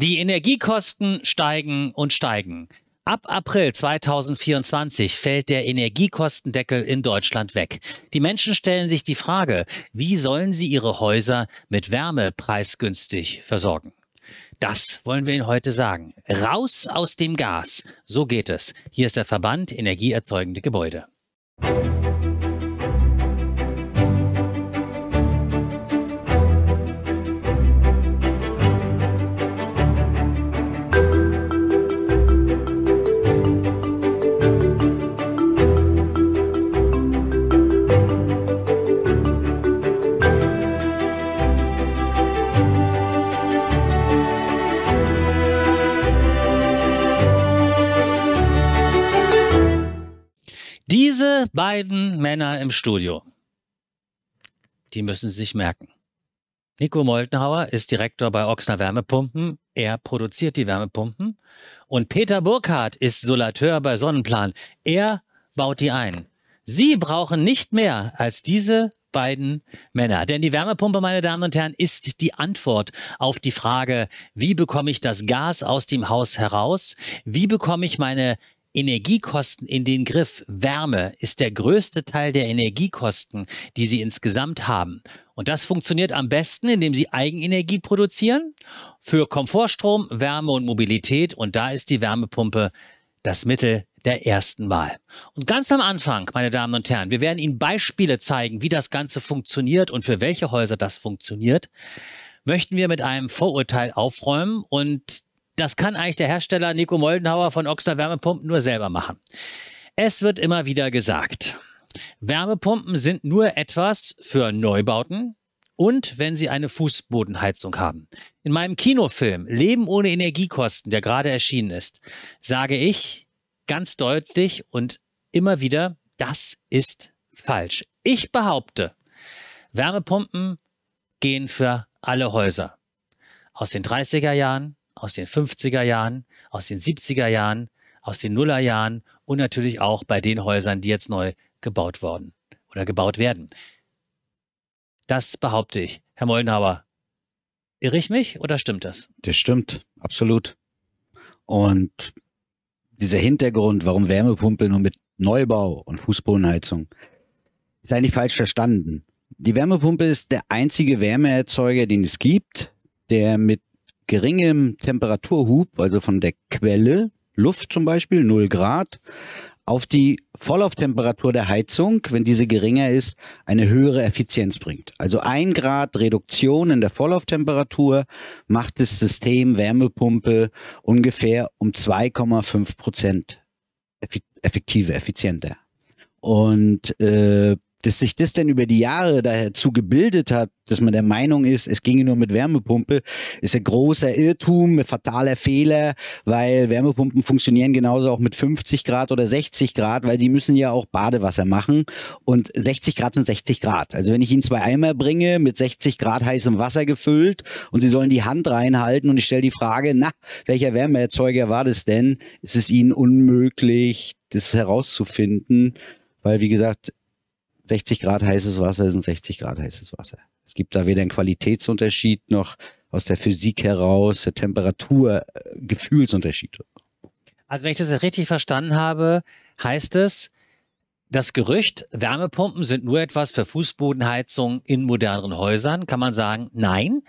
Die Energiekosten steigen und steigen. Ab April 2024 fällt der Energiekostendeckel in Deutschland weg. Die Menschen stellen sich die Frage, wie sollen sie ihre Häuser mit Wärme preisgünstig versorgen? Das wollen wir Ihnen heute sagen. Raus aus dem Gas. So geht es. Hier ist der Verband Energieerzeugende Gebäude. Musik Diese beiden Männer im Studio, die müssen Sie sich merken. Nico Moltenhauer ist Direktor bei Ochsner Wärmepumpen. Er produziert die Wärmepumpen. Und Peter Burkhardt ist Solateur bei Sonnenplan. Er baut die ein. Sie brauchen nicht mehr als diese beiden Männer. Denn die Wärmepumpe, meine Damen und Herren, ist die Antwort auf die Frage, wie bekomme ich das Gas aus dem Haus heraus? Wie bekomme ich meine Energiekosten in den Griff. Wärme ist der größte Teil der Energiekosten, die Sie insgesamt haben. Und das funktioniert am besten, indem Sie Eigenenergie produzieren für Komfortstrom, Wärme und Mobilität. Und da ist die Wärmepumpe das Mittel der ersten Wahl. Und ganz am Anfang, meine Damen und Herren, wir werden Ihnen Beispiele zeigen, wie das Ganze funktioniert und für welche Häuser das funktioniert, möchten wir mit einem Vorurteil aufräumen und das kann eigentlich der Hersteller Nico Moldenhauer von Oxner Wärmepumpen nur selber machen. Es wird immer wieder gesagt, Wärmepumpen sind nur etwas für Neubauten und wenn sie eine Fußbodenheizung haben. In meinem Kinofilm Leben ohne Energiekosten, der gerade erschienen ist, sage ich ganz deutlich und immer wieder, das ist falsch. Ich behaupte, Wärmepumpen gehen für alle Häuser. Aus den 30er Jahren, aus den 50er Jahren, aus den 70er Jahren, aus den Nuller Jahren und natürlich auch bei den Häusern, die jetzt neu gebaut worden oder gebaut werden. Das behaupte ich. Herr Moldenhauer, irre ich mich oder stimmt das? Das stimmt, absolut. Und dieser Hintergrund, warum Wärmepumpe nur mit Neubau und Fußbodenheizung, ist eigentlich falsch verstanden. Die Wärmepumpe ist der einzige Wärmeerzeuger, den es gibt, der mit geringem Temperaturhub, also von der Quelle, Luft zum Beispiel, 0 Grad, auf die Volllauftemperatur der Heizung, wenn diese geringer ist, eine höhere Effizienz bringt. Also ein Grad Reduktion in der Volllauftemperatur macht das System Wärmepumpe ungefähr um 2,5 Prozent effektiver, effizienter. Und äh, dass sich das denn über die Jahre dazu gebildet hat, dass man der Meinung ist, es ginge nur mit Wärmepumpe, ist ein großer Irrtum, ein fataler Fehler, weil Wärmepumpen funktionieren genauso auch mit 50 Grad oder 60 Grad, weil sie müssen ja auch Badewasser machen und 60 Grad sind 60 Grad. Also wenn ich ihnen zwei Eimer bringe, mit 60 Grad heißem Wasser gefüllt und sie sollen die Hand reinhalten und ich stelle die Frage, na, welcher Wärmeerzeuger war das denn? Ist es ihnen unmöglich, das herauszufinden? Weil, wie gesagt, 60 Grad heißes Wasser ist ein 60 Grad heißes Wasser. Es gibt da weder einen Qualitätsunterschied noch aus der Physik heraus der Temperatur äh, Gefühlsunterschied. Also wenn ich das jetzt richtig verstanden habe, heißt es, das Gerücht, Wärmepumpen sind nur etwas für Fußbodenheizung in moderneren Häusern, kann man sagen, nein,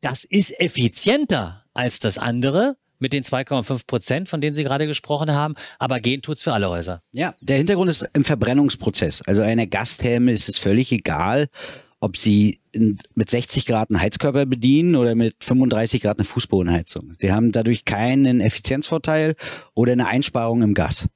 das ist effizienter als das andere, mit den 2,5 Prozent, von denen Sie gerade gesprochen haben. Aber gehen tut es für alle Häuser. Ja, der Hintergrund ist im Verbrennungsprozess. Also einer Gasthelme ist es völlig egal, ob sie mit 60 Grad einen Heizkörper bedienen oder mit 35 Grad eine Fußbodenheizung. Sie haben dadurch keinen Effizienzvorteil oder eine Einsparung im Gas.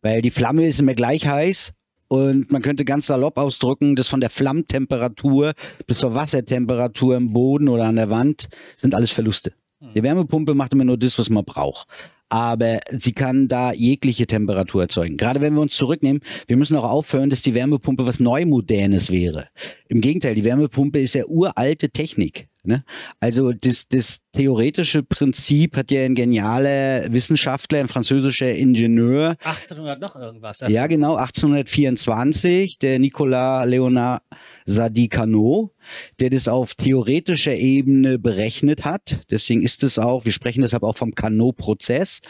Weil die Flamme ist immer gleich heiß und man könnte ganz salopp ausdrücken, dass von der Flammtemperatur bis zur Wassertemperatur im Boden oder an der Wand sind alles Verluste. Die Wärmepumpe macht immer nur das, was man braucht. Aber sie kann da jegliche Temperatur erzeugen. Gerade wenn wir uns zurücknehmen, wir müssen auch aufhören, dass die Wärmepumpe was Neumodernes wäre. Im Gegenteil, die Wärmepumpe ist ja uralte Technik. Ne? Also das, das theoretische Prinzip hat ja ein genialer Wissenschaftler, ein französischer Ingenieur. 1800 noch irgendwas. Ja, genau, 1824, der Nicolas Leonard Sadikano, der das auf theoretischer Ebene berechnet hat. Deswegen ist es auch, wir sprechen deshalb auch vom cano prozess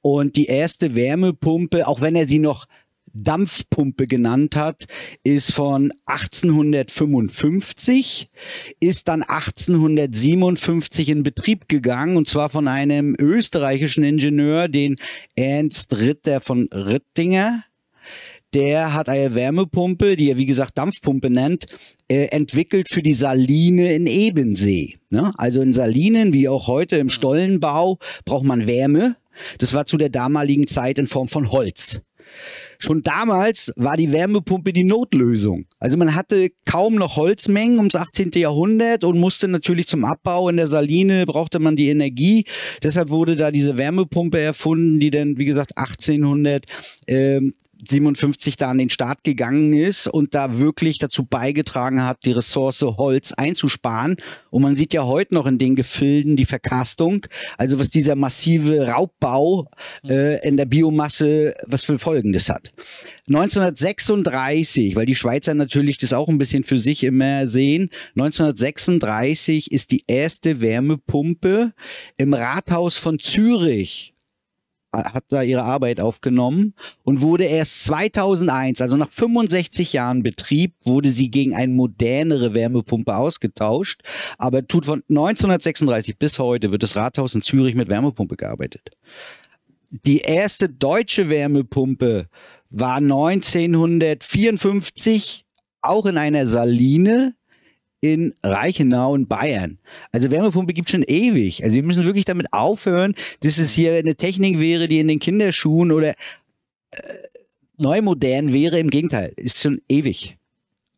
Und die erste Wärmepumpe, auch wenn er sie noch Dampfpumpe genannt hat, ist von 1855, ist dann 1857 in Betrieb gegangen und zwar von einem österreichischen Ingenieur, den Ernst Ritter von Rittinger der hat eine Wärmepumpe, die er wie gesagt Dampfpumpe nennt, äh, entwickelt für die Saline in Ebensee. Ne? Also in Salinen, wie auch heute im Stollenbau, braucht man Wärme. Das war zu der damaligen Zeit in Form von Holz. Schon damals war die Wärmepumpe die Notlösung. Also man hatte kaum noch Holzmengen ums 18. Jahrhundert und musste natürlich zum Abbau in der Saline brauchte man die Energie. Deshalb wurde da diese Wärmepumpe erfunden, die dann, wie gesagt, 1800 ähm, 57 da an den Start gegangen ist und da wirklich dazu beigetragen hat, die Ressource Holz einzusparen. Und man sieht ja heute noch in den Gefilden die Verkastung, also was dieser massive Raubbau mhm. äh, in der Biomasse, was für Folgendes hat. 1936, weil die Schweizer natürlich das auch ein bisschen für sich immer sehen, 1936 ist die erste Wärmepumpe im Rathaus von Zürich hat da ihre Arbeit aufgenommen und wurde erst 2001, also nach 65 Jahren Betrieb, wurde sie gegen eine modernere Wärmepumpe ausgetauscht. Aber tut von 1936 bis heute wird das Rathaus in Zürich mit Wärmepumpe gearbeitet. Die erste deutsche Wärmepumpe war 1954 auch in einer Saline in Reichenau in Bayern. Also Wärmepumpe gibt es schon ewig. Also wir müssen wirklich damit aufhören, dass es hier eine Technik wäre, die in den Kinderschuhen oder äh, neu modern wäre. Im Gegenteil, ist schon ewig.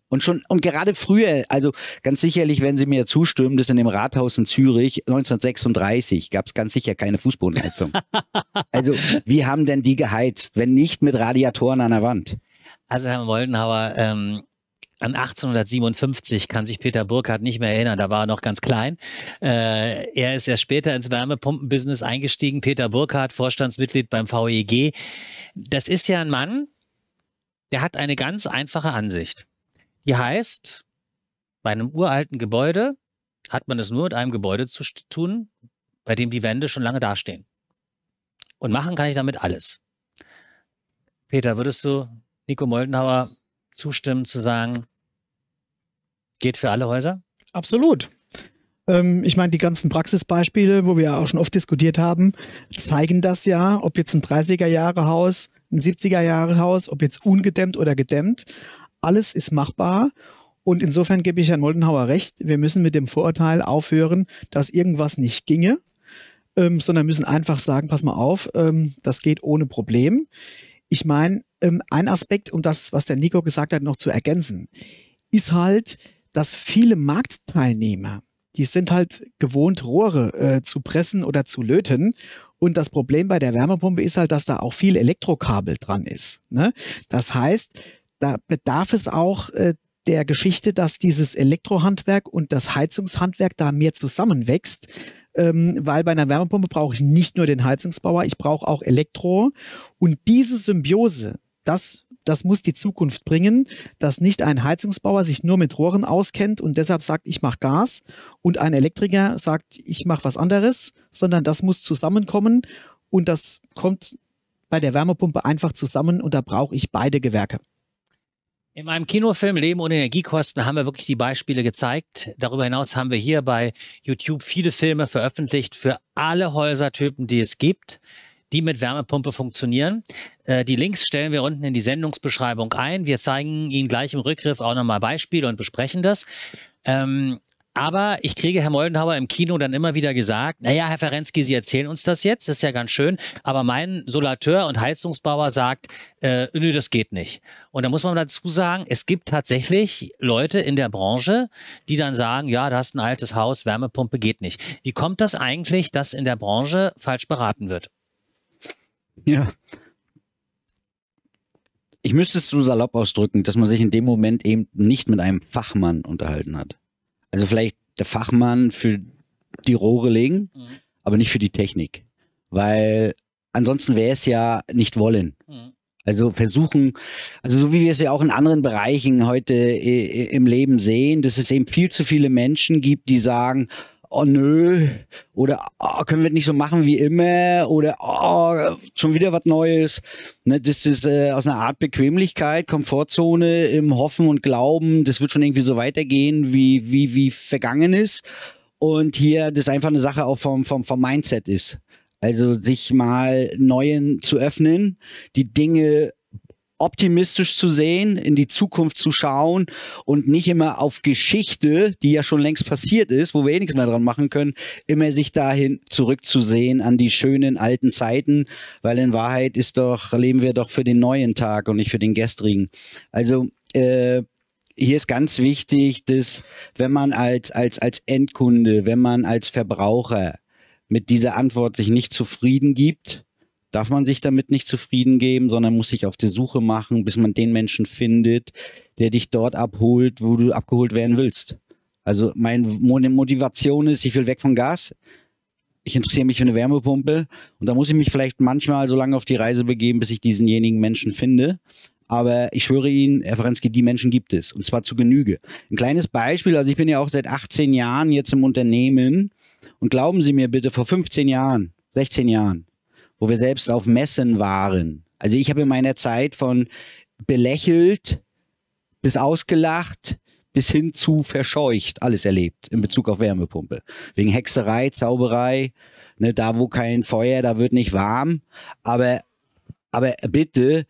Und schon, und gerade früher, also ganz sicherlich werden Sie mir zustimmen, dass in dem Rathaus in Zürich 1936 gab es ganz sicher keine Fußbodenheizung. also, wie haben denn die geheizt, wenn nicht mit Radiatoren an der Wand? Also, Herr Moldenhauer, ähm, an 1857 kann sich Peter Burkhardt nicht mehr erinnern, da war er noch ganz klein. Äh, er ist ja später ins Wärmepumpenbusiness eingestiegen. Peter Burkhardt, Vorstandsmitglied beim VEG. Das ist ja ein Mann, der hat eine ganz einfache Ansicht. Die heißt, bei einem uralten Gebäude hat man es nur mit einem Gebäude zu tun, bei dem die Wände schon lange dastehen. Und machen kann ich damit alles. Peter, würdest du Nico Moldenhauer zustimmen zu sagen, geht für alle Häuser? Absolut. Ähm, ich meine, die ganzen Praxisbeispiele, wo wir ja auch schon oft diskutiert haben, zeigen das ja, ob jetzt ein 30er-Jahre-Haus, ein 70er-Jahre-Haus, ob jetzt ungedämmt oder gedämmt, alles ist machbar. Und insofern gebe ich Herrn Moldenhauer recht, wir müssen mit dem Vorurteil aufhören, dass irgendwas nicht ginge, ähm, sondern müssen einfach sagen, pass mal auf, ähm, das geht ohne Problem. Ich meine, ähm, ein Aspekt, um das, was der Nico gesagt hat, noch zu ergänzen, ist halt, dass viele Marktteilnehmer, die sind halt gewohnt, Rohre äh, zu pressen oder zu löten. Und das Problem bei der Wärmepumpe ist halt, dass da auch viel Elektrokabel dran ist. Ne? Das heißt, da bedarf es auch äh, der Geschichte, dass dieses Elektrohandwerk und das Heizungshandwerk da mehr zusammenwächst, ähm, weil bei einer Wärmepumpe brauche ich nicht nur den Heizungsbauer, ich brauche auch Elektro. Und diese Symbiose, das das muss die Zukunft bringen, dass nicht ein Heizungsbauer sich nur mit Rohren auskennt und deshalb sagt, ich mache Gas und ein Elektriker sagt, ich mache was anderes, sondern das muss zusammenkommen und das kommt bei der Wärmepumpe einfach zusammen und da brauche ich beide Gewerke. In meinem Kinofilm Leben ohne Energiekosten haben wir wirklich die Beispiele gezeigt. Darüber hinaus haben wir hier bei YouTube viele Filme veröffentlicht für alle Häusertypen, die es gibt, die mit Wärmepumpe funktionieren. Äh, die Links stellen wir unten in die Sendungsbeschreibung ein. Wir zeigen Ihnen gleich im Rückgriff auch nochmal Beispiele und besprechen das. Ähm, aber ich kriege Herr Moldenhauer im Kino dann immer wieder gesagt, naja, Herr Ferenski, Sie erzählen uns das jetzt, das ist ja ganz schön, aber mein Solateur und Heizungsbauer sagt, äh, nö, das geht nicht. Und da muss man dazu sagen, es gibt tatsächlich Leute in der Branche, die dann sagen, ja, da hast ein altes Haus, Wärmepumpe geht nicht. Wie kommt das eigentlich, dass in der Branche falsch beraten wird? Ja. Ich müsste es so salopp ausdrücken, dass man sich in dem Moment eben nicht mit einem Fachmann unterhalten hat. Also vielleicht der Fachmann für die Rohre legen, mhm. aber nicht für die Technik. Weil ansonsten wäre es ja nicht wollen. Mhm. Also versuchen, also so wie wir es ja auch in anderen Bereichen heute äh, äh, im Leben sehen, dass es eben viel zu viele Menschen gibt, die sagen, oh nö, oder oh, können wir nicht so machen wie immer, oder oh, schon wieder was Neues. Ne, das ist äh, aus einer Art Bequemlichkeit, Komfortzone im Hoffen und Glauben, das wird schon irgendwie so weitergehen, wie, wie, wie vergangen ist. Und hier das einfach eine Sache auch vom, vom, vom Mindset ist. Also sich mal neuen zu öffnen, die Dinge optimistisch zu sehen, in die Zukunft zu schauen und nicht immer auf Geschichte, die ja schon längst passiert ist, wo wir eh nichts mehr dran machen können, immer sich dahin zurückzusehen an die schönen alten Zeiten, weil in Wahrheit ist doch, leben wir doch für den neuen Tag und nicht für den gestrigen. Also äh, hier ist ganz wichtig, dass wenn man als, als, als Endkunde, wenn man als Verbraucher mit dieser Antwort sich nicht zufrieden gibt, darf man sich damit nicht zufrieden geben, sondern muss sich auf die Suche machen, bis man den Menschen findet, der dich dort abholt, wo du abgeholt werden willst. Also meine Motivation ist, ich will weg von Gas. Ich interessiere mich für eine Wärmepumpe und da muss ich mich vielleicht manchmal so lange auf die Reise begeben, bis ich diesenjenigen Menschen finde. Aber ich schwöre Ihnen, Herr Franzke, die Menschen gibt es und zwar zu Genüge. Ein kleines Beispiel, also ich bin ja auch seit 18 Jahren jetzt im Unternehmen und glauben Sie mir bitte, vor 15 Jahren, 16 Jahren, wo wir selbst auf Messen waren. Also ich habe in meiner Zeit von belächelt bis ausgelacht bis hin zu verscheucht alles erlebt in Bezug auf Wärmepumpe. Wegen Hexerei, Zauberei, ne, da wo kein Feuer, da wird nicht warm. Aber, aber bitte,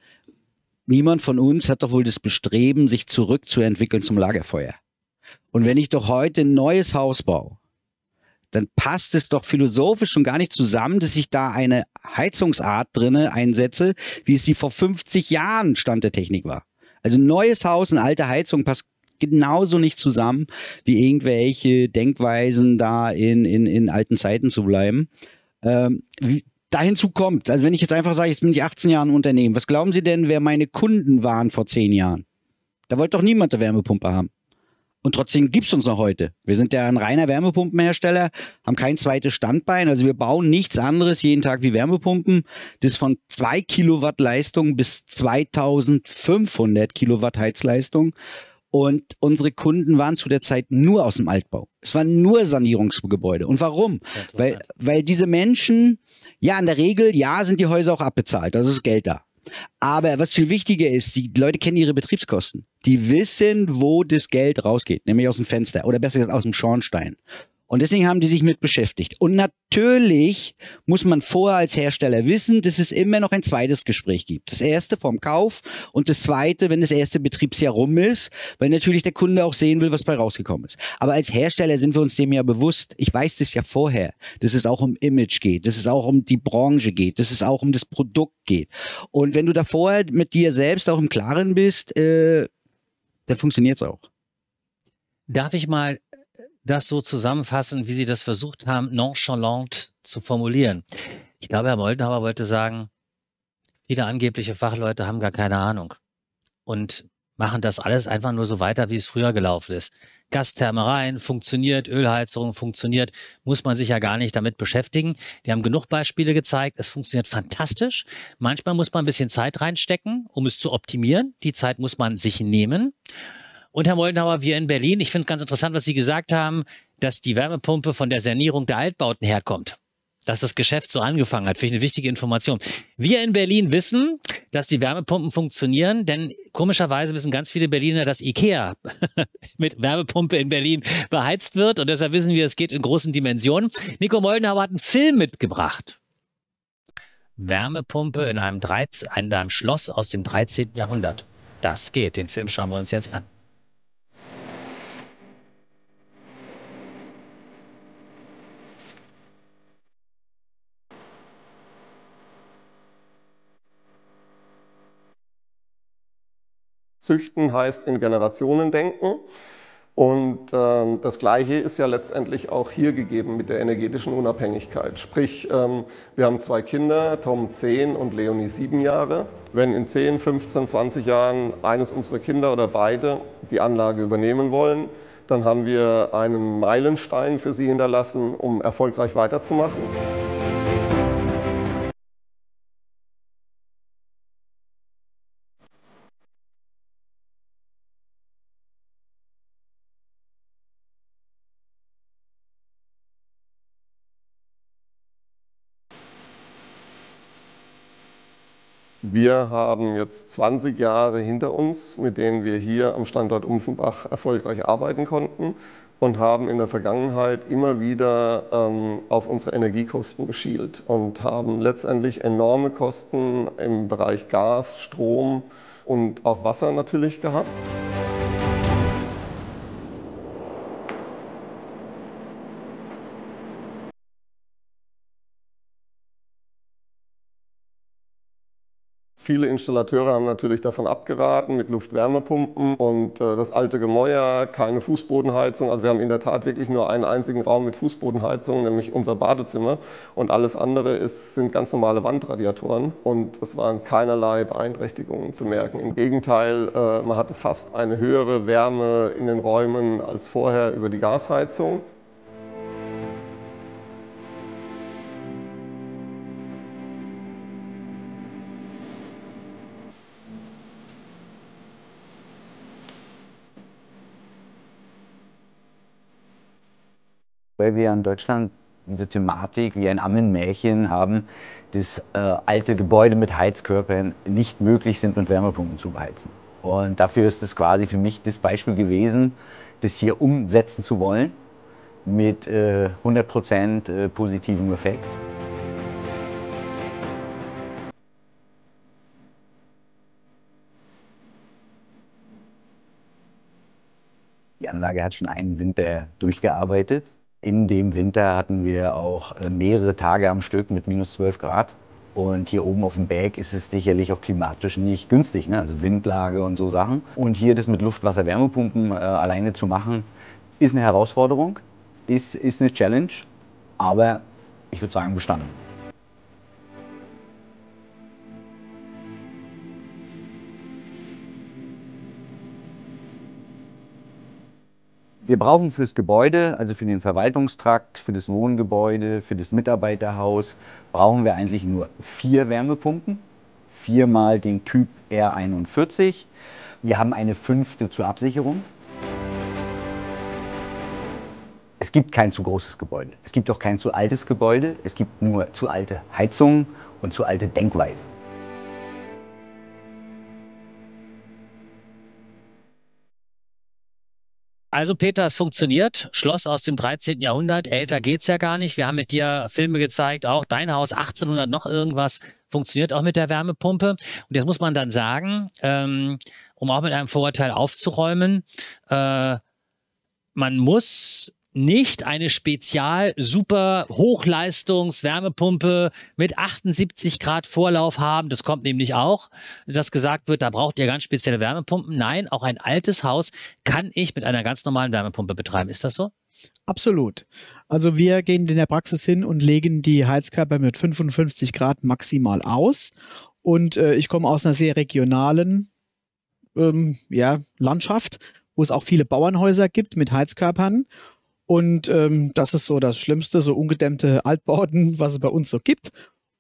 niemand von uns hat doch wohl das Bestreben, sich zurückzuentwickeln zum Lagerfeuer. Und wenn ich doch heute ein neues Haus baue, dann passt es doch philosophisch schon gar nicht zusammen, dass ich da eine Heizungsart drinne einsetze, wie es sie vor 50 Jahren Stand der Technik war. Also neues Haus und alte Heizung passt genauso nicht zusammen, wie irgendwelche Denkweisen da in, in, in alten Zeiten zu bleiben. Ähm, wie, dahin zukommt, also wenn ich jetzt einfach sage, jetzt bin ich 18 Jahre im Unternehmen, was glauben Sie denn, wer meine Kunden waren vor 10 Jahren? Da wollte doch niemand eine Wärmepumpe haben. Und trotzdem gibt es uns noch heute. Wir sind ja ein reiner Wärmepumpenhersteller, haben kein zweites Standbein. Also wir bauen nichts anderes jeden Tag wie Wärmepumpen, das von 2 Kilowatt Leistung bis 2500 Kilowatt Heizleistung. Und unsere Kunden waren zu der Zeit nur aus dem Altbau. Es waren nur Sanierungsgebäude. Und warum? Weil, weil diese Menschen, ja, in der Regel, ja, sind die Häuser auch abbezahlt. Also ist Geld da. Aber was viel wichtiger ist, die Leute kennen ihre Betriebskosten. Die wissen, wo das Geld rausgeht, nämlich aus dem Fenster oder besser gesagt aus dem Schornstein. Und deswegen haben die sich mit beschäftigt. Und natürlich muss man vorher als Hersteller wissen, dass es immer noch ein zweites Gespräch gibt. Das erste vom Kauf und das zweite, wenn das erste Betriebsjahr rum ist, weil natürlich der Kunde auch sehen will, was bei rausgekommen ist. Aber als Hersteller sind wir uns dem ja bewusst. Ich weiß das ja vorher, dass es auch um Image geht, dass es auch um die Branche geht, dass es auch um das Produkt geht. Und wenn du da vorher mit dir selbst auch im Klaren bist, äh, dann funktioniert's auch. Darf ich mal das so zusammenfassen, wie Sie das versucht haben, nonchalant zu formulieren. Ich glaube, Herr Moldenhauer wollte sagen, viele angebliche Fachleute haben gar keine Ahnung und machen das alles einfach nur so weiter, wie es früher gelaufen ist. Gasthermereien funktioniert, Ölheizung funktioniert, muss man sich ja gar nicht damit beschäftigen. Wir haben genug Beispiele gezeigt, es funktioniert fantastisch. Manchmal muss man ein bisschen Zeit reinstecken, um es zu optimieren. Die Zeit muss man sich nehmen. Und Herr Moldenhauer, wir in Berlin, ich finde es ganz interessant, was Sie gesagt haben, dass die Wärmepumpe von der Sanierung der Altbauten herkommt. Dass das Geschäft so angefangen hat, finde ich eine wichtige Information. Wir in Berlin wissen, dass die Wärmepumpen funktionieren, denn komischerweise wissen ganz viele Berliner, dass IKEA mit Wärmepumpe in Berlin beheizt wird und deshalb wissen wir, es geht in großen Dimensionen. Nico Moldenhauer hat einen Film mitgebracht. Wärmepumpe in einem, 13, in einem Schloss aus dem 13. Jahrhundert. Das geht. Den Film schauen wir uns jetzt an. Züchten heißt in Generationen denken. Und äh, das Gleiche ist ja letztendlich auch hier gegeben mit der energetischen Unabhängigkeit. Sprich, ähm, wir haben zwei Kinder, Tom 10 und Leonie 7 Jahre. Wenn in 10, 15, 20 Jahren eines unserer Kinder oder beide die Anlage übernehmen wollen, dann haben wir einen Meilenstein für sie hinterlassen, um erfolgreich weiterzumachen. Wir haben jetzt 20 Jahre hinter uns, mit denen wir hier am Standort Umfenbach erfolgreich arbeiten konnten und haben in der Vergangenheit immer wieder ähm, auf unsere Energiekosten geschielt und haben letztendlich enorme Kosten im Bereich Gas, Strom und auch Wasser natürlich gehabt. Viele Installateure haben natürlich davon abgeraten mit Luftwärmepumpen und äh, das alte Gemäuer, keine Fußbodenheizung. Also wir haben in der Tat wirklich nur einen einzigen Raum mit Fußbodenheizung, nämlich unser Badezimmer. Und alles andere ist, sind ganz normale Wandradiatoren und es waren keinerlei Beeinträchtigungen zu merken. Im Gegenteil, äh, man hatte fast eine höhere Wärme in den Räumen als vorher über die Gasheizung. weil wir in Deutschland diese Thematik wie ein Ammenmärchen haben, dass äh, alte Gebäude mit Heizkörpern nicht möglich sind mit Wärmepumpen zu beheizen. Und dafür ist es quasi für mich das Beispiel gewesen, das hier umsetzen zu wollen mit äh, 100% äh, positivem Effekt. Die Anlage hat schon einen Winter durchgearbeitet in dem Winter hatten wir auch äh, mehrere Tage am Stück mit minus 12 Grad. Und hier oben auf dem Berg ist es sicherlich auch klimatisch nicht günstig, ne? also Windlage und so Sachen. Und hier das mit Luftwasser-Wärmepumpen äh, alleine zu machen, ist eine Herausforderung, ist, ist eine Challenge, aber ich würde sagen bestanden. Wir brauchen fürs Gebäude, also für den Verwaltungstrakt, für das Wohngebäude, für das Mitarbeiterhaus, brauchen wir eigentlich nur vier Wärmepumpen, viermal den Typ R41. Wir haben eine fünfte zur Absicherung. Es gibt kein zu großes Gebäude. Es gibt auch kein zu altes Gebäude. Es gibt nur zu alte Heizungen und zu alte Denkweisen. Also Peter, es funktioniert. Schloss aus dem 13. Jahrhundert, älter geht's ja gar nicht. Wir haben mit dir Filme gezeigt, auch dein Haus 1800 noch irgendwas funktioniert auch mit der Wärmepumpe. Und jetzt muss man dann sagen, ähm, um auch mit einem Vorurteil aufzuräumen, äh, man muss nicht eine spezial super Hochleistungswärmepumpe mit 78 Grad Vorlauf haben. Das kommt nämlich auch, dass gesagt wird, da braucht ihr ganz spezielle Wärmepumpen. Nein, auch ein altes Haus kann ich mit einer ganz normalen Wärmepumpe betreiben. Ist das so? Absolut. Also wir gehen in der Praxis hin und legen die Heizkörper mit 55 Grad maximal aus. Und äh, ich komme aus einer sehr regionalen ähm, ja, Landschaft, wo es auch viele Bauernhäuser gibt mit Heizkörpern. Und ähm, das ist so das Schlimmste, so ungedämmte Altbauten, was es bei uns so gibt.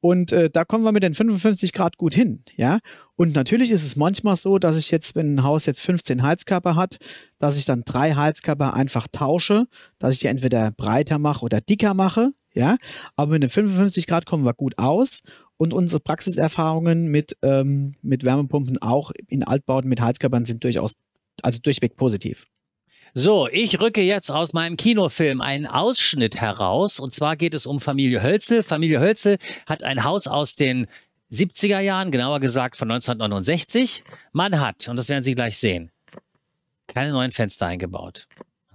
Und äh, da kommen wir mit den 55 Grad gut hin, ja. Und natürlich ist es manchmal so, dass ich jetzt, wenn ein Haus jetzt 15 Heizkörper hat, dass ich dann drei Heizkörper einfach tausche, dass ich die entweder breiter mache oder dicker mache, ja. Aber mit den 55 Grad kommen wir gut aus und unsere Praxiserfahrungen mit, ähm, mit Wärmepumpen auch in Altbauten mit Heizkörpern sind durchaus, also durchweg positiv. So, ich rücke jetzt aus meinem Kinofilm einen Ausschnitt heraus. Und zwar geht es um Familie Hölzel. Familie Hölzel hat ein Haus aus den 70er Jahren, genauer gesagt von 1969. Man hat, und das werden Sie gleich sehen, keine neuen Fenster eingebaut.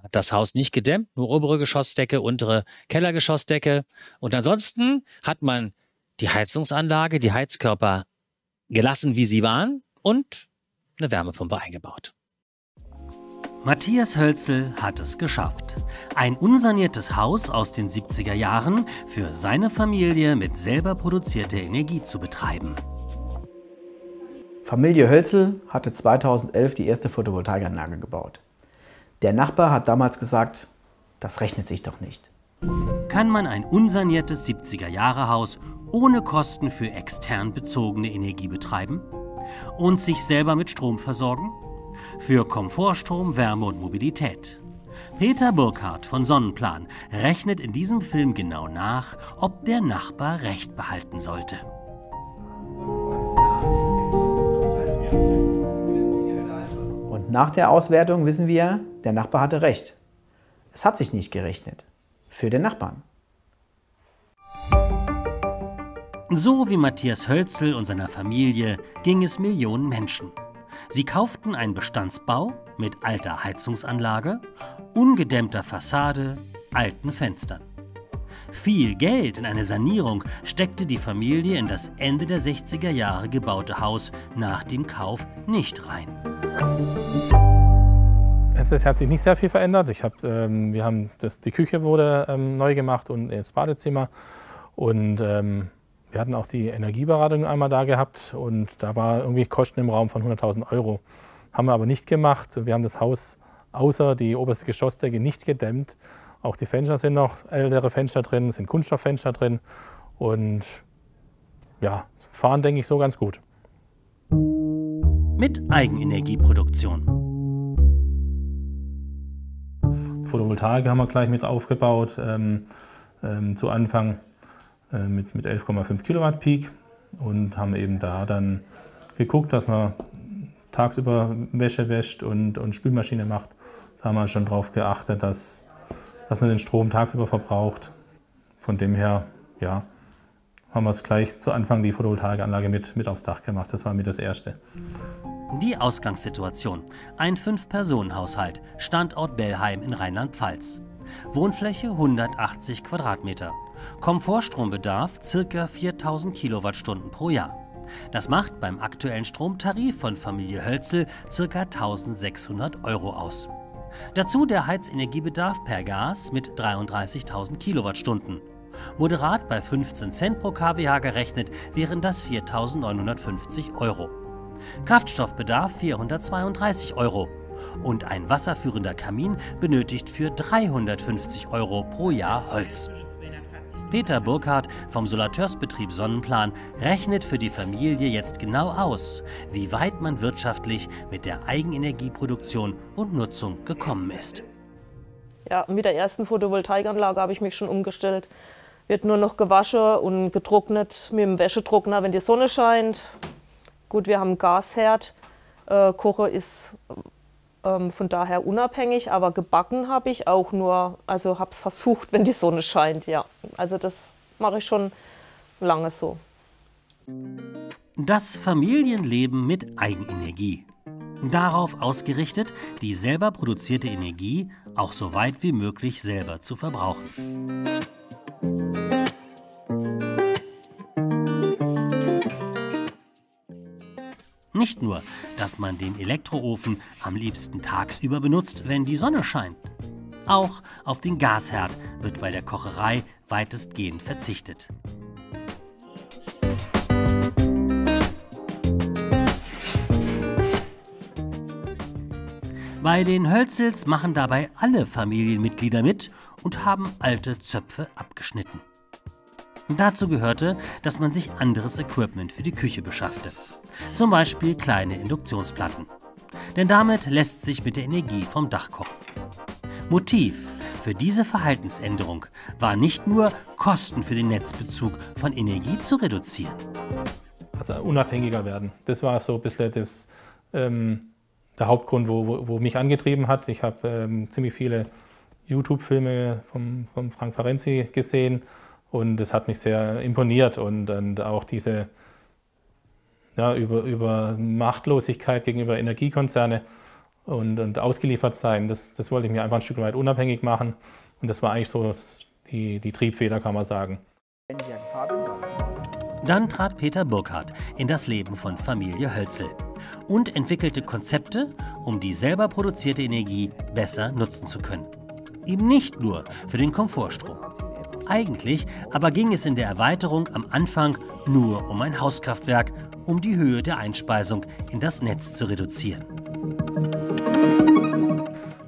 Hat das Haus nicht gedämmt, nur obere Geschossdecke, untere Kellergeschossdecke. Und ansonsten hat man die Heizungsanlage, die Heizkörper gelassen, wie sie waren und eine Wärmepumpe eingebaut. Matthias Hölzel hat es geschafft. Ein unsaniertes Haus aus den 70er Jahren für seine Familie mit selber produzierter Energie zu betreiben. Familie Hölzel hatte 2011 die erste Photovoltaikanlage gebaut. Der Nachbar hat damals gesagt, das rechnet sich doch nicht. Kann man ein unsaniertes 70er-Jahre-Haus ohne Kosten für extern bezogene Energie betreiben und sich selber mit Strom versorgen? für Komfortstrom, Wärme und Mobilität. Peter Burkhardt von Sonnenplan rechnet in diesem Film genau nach, ob der Nachbar Recht behalten sollte. Und nach der Auswertung wissen wir, der Nachbar hatte Recht. Es hat sich nicht gerechnet. Für den Nachbarn. So wie Matthias Hölzel und seiner Familie ging es Millionen Menschen. Sie kauften einen Bestandsbau mit alter Heizungsanlage, ungedämmter Fassade, alten Fenstern. Viel Geld in eine Sanierung steckte die Familie in das Ende der 60er Jahre gebaute Haus nach dem Kauf nicht rein. Es hat sich nicht sehr viel verändert. Ich hab, ähm, wir haben das, die Küche wurde ähm, neu gemacht und das Badezimmer. Und ähm, wir hatten auch die Energieberatung einmal da gehabt und da war irgendwie Kosten im Raum von 100.000 Euro. Haben wir aber nicht gemacht. Wir haben das Haus außer die oberste Geschossdecke nicht gedämmt. Auch die Fenster sind noch ältere Fenster drin, sind Kunststofffenster drin und ja, fahren denke ich so ganz gut. Mit Eigenenergieproduktion. Photovoltaik haben wir gleich mit aufgebaut ähm, ähm, zu Anfang. Äh, mit, mit 11,5 Kilowatt Peak und haben eben da dann geguckt, dass man tagsüber Wäsche wäscht und, und Spülmaschine macht. Da haben wir schon darauf geachtet, dass, dass man den Strom tagsüber verbraucht. Von dem her, ja, haben wir es gleich zu Anfang die Photovoltaikanlage mit, mit aufs Dach gemacht. Das war mit das Erste. Die Ausgangssituation. Ein Fünf-Personen-Haushalt, Standort Bellheim in Rheinland-Pfalz. Wohnfläche 180 Quadratmeter. Komfortstrombedarf ca. 4000 Kilowattstunden pro Jahr. Das macht beim aktuellen Stromtarif von Familie Hölzel ca. 1600 Euro aus. Dazu der Heizenergiebedarf per Gas mit 33.000 Kilowattstunden. Moderat bei 15 Cent pro kWh gerechnet wären das 4.950 Euro. Kraftstoffbedarf 432 Euro. Und ein wasserführender Kamin benötigt für 350 Euro pro Jahr Holz. Peter Burkhardt vom Solateursbetrieb Sonnenplan rechnet für die Familie jetzt genau aus, wie weit man wirtschaftlich mit der Eigenenergieproduktion und Nutzung gekommen ist. Ja, mit der ersten Photovoltaikanlage habe ich mich schon umgestellt. Wird nur noch gewaschen und getrocknet mit dem Wäschetrockner, wenn die Sonne scheint. Gut, wir haben einen Gasherd. Äh, Koche ist ähm, von daher unabhängig, aber gebacken habe ich auch nur, also habe es versucht, wenn die Sonne scheint, ja. Also das mache ich schon lange so. Das Familienleben mit Eigenenergie. Darauf ausgerichtet, die selber produzierte Energie auch so weit wie möglich selber zu verbrauchen. nicht nur, dass man den Elektroofen am liebsten tagsüber benutzt, wenn die Sonne scheint. Auch auf den Gasherd wird bei der Kocherei weitestgehend verzichtet. Bei den Hölzels machen dabei alle Familienmitglieder mit und haben alte Zöpfe abgeschnitten. Dazu gehörte, dass man sich anderes Equipment für die Küche beschaffte. Zum Beispiel kleine Induktionsplatten. Denn damit lässt sich mit der Energie vom Dach kochen. Motiv für diese Verhaltensänderung war nicht nur, Kosten für den Netzbezug von Energie zu reduzieren. Also unabhängiger werden. Das war so ein bisschen das, ähm, der Hauptgrund, wo, wo, wo, mich angetrieben hat. Ich habe ähm, ziemlich viele YouTube-Filme von Frank Ferenzi gesehen und das hat mich sehr imponiert und, und auch diese ja, über, über Machtlosigkeit gegenüber Energiekonzerne und, und ausgeliefert sein, das, das wollte ich mir einfach ein Stück weit unabhängig machen. Und das war eigentlich so die, die Triebfeder, kann man sagen. Dann trat Peter Burkhardt in das Leben von Familie Hölzel und entwickelte Konzepte, um die selber produzierte Energie besser nutzen zu können. Eben nicht nur für den Komfortstrom eigentlich aber ging es in der Erweiterung am Anfang nur um ein Hauskraftwerk, um die Höhe der Einspeisung in das Netz zu reduzieren.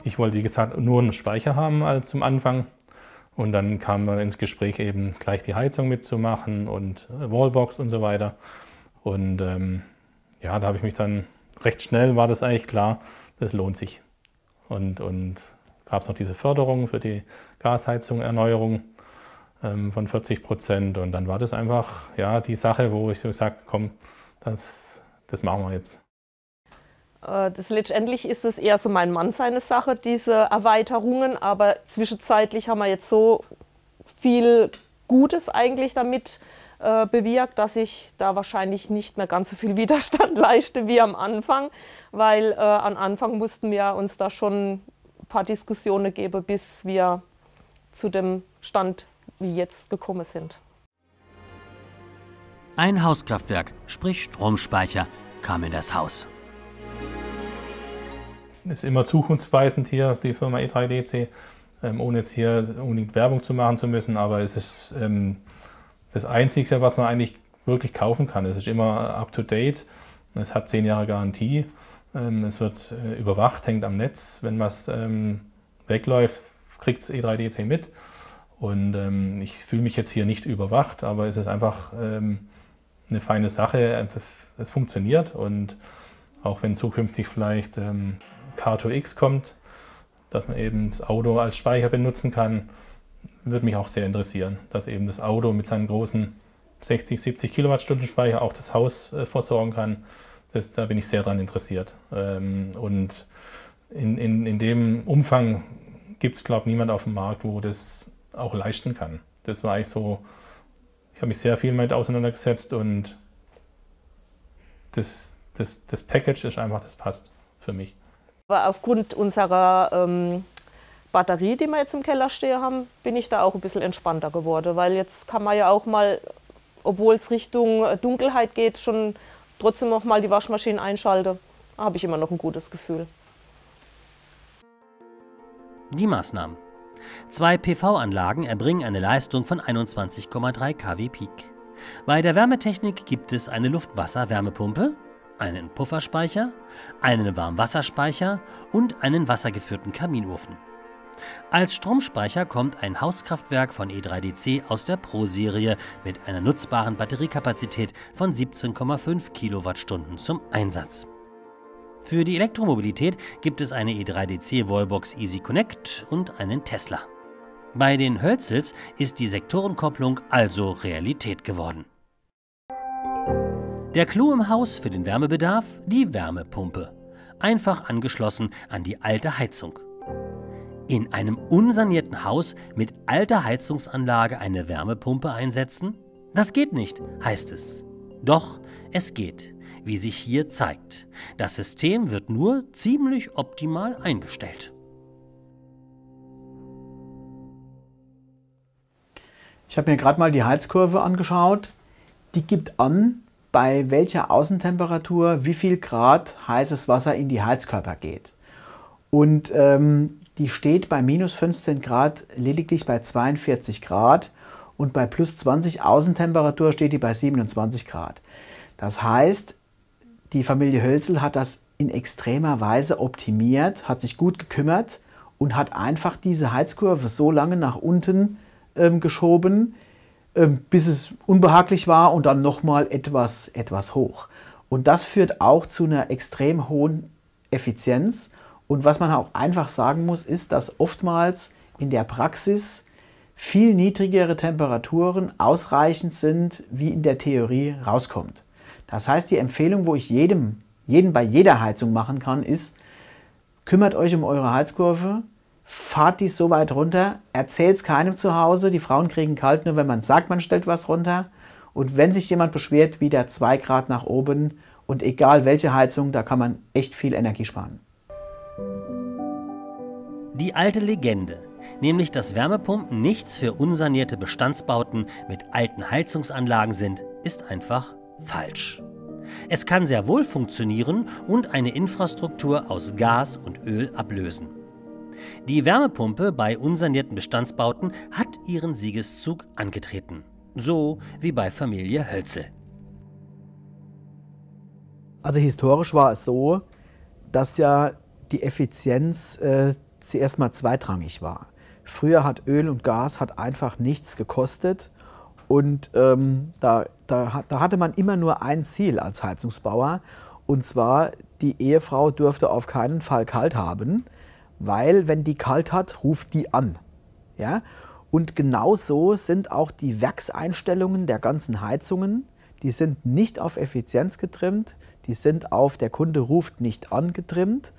Ich wollte, wie gesagt, nur einen Speicher haben als zum Anfang. Und dann kam man ins Gespräch, eben gleich die Heizung mitzumachen und Wallbox und so weiter. Und ähm, ja, da habe ich mich dann recht schnell, war das eigentlich klar, das lohnt sich. Und, und gab es noch diese Förderung für die Gasheizung, Erneuerung. Ähm, von 40 Prozent. Und dann war das einfach ja, die Sache, wo ich so gesagt habe, komm, das, das machen wir jetzt. Äh, das, letztendlich ist es eher so mein Mann seine Sache, diese Erweiterungen, aber zwischenzeitlich haben wir jetzt so viel Gutes eigentlich damit äh, bewirkt, dass ich da wahrscheinlich nicht mehr ganz so viel Widerstand leiste wie am Anfang, weil äh, am Anfang mussten wir uns da schon ein paar Diskussionen geben, bis wir zu dem Stand wie jetzt gekommen sind. Ein Hauskraftwerk, sprich Stromspeicher, kam in das Haus. Es Ist immer zukunftsweisend hier, die Firma E3DC, ähm, ohne jetzt hier unbedingt Werbung zu machen zu müssen, aber es ist ähm, das Einzige, was man eigentlich wirklich kaufen kann. Es ist immer up to date, es hat zehn Jahre Garantie, ähm, es wird äh, überwacht, hängt am Netz. Wenn was ähm, wegläuft, kriegt es E3DC mit. Und ähm, ich fühle mich jetzt hier nicht überwacht, aber es ist einfach ähm, eine feine Sache. Es funktioniert und auch wenn zukünftig vielleicht ähm, Car2X kommt, dass man eben das Auto als Speicher benutzen kann, würde mich auch sehr interessieren, dass eben das Auto mit seinen großen 60, 70 Kilowattstunden Speicher auch das Haus äh, versorgen kann. Das, da bin ich sehr dran interessiert. Ähm, und in, in, in dem Umfang gibt es, glaube ich, niemand auf dem Markt, wo das auch leisten kann. Das war ich so, ich habe mich sehr viel damit auseinandergesetzt und das, das, das Package ist einfach, das passt für mich. Aber aufgrund unserer ähm, Batterie, die wir jetzt im Keller stehen haben, bin ich da auch ein bisschen entspannter geworden, weil jetzt kann man ja auch mal, obwohl es Richtung Dunkelheit geht, schon trotzdem noch mal die Waschmaschine Da habe ich immer noch ein gutes Gefühl. Die Maßnahmen. Zwei PV-Anlagen erbringen eine Leistung von 21,3 kW Peak. Bei der Wärmetechnik gibt es eine Luftwasser-Wärmepumpe, einen Pufferspeicher, einen Warmwasserspeicher und einen wassergeführten Kaminofen. Als Stromspeicher kommt ein Hauskraftwerk von E3DC aus der Pro-Serie mit einer nutzbaren Batteriekapazität von 17,5 Kilowattstunden zum Einsatz. Für die Elektromobilität gibt es eine E3DC Wallbox Easy Connect und einen Tesla. Bei den Hölzels ist die Sektorenkopplung also Realität geworden. Der Clou im Haus für den Wärmebedarf? Die Wärmepumpe. Einfach angeschlossen an die alte Heizung. In einem unsanierten Haus mit alter Heizungsanlage eine Wärmepumpe einsetzen? Das geht nicht, heißt es. Doch es geht wie sich hier zeigt. Das System wird nur ziemlich optimal eingestellt. Ich habe mir gerade mal die Heizkurve angeschaut. Die gibt an, bei welcher Außentemperatur wie viel Grad heißes Wasser in die Heizkörper geht. Und ähm, die steht bei minus 15 Grad lediglich bei 42 Grad und bei plus 20 Außentemperatur steht die bei 27 Grad. Das heißt, die Familie Hölzel hat das in extremer Weise optimiert, hat sich gut gekümmert und hat einfach diese Heizkurve so lange nach unten ähm, geschoben, ähm, bis es unbehaglich war und dann nochmal etwas, etwas hoch. Und das führt auch zu einer extrem hohen Effizienz. Und was man auch einfach sagen muss, ist, dass oftmals in der Praxis viel niedrigere Temperaturen ausreichend sind, wie in der Theorie rauskommt. Das heißt, die Empfehlung, wo ich jedem, jeden bei jeder Heizung machen kann, ist, kümmert euch um eure Heizkurve, fahrt dies so weit runter, erzählt es keinem zu Hause, die Frauen kriegen kalt, nur wenn man sagt, man stellt was runter. Und wenn sich jemand beschwert, wieder zwei Grad nach oben und egal welche Heizung, da kann man echt viel Energie sparen. Die alte Legende, nämlich dass Wärmepumpen nichts für unsanierte Bestandsbauten mit alten Heizungsanlagen sind, ist einfach falsch. Es kann sehr wohl funktionieren und eine Infrastruktur aus Gas und Öl ablösen. Die Wärmepumpe bei unsanierten Bestandsbauten hat ihren Siegeszug angetreten. So wie bei Familie Hölzel. Also historisch war es so, dass ja die Effizienz äh, zuerst mal zweitrangig war. Früher hat Öl und Gas hat einfach nichts gekostet und ähm, da, da, da hatte man immer nur ein Ziel als Heizungsbauer. Und zwar, die Ehefrau dürfte auf keinen Fall kalt haben, weil wenn die kalt hat, ruft die an. Ja? Und genauso sind auch die Werkseinstellungen der ganzen Heizungen, die sind nicht auf Effizienz getrimmt, die sind auf der Kunde ruft nicht an getrimmt.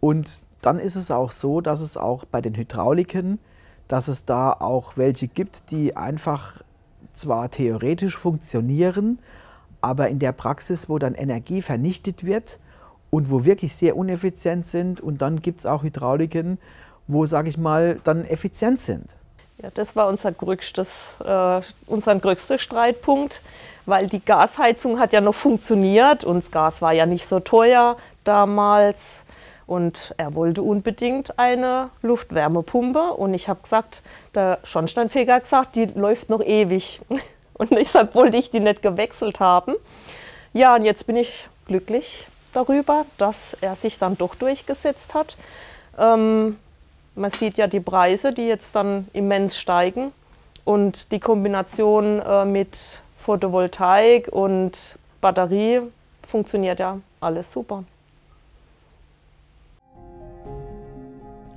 Und dann ist es auch so, dass es auch bei den Hydrauliken, dass es da auch welche gibt, die einfach zwar theoretisch funktionieren, aber in der Praxis, wo dann Energie vernichtet wird und wo wirklich sehr uneffizient sind. Und dann gibt es auch Hydrauliken, wo, sage ich mal, dann effizient sind. Ja, das war unser, größtes, äh, unser größter Streitpunkt, weil die Gasheizung hat ja noch funktioniert und das Gas war ja nicht so teuer damals. Und er wollte unbedingt eine Luftwärmepumpe. Und ich habe gesagt, der Schornsteinfeger hat gesagt, die läuft noch ewig. Und deshalb wollte ich die nicht gewechselt haben. Ja, und jetzt bin ich glücklich darüber, dass er sich dann doch durchgesetzt hat. Ähm, man sieht ja die Preise, die jetzt dann immens steigen. Und die Kombination äh, mit Photovoltaik und Batterie funktioniert ja alles super.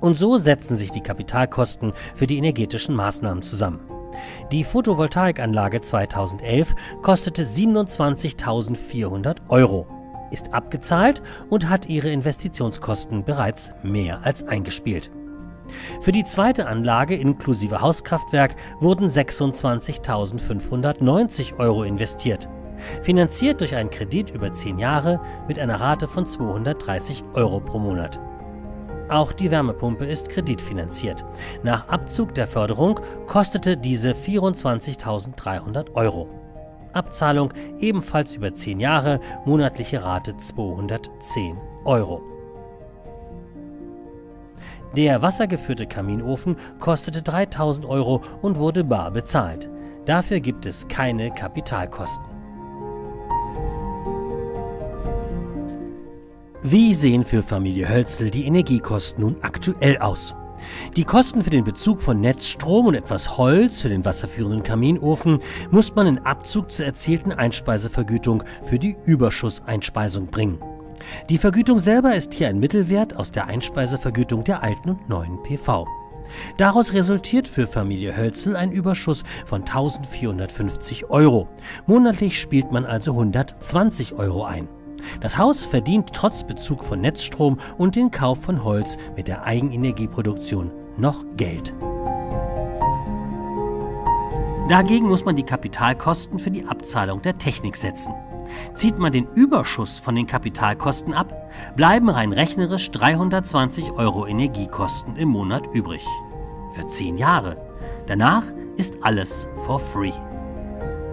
Und so setzen sich die Kapitalkosten für die energetischen Maßnahmen zusammen. Die Photovoltaikanlage 2011 kostete 27.400 Euro, ist abgezahlt und hat ihre Investitionskosten bereits mehr als eingespielt. Für die zweite Anlage inklusive Hauskraftwerk wurden 26.590 Euro investiert, finanziert durch einen Kredit über 10 Jahre mit einer Rate von 230 Euro pro Monat. Auch die Wärmepumpe ist kreditfinanziert. Nach Abzug der Förderung kostete diese 24.300 Euro. Abzahlung ebenfalls über 10 Jahre, monatliche Rate 210 Euro. Der wassergeführte Kaminofen kostete 3000 Euro und wurde bar bezahlt. Dafür gibt es keine Kapitalkosten. Wie sehen für Familie Hölzel die Energiekosten nun aktuell aus? Die Kosten für den Bezug von Netzstrom und etwas Holz für den wasserführenden Kaminofen muss man in Abzug zur erzielten Einspeisevergütung für die Überschusseinspeisung bringen. Die Vergütung selber ist hier ein Mittelwert aus der Einspeisevergütung der alten und neuen PV. Daraus resultiert für Familie Hölzel ein Überschuss von 1450 Euro. Monatlich spielt man also 120 Euro ein. Das Haus verdient trotz Bezug von Netzstrom und den Kauf von Holz mit der Eigenenergieproduktion noch Geld. Dagegen muss man die Kapitalkosten für die Abzahlung der Technik setzen. Zieht man den Überschuss von den Kapitalkosten ab, bleiben rein rechnerisch 320 Euro Energiekosten im Monat übrig. Für 10 Jahre. Danach ist alles for free.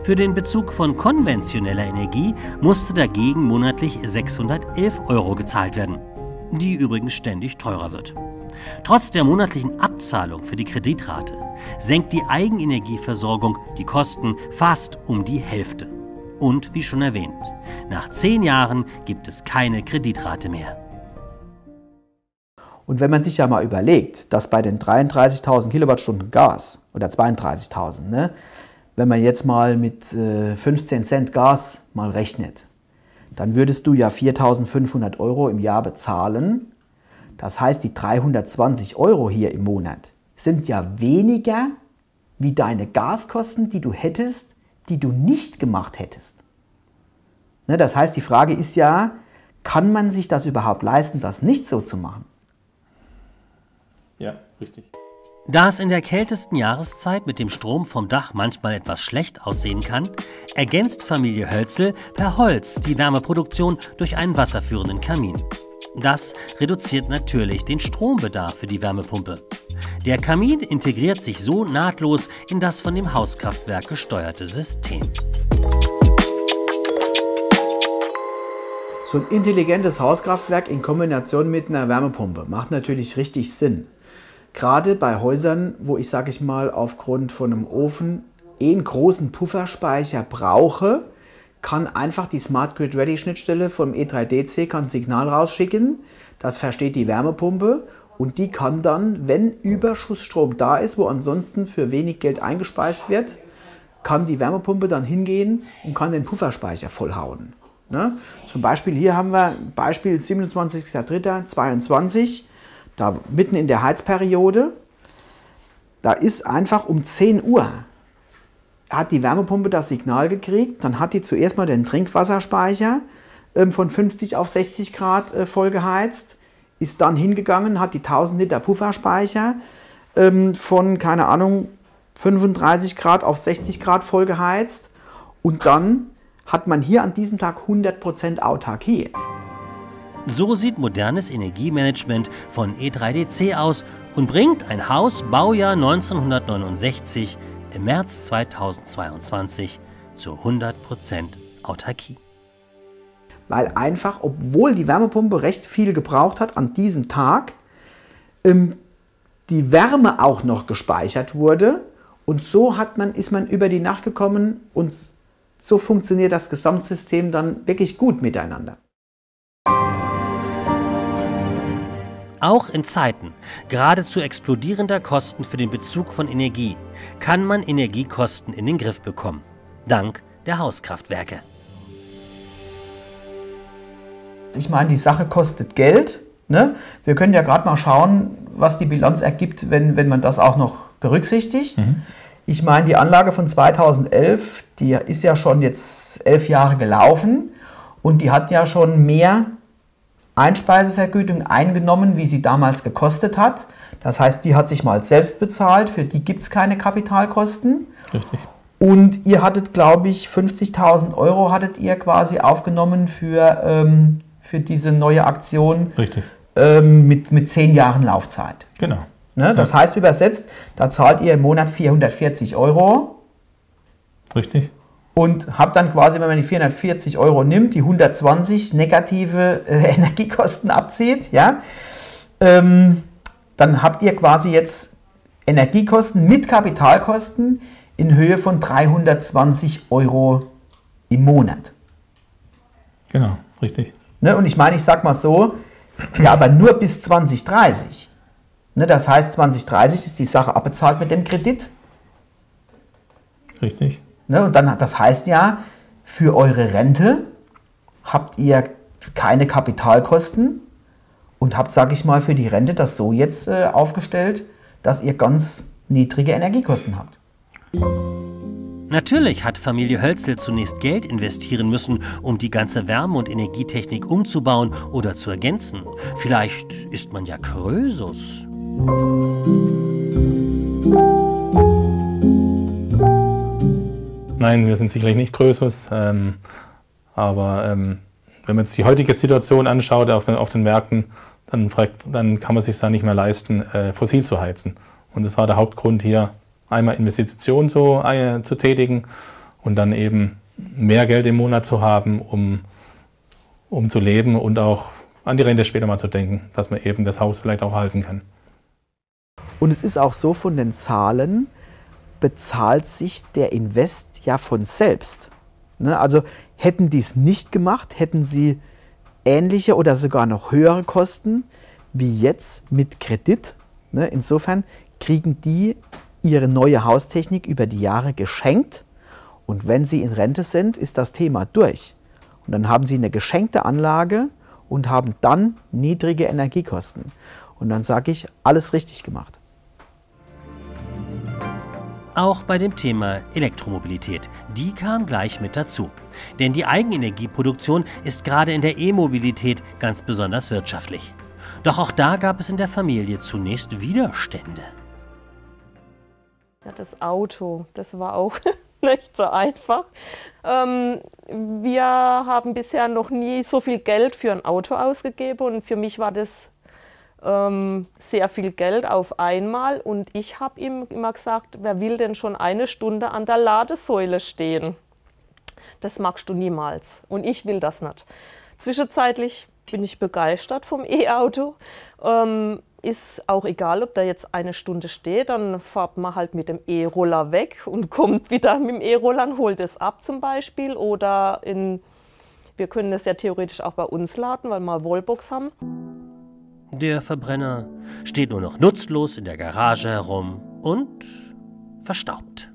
Für den Bezug von konventioneller Energie musste dagegen monatlich 611 Euro gezahlt werden, die übrigens ständig teurer wird. Trotz der monatlichen Abzahlung für die Kreditrate senkt die Eigenenergieversorgung die Kosten fast um die Hälfte. Und wie schon erwähnt, nach zehn Jahren gibt es keine Kreditrate mehr. Und wenn man sich ja mal überlegt, dass bei den 33.000 Kilowattstunden Gas oder 32.000, ne, wenn man jetzt mal mit 15 äh, Cent Gas mal rechnet, dann würdest du ja 4.500 Euro im Jahr bezahlen. Das heißt, die 320 Euro hier im Monat sind ja weniger wie deine Gaskosten, die du hättest, die du nicht gemacht hättest. Ne, das heißt, die Frage ist ja, kann man sich das überhaupt leisten, das nicht so zu machen? Ja, richtig. Da es in der kältesten Jahreszeit mit dem Strom vom Dach manchmal etwas schlecht aussehen kann, ergänzt Familie Hölzel per Holz die Wärmeproduktion durch einen wasserführenden Kamin. Das reduziert natürlich den Strombedarf für die Wärmepumpe. Der Kamin integriert sich so nahtlos in das von dem Hauskraftwerk gesteuerte System. So ein intelligentes Hauskraftwerk in Kombination mit einer Wärmepumpe macht natürlich richtig Sinn. Gerade bei Häusern, wo ich, sage ich mal, aufgrund von einem Ofen eh einen großen Pufferspeicher brauche, kann einfach die Smart Grid Ready Schnittstelle vom E3DC kann Signal rausschicken. Das versteht die Wärmepumpe und die kann dann, wenn Überschussstrom da ist, wo ansonsten für wenig Geld eingespeist wird, kann die Wärmepumpe dann hingehen und kann den Pufferspeicher vollhauen. Ne? Zum Beispiel hier haben wir Beispiel 27.03.22 da mitten in der Heizperiode, da ist einfach um 10 Uhr hat die Wärmepumpe das Signal gekriegt, dann hat die zuerst mal den Trinkwasserspeicher ähm, von 50 auf 60 Grad äh, vollgeheizt, ist dann hingegangen, hat die 1000 Liter Pufferspeicher ähm, von, keine Ahnung, 35 Grad auf 60 Grad vollgeheizt und dann hat man hier an diesem Tag 100% Autarkie. So sieht modernes Energiemanagement von E3DC aus und bringt ein Haus Baujahr 1969 im März 2022 zu 100% Autarkie. Weil einfach, obwohl die Wärmepumpe recht viel gebraucht hat an diesem Tag, ähm, die Wärme auch noch gespeichert wurde. Und so hat man, ist man über die Nacht gekommen und so funktioniert das Gesamtsystem dann wirklich gut miteinander. Auch in Zeiten geradezu explodierender Kosten für den Bezug von Energie kann man Energiekosten in den Griff bekommen, dank der Hauskraftwerke. Ich meine, die Sache kostet Geld. Ne? Wir können ja gerade mal schauen, was die Bilanz ergibt, wenn, wenn man das auch noch berücksichtigt. Mhm. Ich meine, die Anlage von 2011, die ist ja schon jetzt elf Jahre gelaufen und die hat ja schon mehr Einspeisevergütung eingenommen, wie sie damals gekostet hat. Das heißt, die hat sich mal selbst bezahlt, für die gibt es keine Kapitalkosten. Richtig. Und ihr hattet, glaube ich, 50.000 Euro hattet ihr quasi aufgenommen für, ähm, für diese neue Aktion. Richtig. Ähm, mit, mit zehn Jahren Laufzeit. Genau. Ne? Das ja. heißt übersetzt, da zahlt ihr im Monat 440 Euro. Richtig und habe dann quasi, wenn man die 440 Euro nimmt, die 120 negative äh, Energiekosten abzieht, ja, ähm, dann habt ihr quasi jetzt Energiekosten mit Kapitalkosten in Höhe von 320 Euro im Monat. Genau, richtig. Ne, und ich meine, ich sag mal so, ja, aber nur bis 2030. Ne, das heißt, 2030 ist die Sache abbezahlt mit dem Kredit. Richtig. Ne? Und dann, das heißt ja, für eure Rente habt ihr keine Kapitalkosten und habt, sag ich mal, für die Rente das so jetzt äh, aufgestellt, dass ihr ganz niedrige Energiekosten habt. Natürlich hat Familie Hölzel zunächst Geld investieren müssen, um die ganze Wärme- und Energietechnik umzubauen oder zu ergänzen. Vielleicht ist man ja Krösus. Nein, wir sind sicherlich nicht Größeres, ähm, aber ähm, wenn man jetzt die heutige Situation anschaut auf den, auf den Märkten, dann, dann, kann man sich da nicht mehr leisten, äh, fossil zu heizen. Und das war der Hauptgrund hier, einmal Investitionen zu, äh, zu tätigen und dann eben mehr Geld im Monat zu haben, um, um zu leben und auch an die Rente später mal zu denken, dass man eben das Haus vielleicht auch halten kann. Und es ist auch so von den Zahlen, bezahlt sich der Invest ja von selbst. Ne? Also hätten die es nicht gemacht, hätten sie ähnliche oder sogar noch höhere Kosten wie jetzt mit Kredit. Ne? Insofern kriegen die ihre neue Haustechnik über die Jahre geschenkt und wenn sie in Rente sind, ist das Thema durch. Und dann haben sie eine geschenkte Anlage und haben dann niedrige Energiekosten. Und dann sage ich, alles richtig gemacht. Auch bei dem Thema Elektromobilität. Die kam gleich mit dazu. Denn die Eigenenergieproduktion ist gerade in der E-Mobilität ganz besonders wirtschaftlich. Doch auch da gab es in der Familie zunächst Widerstände. Ja, das Auto, das war auch nicht so einfach. Ähm, wir haben bisher noch nie so viel Geld für ein Auto ausgegeben und für mich war das ähm, sehr viel Geld auf einmal. Und ich habe ihm immer gesagt, wer will denn schon eine Stunde an der Ladesäule stehen? Das magst du niemals. Und ich will das nicht. Zwischenzeitlich bin ich begeistert vom E-Auto. Ähm, ist auch egal, ob da jetzt eine Stunde steht, dann fahrt man halt mit dem E-Roller weg und kommt wieder mit dem E-Roller und holt es ab zum Beispiel. Oder in, wir können das ja theoretisch auch bei uns laden, weil wir Wallbox haben. Der Verbrenner steht nur noch nutzlos in der Garage herum und verstaubt.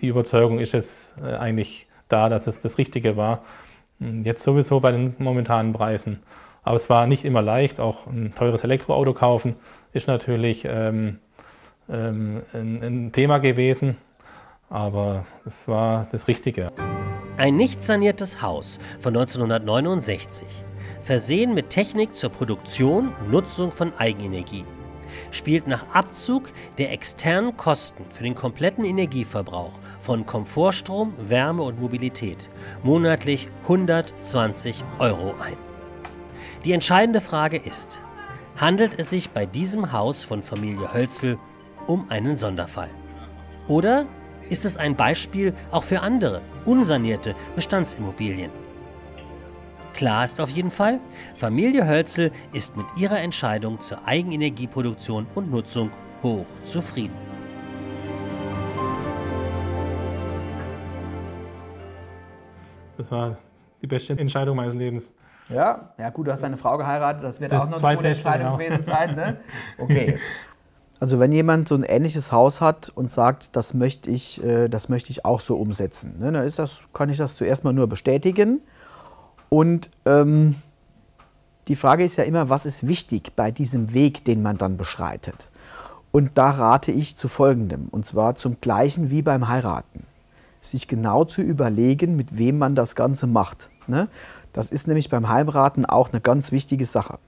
Die Überzeugung ist jetzt äh, eigentlich da, dass es das Richtige war. Hm, jetzt sowieso bei den momentanen Preisen. Aber es war nicht immer leicht. Auch ein teures Elektroauto kaufen ist natürlich ähm, ähm, ein, ein Thema gewesen. Aber es war das Richtige. Ein nicht saniertes Haus von 1969, versehen mit Technik zur Produktion und Nutzung von Eigenenergie, spielt nach Abzug der externen Kosten für den kompletten Energieverbrauch von Komfortstrom, Wärme und Mobilität monatlich 120 Euro ein. Die entscheidende Frage ist, handelt es sich bei diesem Haus von Familie Hölzel um einen Sonderfall? Oder ist es ein Beispiel auch für andere, unsanierte Bestandsimmobilien. Klar ist auf jeden Fall, Familie Hölzel ist mit ihrer Entscheidung zur Eigenenergieproduktion und Nutzung hoch zufrieden. Das war die beste Entscheidung meines Lebens. Ja, ja gut, du hast deine Frau geheiratet, das wird das auch noch eine gute Entscheidung ja. Genau. gewesen sein. Ne? Okay, Also wenn jemand so ein ähnliches Haus hat und sagt, das möchte ich, äh, das möchte ich auch so umsetzen, ne, dann ist das, kann ich das zuerst mal nur bestätigen. Und ähm, die Frage ist ja immer, was ist wichtig bei diesem Weg, den man dann beschreitet? Und da rate ich zu Folgendem, und zwar zum gleichen wie beim Heiraten. Sich genau zu überlegen, mit wem man das Ganze macht. Ne? Das ist nämlich beim Heiraten auch eine ganz wichtige Sache.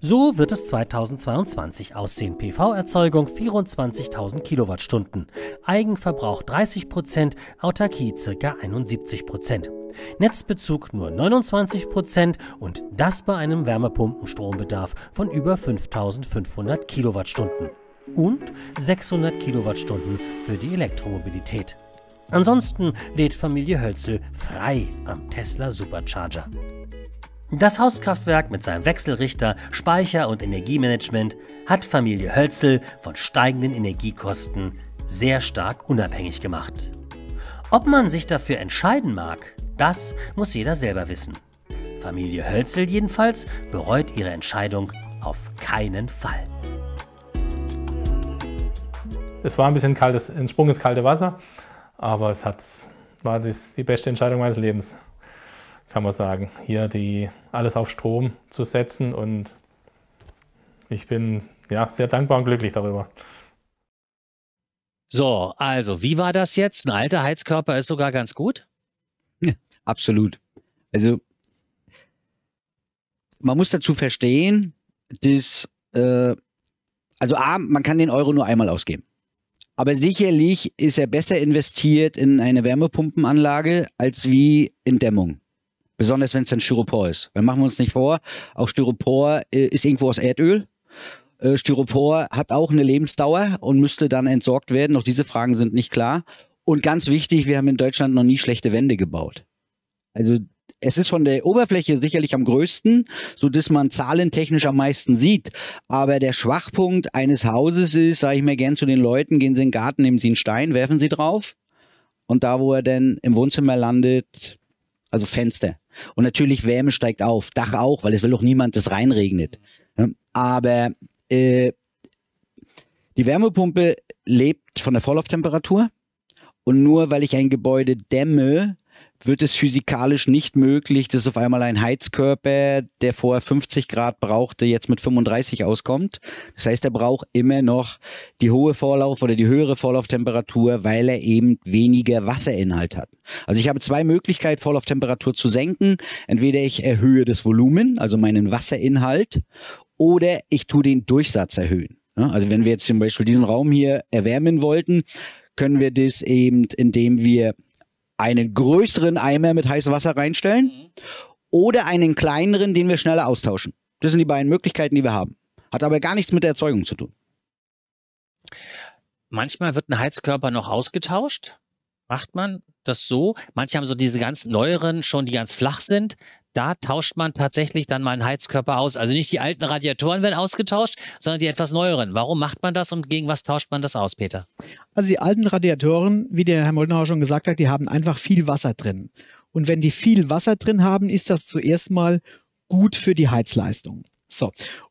So wird es 2022 aussehen. PV-Erzeugung 24.000 Kilowattstunden, Eigenverbrauch 30 Prozent, Autarkie ca. 71 Prozent. Netzbezug nur 29 Prozent und das bei einem Wärmepumpenstrombedarf von über 5.500 Kilowattstunden und 600 Kilowattstunden für die Elektromobilität. Ansonsten lädt Familie Hölzel frei am Tesla Supercharger. Das Hauskraftwerk mit seinem Wechselrichter, Speicher und Energiemanagement hat Familie Hölzel von steigenden Energiekosten sehr stark unabhängig gemacht. Ob man sich dafür entscheiden mag, das muss jeder selber wissen. Familie Hölzel jedenfalls bereut ihre Entscheidung auf keinen Fall. Es war ein bisschen kaltes, ein Sprung ins kalte Wasser, aber es hat, war die beste Entscheidung meines Lebens kann man sagen, hier die alles auf Strom zu setzen und ich bin ja sehr dankbar und glücklich darüber. So, also, wie war das jetzt? Ein alter Heizkörper ist sogar ganz gut? Ja, absolut. Also, man muss dazu verstehen, dass, äh, also A, man kann den Euro nur einmal ausgeben. Aber sicherlich ist er besser investiert in eine Wärmepumpenanlage als wie in Dämmung. Besonders wenn es dann Styropor ist. Dann machen wir uns nicht vor, auch Styropor äh, ist irgendwo aus Erdöl. Äh, Styropor hat auch eine Lebensdauer und müsste dann entsorgt werden. Auch diese Fragen sind nicht klar. Und ganz wichtig, wir haben in Deutschland noch nie schlechte Wände gebaut. Also es ist von der Oberfläche sicherlich am größten, so dass man zahlentechnisch am meisten sieht. Aber der Schwachpunkt eines Hauses ist, sage ich mir gern zu den Leuten, gehen Sie in den Garten, nehmen Sie einen Stein, werfen Sie drauf. Und da, wo er dann im Wohnzimmer landet, also Fenster. Und natürlich Wärme steigt auf, Dach auch, weil es will auch niemand, dass reinregnet. Aber äh, die Wärmepumpe lebt von der Vorlauftemperatur. Und nur weil ich ein Gebäude dämme, wird es physikalisch nicht möglich, dass auf einmal ein Heizkörper, der vorher 50 Grad brauchte, jetzt mit 35 auskommt. Das heißt, er braucht immer noch die hohe Vorlauf oder die höhere Vorlauftemperatur, weil er eben weniger Wasserinhalt hat. Also ich habe zwei Möglichkeiten, Vorlauftemperatur zu senken. Entweder ich erhöhe das Volumen, also meinen Wasserinhalt, oder ich tue den Durchsatz erhöhen. Also wenn wir jetzt zum Beispiel diesen Raum hier erwärmen wollten, können wir das eben, indem wir einen größeren Eimer mit heißem Wasser reinstellen mhm. oder einen kleineren, den wir schneller austauschen. Das sind die beiden Möglichkeiten, die wir haben. Hat aber gar nichts mit der Erzeugung zu tun. Manchmal wird ein Heizkörper noch ausgetauscht. Macht man das so? Manche haben so diese ganz neueren schon, die ganz flach sind da tauscht man tatsächlich dann mal einen Heizkörper aus. Also nicht die alten Radiatoren werden ausgetauscht, sondern die etwas neueren. Warum macht man das und gegen was tauscht man das aus, Peter? Also die alten Radiatoren, wie der Herr Moldenhauer schon gesagt hat, die haben einfach viel Wasser drin. Und wenn die viel Wasser drin haben, ist das zuerst mal gut für die Heizleistung. So.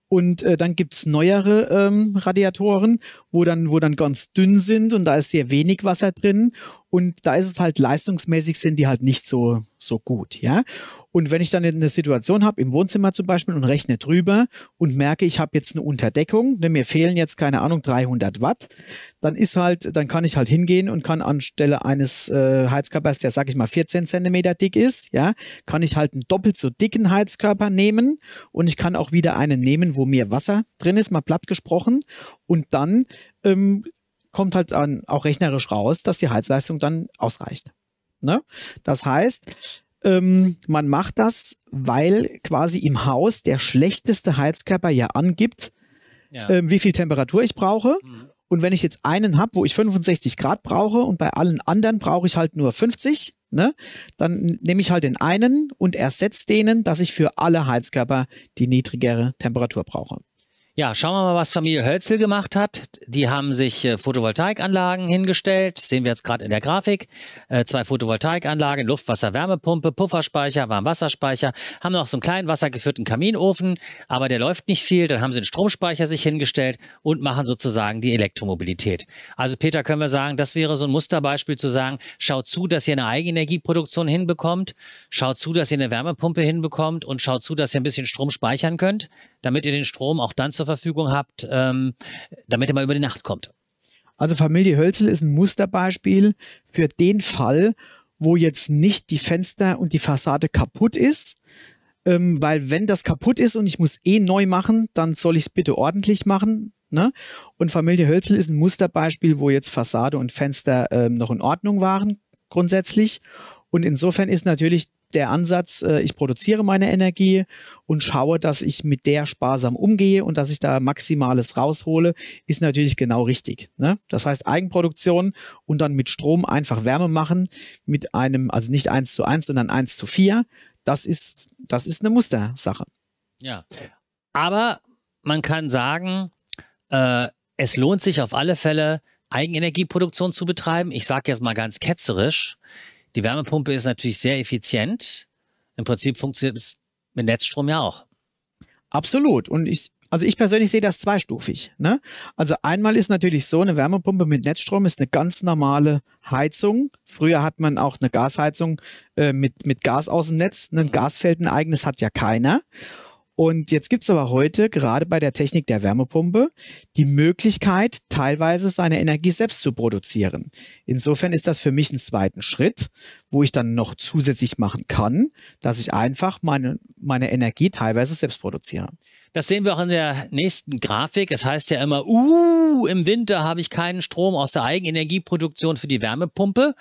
Und äh, dann es neuere ähm, Radiatoren, wo dann, wo dann ganz dünn sind und da ist sehr wenig Wasser drin. Und da ist es halt leistungsmäßig, sind die halt nicht so so gut, ja. Und wenn ich dann eine Situation habe, im Wohnzimmer zum Beispiel, und rechne drüber und merke, ich habe jetzt eine Unterdeckung, ne, mir fehlen jetzt, keine Ahnung, 300 Watt, dann ist halt, dann kann ich halt hingehen und kann anstelle eines äh, Heizkörpers, der, sage ich mal, 14 Zentimeter dick ist, ja, kann ich halt einen doppelt so dicken Heizkörper nehmen und ich kann auch wieder einen nehmen, wo mehr Wasser drin ist, mal platt gesprochen, und dann ähm, kommt halt dann auch rechnerisch raus, dass die Heizleistung dann ausreicht. Ne? Das heißt, ähm, man macht das, weil quasi im Haus der schlechteste Heizkörper ja angibt, ja. Ähm, wie viel Temperatur ich brauche. Mhm. Und wenn ich jetzt einen habe, wo ich 65 Grad brauche und bei allen anderen brauche ich halt nur 50, ne, dann nehme ich halt den einen und ersetze denen, dass ich für alle Heizkörper die niedrigere Temperatur brauche. Ja, schauen wir mal, was Familie Hölzel gemacht hat. Die haben sich äh, Photovoltaikanlagen hingestellt. Das sehen wir jetzt gerade in der Grafik. Äh, zwei Photovoltaikanlagen, Luftwasser-Wärmepumpe, Pufferspeicher, Warmwasserspeicher. Haben noch so einen kleinen wassergeführten Kaminofen, aber der läuft nicht viel. Dann haben sie einen Stromspeicher sich hingestellt und machen sozusagen die Elektromobilität. Also Peter, können wir sagen, das wäre so ein Musterbeispiel zu sagen, schaut zu, dass ihr eine Eigenenergieproduktion hinbekommt. Schaut zu, dass ihr eine Wärmepumpe hinbekommt und schaut zu, dass ihr ein bisschen Strom speichern könnt, damit ihr den Strom auch dann zur Verfügung habt, ähm, damit ihr mal über die Nacht kommt. Also Familie Hölzel ist ein Musterbeispiel für den Fall, wo jetzt nicht die Fenster und die Fassade kaputt ist, ähm, weil wenn das kaputt ist und ich muss eh neu machen, dann soll ich es bitte ordentlich machen. Ne? Und Familie Hölzel ist ein Musterbeispiel, wo jetzt Fassade und Fenster ähm, noch in Ordnung waren, grundsätzlich. Und insofern ist natürlich der Ansatz, äh, ich produziere meine Energie und schaue, dass ich mit der sparsam umgehe und dass ich da Maximales raushole, ist natürlich genau richtig. Ne? Das heißt Eigenproduktion und dann mit Strom einfach Wärme machen, mit einem, also nicht 1 zu 1, sondern 1 zu 4, Das ist, das ist eine Mustersache. Ja. Aber man kann sagen, äh, es lohnt sich auf alle Fälle, Eigenenergieproduktion zu betreiben. Ich sage jetzt mal ganz ketzerisch. Die Wärmepumpe ist natürlich sehr effizient. Im Prinzip funktioniert es mit Netzstrom ja auch. Absolut. Und ich, also ich persönlich sehe das zweistufig. Ne? Also einmal ist natürlich so, eine Wärmepumpe mit Netzstrom ist eine ganz normale Heizung. Früher hat man auch eine Gasheizung äh, mit, mit Gas aus dem Netz. Ein Gasfeld, ein eigenes hat ja keiner. Und jetzt gibt es aber heute, gerade bei der Technik der Wärmepumpe, die Möglichkeit, teilweise seine Energie selbst zu produzieren. Insofern ist das für mich ein zweiten Schritt, wo ich dann noch zusätzlich machen kann, dass ich einfach meine, meine Energie teilweise selbst produziere. Das sehen wir auch in der nächsten Grafik. Es das heißt ja immer, uh, im Winter habe ich keinen Strom aus der Eigenenergieproduktion für die Wärmepumpe.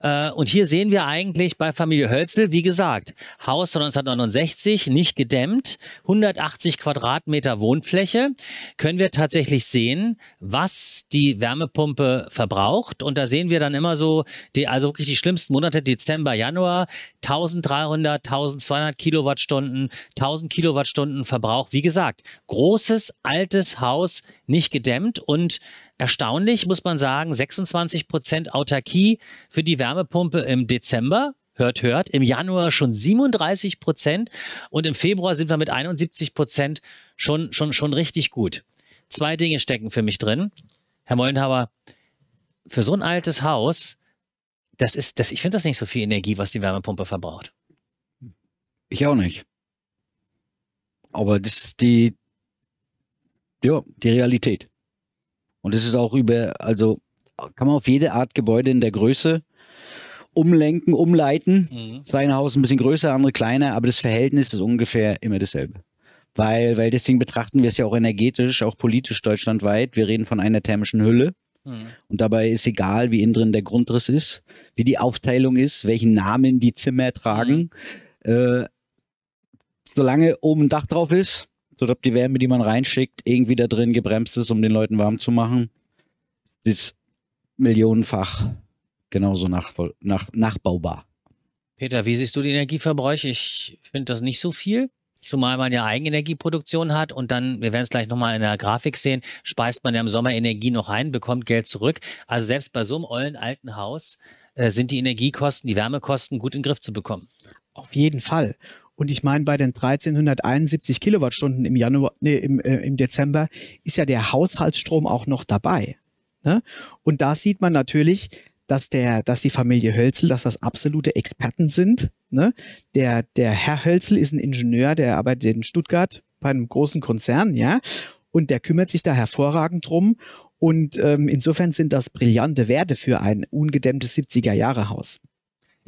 Äh, und hier sehen wir eigentlich bei Familie Hölzel, wie gesagt, Haus von 1969, nicht gedämmt, 180 Quadratmeter Wohnfläche, können wir tatsächlich sehen, was die Wärmepumpe verbraucht. Und da sehen wir dann immer so, die, also wirklich die schlimmsten Monate, Dezember, Januar, 1300, 1200 Kilowattstunden, 1000 Kilowattstunden Verbrauch. Wie gesagt, großes, altes Haus, nicht gedämmt und Erstaunlich muss man sagen, 26 Prozent Autarkie für die Wärmepumpe im Dezember. Hört, hört. Im Januar schon 37 Prozent und im Februar sind wir mit 71 Prozent schon, schon, schon richtig gut. Zwei Dinge stecken für mich drin. Herr Mollenhauer, für so ein altes Haus, das ist, das, ich finde das nicht so viel Energie, was die Wärmepumpe verbraucht. Ich auch nicht. Aber das ist die, ja, die Realität. Und es ist auch über, also kann man auf jede Art Gebäude in der Größe umlenken, umleiten. Mhm. Kleine Haus ein bisschen größer, andere kleiner, aber das Verhältnis ist ungefähr immer dasselbe. Weil, weil deswegen betrachten wir es ja auch energetisch, auch politisch deutschlandweit. Wir reden von einer thermischen Hülle. Mhm. Und dabei ist egal, wie innen drin der Grundriss ist, wie die Aufteilung ist, welchen Namen die Zimmer tragen. Mhm. Äh, solange oben ein Dach drauf ist, so dass die Wärme, die man reinschickt, irgendwie da drin gebremst ist, um den Leuten warm zu machen. ist millionenfach genauso nach, nach, nachbaubar. Peter, wie siehst du die Energieverbräuche? Ich finde das nicht so viel. Zumal man ja Eigenenergieproduktion hat und dann, wir werden es gleich nochmal in der Grafik sehen, speist man ja im Sommer Energie noch ein, bekommt Geld zurück. Also selbst bei so einem ollen alten Haus äh, sind die Energiekosten, die Wärmekosten gut in den Griff zu bekommen. Auf jeden Fall. Und ich meine, bei den 1371 Kilowattstunden im Januar, nee, im, äh, im Dezember ist ja der Haushaltsstrom auch noch dabei. Ne? Und da sieht man natürlich, dass der, dass die Familie Hölzel, dass das absolute Experten sind. Ne? Der, der Herr Hölzel ist ein Ingenieur, der arbeitet in Stuttgart bei einem großen Konzern, ja. Und der kümmert sich da hervorragend drum. Und ähm, insofern sind das brillante Werte für ein ungedämmtes 70er-Jahre-Haus.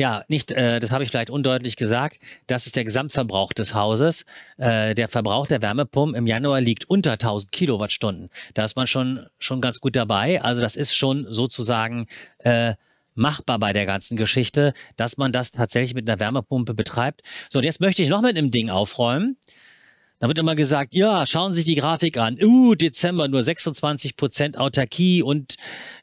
Ja, nicht, äh, das habe ich vielleicht undeutlich gesagt. Das ist der Gesamtverbrauch des Hauses. Äh, der Verbrauch der Wärmepumpe im Januar liegt unter 1000 Kilowattstunden. Da ist man schon, schon ganz gut dabei. Also das ist schon sozusagen äh, machbar bei der ganzen Geschichte, dass man das tatsächlich mit einer Wärmepumpe betreibt. So, und jetzt möchte ich noch mit einem Ding aufräumen. Da wird immer gesagt, ja, schauen Sie sich die Grafik an. Uh, Dezember nur 26 Prozent Autarkie und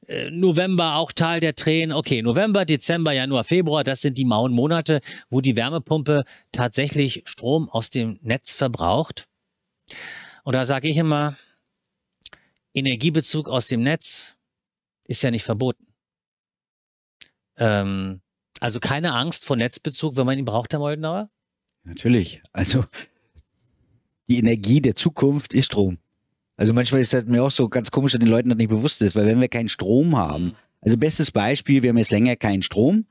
äh, November auch Teil der Tränen. Okay, November, Dezember, Januar, Februar, das sind die mauen Monate, wo die Wärmepumpe tatsächlich Strom aus dem Netz verbraucht. Und da sage ich immer, Energiebezug aus dem Netz ist ja nicht verboten. Ähm, also keine Angst vor Netzbezug, wenn man ihn braucht, Herr Moldenauer? Natürlich. Also die Energie der Zukunft ist Strom. Also manchmal ist das mir auch so ganz komisch, dass den Leuten das nicht bewusst ist, weil wenn wir keinen Strom haben, also bestes Beispiel, wir haben jetzt länger keinen Strom,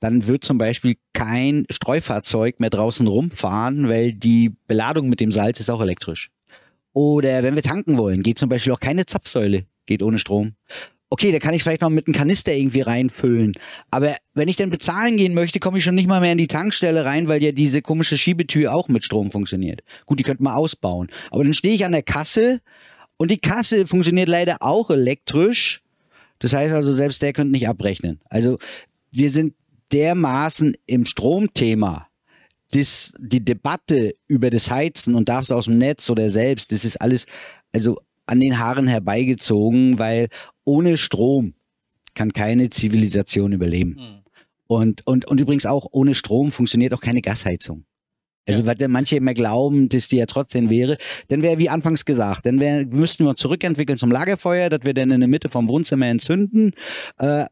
dann wird zum Beispiel kein Streufahrzeug mehr draußen rumfahren, weil die Beladung mit dem Salz ist auch elektrisch. Oder wenn wir tanken wollen, geht zum Beispiel auch keine Zapfsäule, geht ohne Strom okay, da kann ich vielleicht noch mit einem Kanister irgendwie reinfüllen. Aber wenn ich dann bezahlen gehen möchte, komme ich schon nicht mal mehr in die Tankstelle rein, weil ja diese komische Schiebetür auch mit Strom funktioniert. Gut, die könnte man ausbauen. Aber dann stehe ich an der Kasse und die Kasse funktioniert leider auch elektrisch. Das heißt also, selbst der könnte nicht abrechnen. Also wir sind dermaßen im Stromthema. Das, die Debatte über das Heizen und darf es aus dem Netz oder selbst, das ist alles, also an den Haaren herbeigezogen, weil ohne Strom kann keine Zivilisation überleben. Mhm. Und, und, und übrigens auch ohne Strom funktioniert auch keine Gasheizung. Also, ja. weil manche immer glauben, dass die ja trotzdem wäre, dann wäre, wie anfangs gesagt, dann wär, müssten wir uns zurückentwickeln zum Lagerfeuer, das wir dann in der Mitte vom Wohnzimmer entzünden. Äh,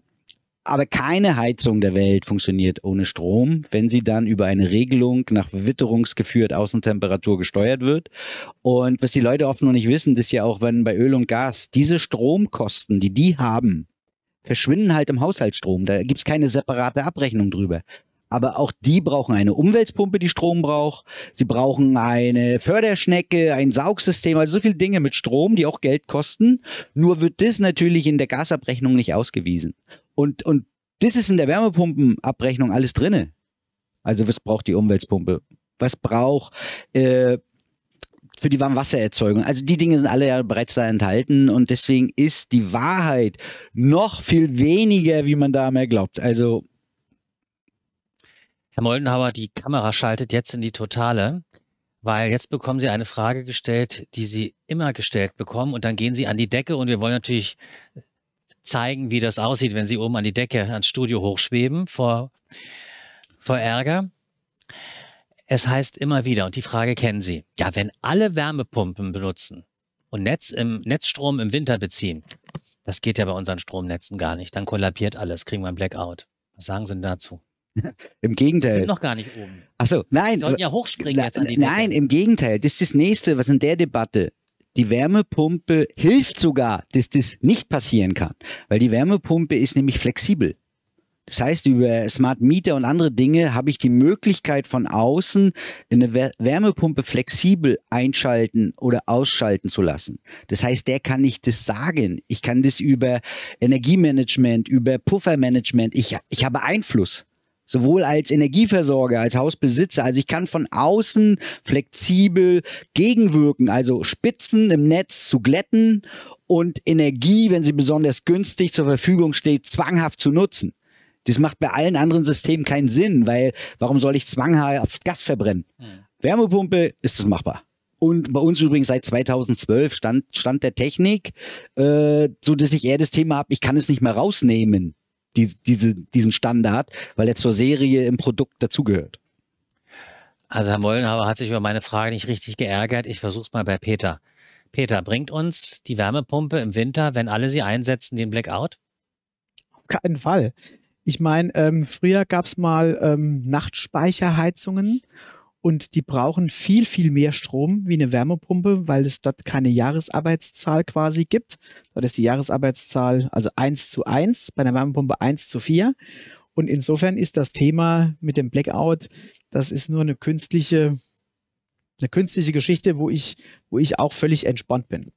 aber keine Heizung der Welt funktioniert ohne Strom, wenn sie dann über eine Regelung nach witterungsgeführt Außentemperatur gesteuert wird. Und was die Leute oft noch nicht wissen, ist ja auch, wenn bei Öl und Gas diese Stromkosten, die die haben, verschwinden halt im Haushaltsstrom. Da gibt es keine separate Abrechnung drüber. Aber auch die brauchen eine Umweltpumpe, die Strom braucht. Sie brauchen eine Förderschnecke, ein Saugsystem, also so viele Dinge mit Strom, die auch Geld kosten. Nur wird das natürlich in der Gasabrechnung nicht ausgewiesen. Und, und das ist in der Wärmepumpenabrechnung alles drin. Also was braucht die Umweltpumpe? Was braucht äh, für die Warmwassererzeugung? Also die Dinge sind alle ja bereits da enthalten und deswegen ist die Wahrheit noch viel weniger, wie man da mehr glaubt. Also Herr Moldenhauer, die Kamera schaltet jetzt in die Totale, weil jetzt bekommen Sie eine Frage gestellt, die Sie immer gestellt bekommen und dann gehen Sie an die Decke und wir wollen natürlich zeigen, wie das aussieht, wenn sie oben an die Decke, ans Studio hochschweben vor, vor Ärger. Es heißt immer wieder, und die Frage kennen Sie, ja, wenn alle Wärmepumpen benutzen und Netz im, Netzstrom im Winter beziehen, das geht ja bei unseren Stromnetzen gar nicht, dann kollabiert alles, kriegen wir ein Blackout. Was sagen Sie denn dazu? Im Gegenteil. Die sind noch gar nicht oben. Ach so, nein. Die sollten ja äh, hochspringen na, jetzt an die Decke. Nein, im Gegenteil. Das ist das Nächste, was in der Debatte die Wärmepumpe hilft sogar, dass das nicht passieren kann, weil die Wärmepumpe ist nämlich flexibel. Das heißt, über Smart Meter und andere Dinge habe ich die Möglichkeit von außen eine Wärmepumpe flexibel einschalten oder ausschalten zu lassen. Das heißt, der kann ich das sagen. Ich kann das über Energiemanagement, über Puffermanagement, ich, ich habe Einfluss sowohl als Energieversorger, als Hausbesitzer. Also ich kann von außen flexibel gegenwirken, also Spitzen im Netz zu glätten und Energie, wenn sie besonders günstig zur Verfügung steht, zwanghaft zu nutzen. Das macht bei allen anderen Systemen keinen Sinn, weil warum soll ich zwanghaft Gas verbrennen? Mhm. Wärmepumpe ist das machbar. Und bei uns übrigens seit 2012 stand, stand der Technik, äh, so dass ich eher das Thema habe, ich kann es nicht mehr rausnehmen die, diese, diesen Standard, weil er zur Serie im Produkt dazugehört. Also Herr Mollenhauer hat sich über meine Frage nicht richtig geärgert. Ich versuche es mal bei Peter. Peter, bringt uns die Wärmepumpe im Winter, wenn alle sie einsetzen, den Blackout? Auf keinen Fall. Ich meine, ähm, früher gab es mal ähm, Nachtspeicherheizungen und die brauchen viel, viel mehr Strom wie eine Wärmepumpe, weil es dort keine Jahresarbeitszahl quasi gibt. Dort ist die Jahresarbeitszahl also eins zu eins bei einer Wärmepumpe eins zu vier. Und insofern ist das Thema mit dem Blackout, das ist nur eine künstliche, eine künstliche Geschichte, wo ich, wo ich auch völlig entspannt bin.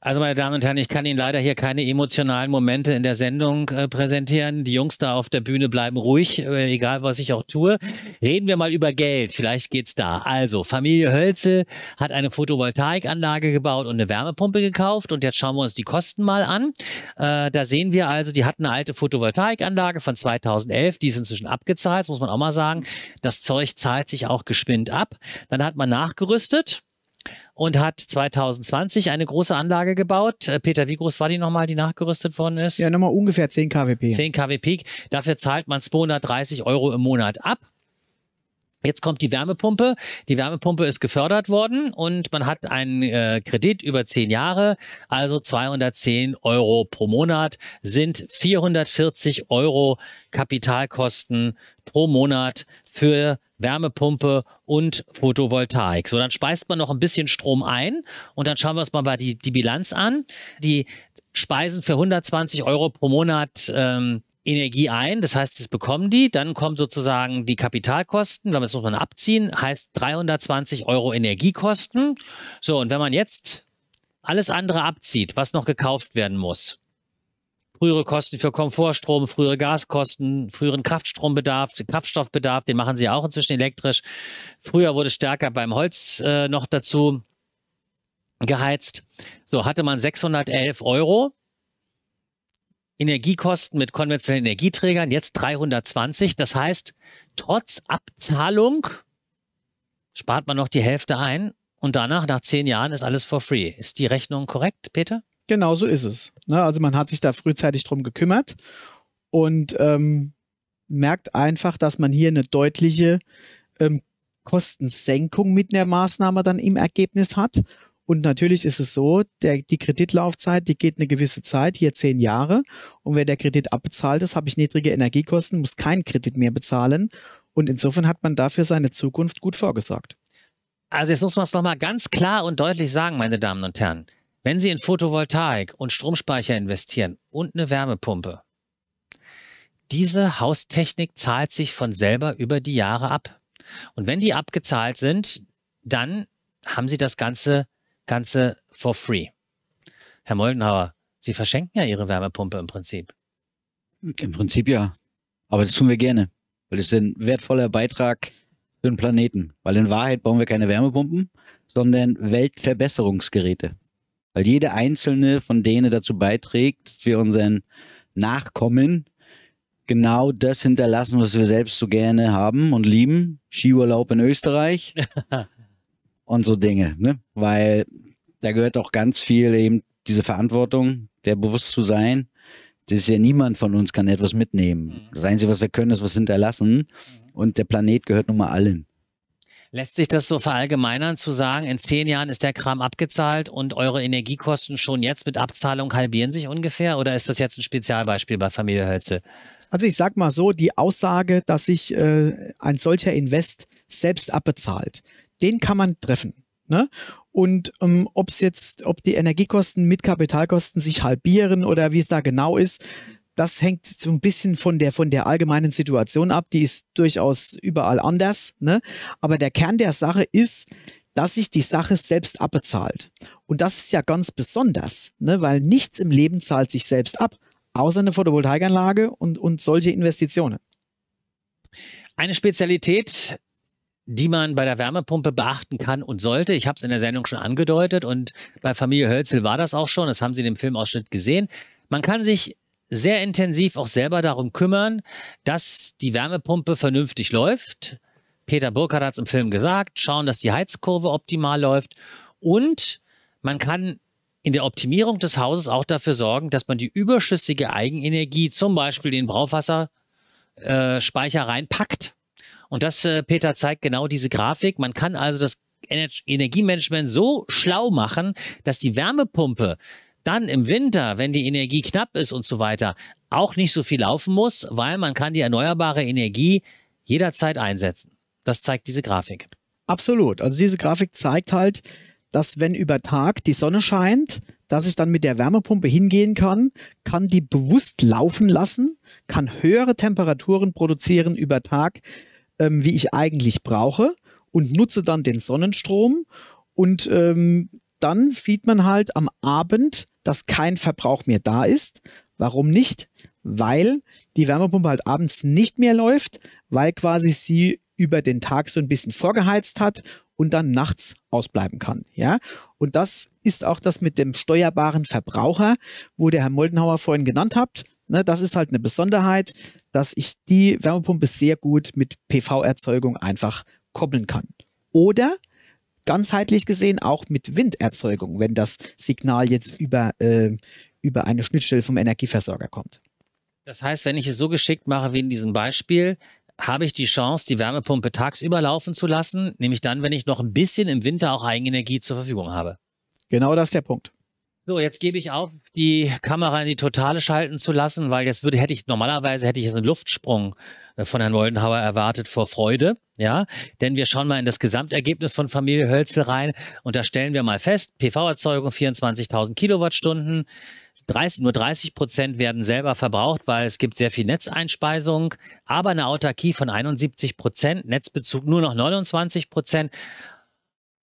Also, meine Damen und Herren, ich kann Ihnen leider hier keine emotionalen Momente in der Sendung äh, präsentieren. Die Jungs da auf der Bühne bleiben ruhig, äh, egal was ich auch tue. Reden wir mal über Geld. Vielleicht geht's da. Also, Familie Hölze hat eine Photovoltaikanlage gebaut und eine Wärmepumpe gekauft. Und jetzt schauen wir uns die Kosten mal an. Äh, da sehen wir also, die hatten eine alte Photovoltaikanlage von 2011. Die ist inzwischen abgezahlt. Das muss man auch mal sagen. Das Zeug zahlt sich auch gespinnt ab. Dann hat man nachgerüstet und hat 2020 eine große Anlage gebaut. Äh, Peter, wie groß war die nochmal, die nachgerüstet worden ist? Ja, nochmal ungefähr 10 kWp. 10 kWp. Dafür zahlt man 230 Euro im Monat ab. Jetzt kommt die Wärmepumpe. Die Wärmepumpe ist gefördert worden und man hat einen äh, Kredit über zehn Jahre, also 210 Euro pro Monat sind 440 Euro Kapitalkosten pro Monat für Wärmepumpe und Photovoltaik. So, dann speist man noch ein bisschen Strom ein und dann schauen wir uns mal die, die Bilanz an. Die speisen für 120 Euro pro Monat ähm, Energie ein, das heißt, das bekommen die, dann kommen sozusagen die Kapitalkosten, das muss man abziehen, heißt 320 Euro Energiekosten. So, und wenn man jetzt alles andere abzieht, was noch gekauft werden muss, frühere Kosten für Komfortstrom, frühere Gaskosten, früheren Kraftstrombedarf, Kraftstoffbedarf, den machen sie auch inzwischen elektrisch. Früher wurde stärker beim Holz äh, noch dazu geheizt. So hatte man 611 Euro Energiekosten mit konventionellen Energieträgern, jetzt 320. Das heißt, trotz Abzahlung spart man noch die Hälfte ein und danach, nach zehn Jahren, ist alles for free. Ist die Rechnung korrekt, Peter? Genau so ist es. Ne? Also man hat sich da frühzeitig drum gekümmert und ähm, merkt einfach, dass man hier eine deutliche ähm, Kostensenkung mit der Maßnahme dann im Ergebnis hat. Und natürlich ist es so, der, die Kreditlaufzeit, die geht eine gewisse Zeit, hier zehn Jahre. Und wenn der Kredit abbezahlt ist, habe ich niedrige Energiekosten, muss keinen Kredit mehr bezahlen. Und insofern hat man dafür seine Zukunft gut vorgesorgt. Also jetzt muss man es nochmal ganz klar und deutlich sagen, meine Damen und Herren. Wenn Sie in Photovoltaik und Stromspeicher investieren und eine Wärmepumpe, diese Haustechnik zahlt sich von selber über die Jahre ab. Und wenn die abgezahlt sind, dann haben Sie das Ganze, Ganze for free. Herr Moldenhauer, Sie verschenken ja Ihre Wärmepumpe im Prinzip. Im Prinzip ja. Aber das tun wir gerne, weil das ist ein wertvoller Beitrag für den Planeten. Weil in Wahrheit brauchen wir keine Wärmepumpen, sondern Weltverbesserungsgeräte weil jede einzelne von denen dazu beiträgt, dass wir unseren Nachkommen genau das hinterlassen, was wir selbst so gerne haben und lieben. Skiurlaub in Österreich und so Dinge, ne? Weil da gehört auch ganz viel eben diese Verantwortung, der bewusst zu sein. Das ist ja niemand von uns kann etwas mitnehmen. Mhm. Das Einzige, was wir können, ist was hinterlassen. Mhm. Und der Planet gehört nun mal allen. Lässt sich das so verallgemeinern zu sagen, in zehn Jahren ist der Kram abgezahlt und eure Energiekosten schon jetzt mit Abzahlung halbieren sich ungefähr? Oder ist das jetzt ein Spezialbeispiel bei Familie Hölze? Also ich sage mal so, die Aussage, dass sich äh, ein solcher Invest selbst abbezahlt, den kann man treffen. Ne? Und ähm, ob es jetzt, ob die Energiekosten mit Kapitalkosten sich halbieren oder wie es da genau ist, das hängt so ein bisschen von der, von der allgemeinen Situation ab. Die ist durchaus überall anders. Ne? Aber der Kern der Sache ist, dass sich die Sache selbst abbezahlt. Und das ist ja ganz besonders, ne? weil nichts im Leben zahlt sich selbst ab, außer eine Photovoltaikanlage und, und solche Investitionen. Eine Spezialität, die man bei der Wärmepumpe beachten kann und sollte, ich habe es in der Sendung schon angedeutet und bei Familie Hölzel war das auch schon, das haben Sie in dem Filmausschnitt gesehen, man kann sich sehr intensiv auch selber darum kümmern, dass die Wärmepumpe vernünftig läuft. Peter Burkhardt hat es im Film gesagt, schauen, dass die Heizkurve optimal läuft. Und man kann in der Optimierung des Hauses auch dafür sorgen, dass man die überschüssige Eigenenergie, zum Beispiel den Brauchwasserspeicher, äh, reinpackt. Und das, äh, Peter, zeigt genau diese Grafik. Man kann also das Energiemanagement so schlau machen, dass die Wärmepumpe dann im Winter, wenn die Energie knapp ist und so weiter, auch nicht so viel laufen muss, weil man kann die erneuerbare Energie jederzeit einsetzen. Das zeigt diese Grafik. Absolut. Also diese Grafik zeigt halt, dass wenn über Tag die Sonne scheint, dass ich dann mit der Wärmepumpe hingehen kann, kann die bewusst laufen lassen, kann höhere Temperaturen produzieren über Tag, ähm, wie ich eigentlich brauche und nutze dann den Sonnenstrom und ähm, dann sieht man halt am Abend, dass kein Verbrauch mehr da ist. Warum nicht? Weil die Wärmepumpe halt abends nicht mehr läuft, weil quasi sie über den Tag so ein bisschen vorgeheizt hat und dann nachts ausbleiben kann. Ja? Und das ist auch das mit dem steuerbaren Verbraucher, wo der Herr Moldenhauer vorhin genannt habt. Ne, das ist halt eine Besonderheit, dass ich die Wärmepumpe sehr gut mit PV-Erzeugung einfach koppeln kann. Oder ganzheitlich gesehen auch mit Winderzeugung, wenn das Signal jetzt über, äh, über eine Schnittstelle vom Energieversorger kommt. Das heißt, wenn ich es so geschickt mache wie in diesem Beispiel, habe ich die Chance, die Wärmepumpe tagsüber laufen zu lassen, nämlich dann, wenn ich noch ein bisschen im Winter auch Eigenenergie zur Verfügung habe. Genau das ist der Punkt. So, jetzt gebe ich auf, die Kamera in die Totale schalten zu lassen, weil jetzt würde, hätte ich normalerweise hätte ich einen Luftsprung äh, von Herrn Moldenhauer erwartet vor Freude, ja, denn wir schauen mal in das Gesamtergebnis von Familie Hölzel rein und da stellen wir mal fest, PV-Erzeugung 24.000 Kilowattstunden, 30, nur 30 Prozent werden selber verbraucht, weil es gibt sehr viel Netzeinspeisung, aber eine Autarkie von 71 Prozent, Netzbezug nur noch 29 Prozent.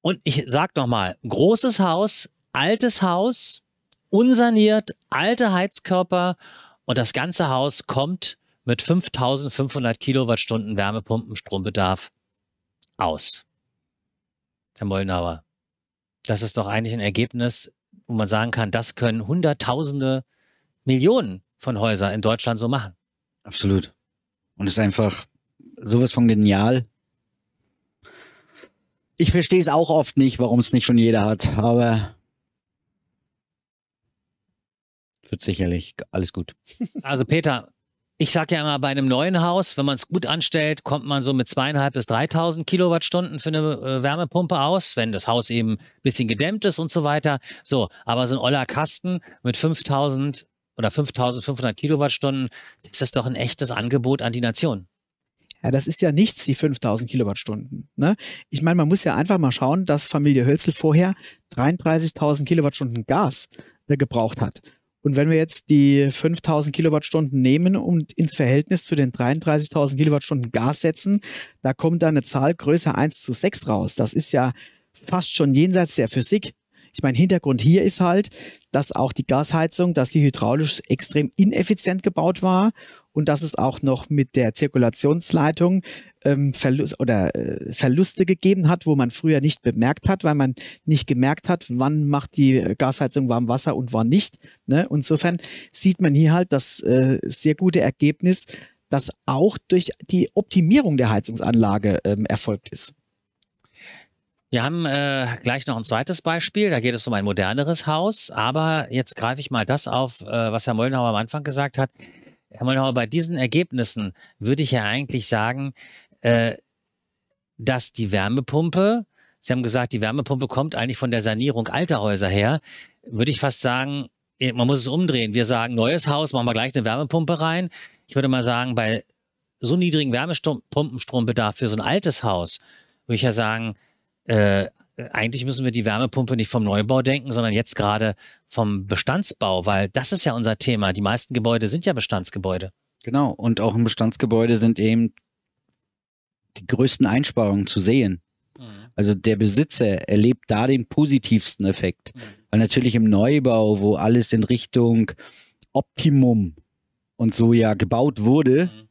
Und ich sag nochmal, großes Haus, altes Haus, unsaniert, alte Heizkörper und das ganze Haus kommt mit 5500 Kilowattstunden Wärmepumpenstrombedarf aus. Herr Mollenauer, das ist doch eigentlich ein Ergebnis, wo man sagen kann, das können Hunderttausende, Millionen von Häusern in Deutschland so machen. Absolut. Und ist einfach sowas von genial. Ich verstehe es auch oft nicht, warum es nicht schon jeder hat, aber Wird sicherlich alles gut. Also Peter, ich sage ja immer, bei einem neuen Haus, wenn man es gut anstellt, kommt man so mit zweieinhalb bis 3.000 Kilowattstunden für eine äh, Wärmepumpe aus, wenn das Haus eben ein bisschen gedämmt ist und so weiter. So, aber so ein oller Kasten mit 5.000 oder 5.500 Kilowattstunden, das ist doch ein echtes Angebot an die Nation. Ja, das ist ja nichts, die 5000 Kilowattstunden. Ne? Ich meine, man muss ja einfach mal schauen, dass Familie Hölzel vorher 33.000 Kilowattstunden Gas äh, gebraucht hat. Und wenn wir jetzt die 5000 Kilowattstunden nehmen und ins Verhältnis zu den 33.000 Kilowattstunden Gas setzen, da kommt da eine Zahl größer 1 zu 6 raus. Das ist ja fast schon jenseits der Physik. Ich meine, Hintergrund hier ist halt, dass auch die Gasheizung, dass die hydraulisch extrem ineffizient gebaut war und dass es auch noch mit der Zirkulationsleitung ähm, Verlust oder äh, Verluste gegeben hat, wo man früher nicht bemerkt hat, weil man nicht gemerkt hat, wann macht die Gasheizung warm Wasser und wann nicht. Ne? Insofern sieht man hier halt das äh, sehr gute Ergebnis, das auch durch die Optimierung der Heizungsanlage ähm, erfolgt ist. Wir haben äh, gleich noch ein zweites Beispiel. Da geht es um ein moderneres Haus. Aber jetzt greife ich mal das auf, äh, was Herr Mollenhauer am Anfang gesagt hat. Herr Mollenhauer, bei diesen Ergebnissen würde ich ja eigentlich sagen, äh, dass die Wärmepumpe, Sie haben gesagt, die Wärmepumpe kommt eigentlich von der Sanierung alter Häuser her, würde ich fast sagen, eh, man muss es umdrehen. Wir sagen, neues Haus, machen wir gleich eine Wärmepumpe rein. Ich würde mal sagen, bei so niedrigen Wärmepumpenstrombedarf für so ein altes Haus, würde ich ja sagen, äh, eigentlich müssen wir die Wärmepumpe nicht vom Neubau denken, sondern jetzt gerade vom Bestandsbau, weil das ist ja unser Thema. Die meisten Gebäude sind ja Bestandsgebäude. Genau, und auch im Bestandsgebäude sind eben die größten Einsparungen zu sehen. Mhm. Also der Besitzer erlebt da den positivsten Effekt. Mhm. Weil natürlich im Neubau, wo alles in Richtung Optimum und so ja gebaut wurde, mhm.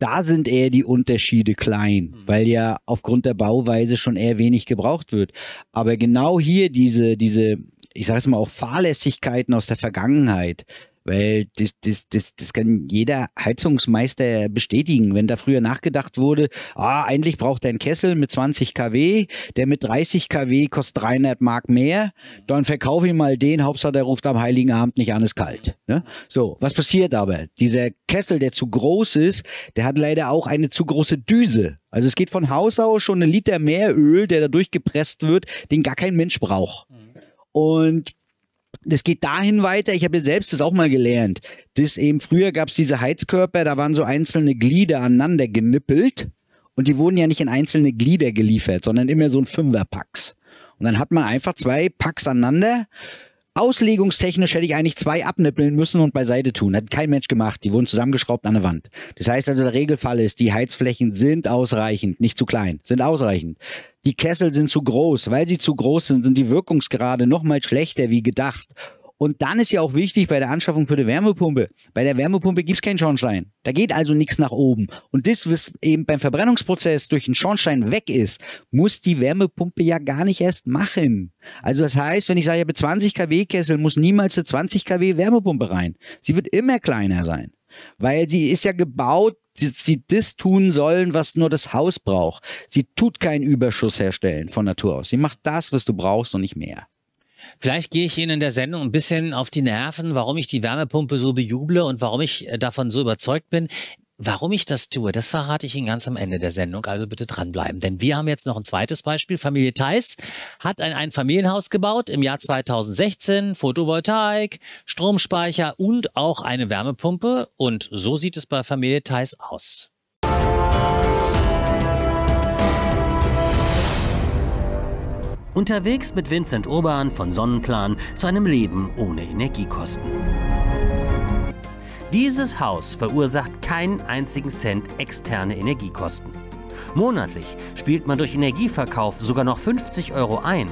Da sind eher die Unterschiede klein, hm. weil ja aufgrund der Bauweise schon eher wenig gebraucht wird. Aber genau hier diese, diese, ich sage es mal auch Fahrlässigkeiten aus der Vergangenheit, weil das, das, das, das kann jeder Heizungsmeister bestätigen. Wenn da früher nachgedacht wurde, ah, eigentlich braucht er einen Kessel mit 20 kW, der mit 30 kW kostet 300 Mark mehr, dann verkaufe ich mal den, Hauptsache der ruft am Heiligen Abend nicht an, ist kalt. Ne? So, was passiert aber? Dieser Kessel, der zu groß ist, der hat leider auch eine zu große Düse. Also es geht von Haus aus schon ein Liter mehr Öl, der da durchgepresst wird, den gar kein Mensch braucht. Mhm. Und das geht dahin weiter, ich habe ja selbst das auch mal gelernt, dass eben früher gab es diese Heizkörper, da waren so einzelne Glieder aneinander genippelt und die wurden ja nicht in einzelne Glieder geliefert, sondern immer so ein Fünferpacks. Und dann hat man einfach zwei Packs aneinander Auslegungstechnisch hätte ich eigentlich zwei abnippeln müssen und beiseite tun. Hat kein Mensch gemacht. Die wurden zusammengeschraubt an der Wand. Das heißt also, der Regelfall ist, die Heizflächen sind ausreichend, nicht zu klein, sind ausreichend. Die Kessel sind zu groß. Weil sie zu groß sind, sind die Wirkungsgrade nochmal schlechter wie gedacht. Und dann ist ja auch wichtig bei der Anschaffung für die Wärmepumpe. Bei der Wärmepumpe gibt es keinen Schornstein. Da geht also nichts nach oben. Und das, was eben beim Verbrennungsprozess durch den Schornstein weg ist, muss die Wärmepumpe ja gar nicht erst machen. Also das heißt, wenn ich sage, ich habe 20 kW Kessel, muss niemals eine 20 kW Wärmepumpe rein. Sie wird immer kleiner sein. Weil sie ist ja gebaut, sie, sie das tun sollen, was nur das Haus braucht. Sie tut keinen Überschuss herstellen von Natur aus. Sie macht das, was du brauchst und nicht mehr. Vielleicht gehe ich Ihnen in der Sendung ein bisschen auf die Nerven, warum ich die Wärmepumpe so bejuble und warum ich äh, davon so überzeugt bin. Warum ich das tue, das verrate ich Ihnen ganz am Ende der Sendung, also bitte dranbleiben. Denn wir haben jetzt noch ein zweites Beispiel. Familie Theis hat ein Einfamilienhaus gebaut im Jahr 2016, Photovoltaik, Stromspeicher und auch eine Wärmepumpe. Und so sieht es bei Familie Theis aus. Unterwegs mit Vincent Urban von Sonnenplan zu einem Leben ohne Energiekosten. Dieses Haus verursacht keinen einzigen Cent externe Energiekosten. Monatlich spielt man durch Energieverkauf sogar noch 50 Euro ein.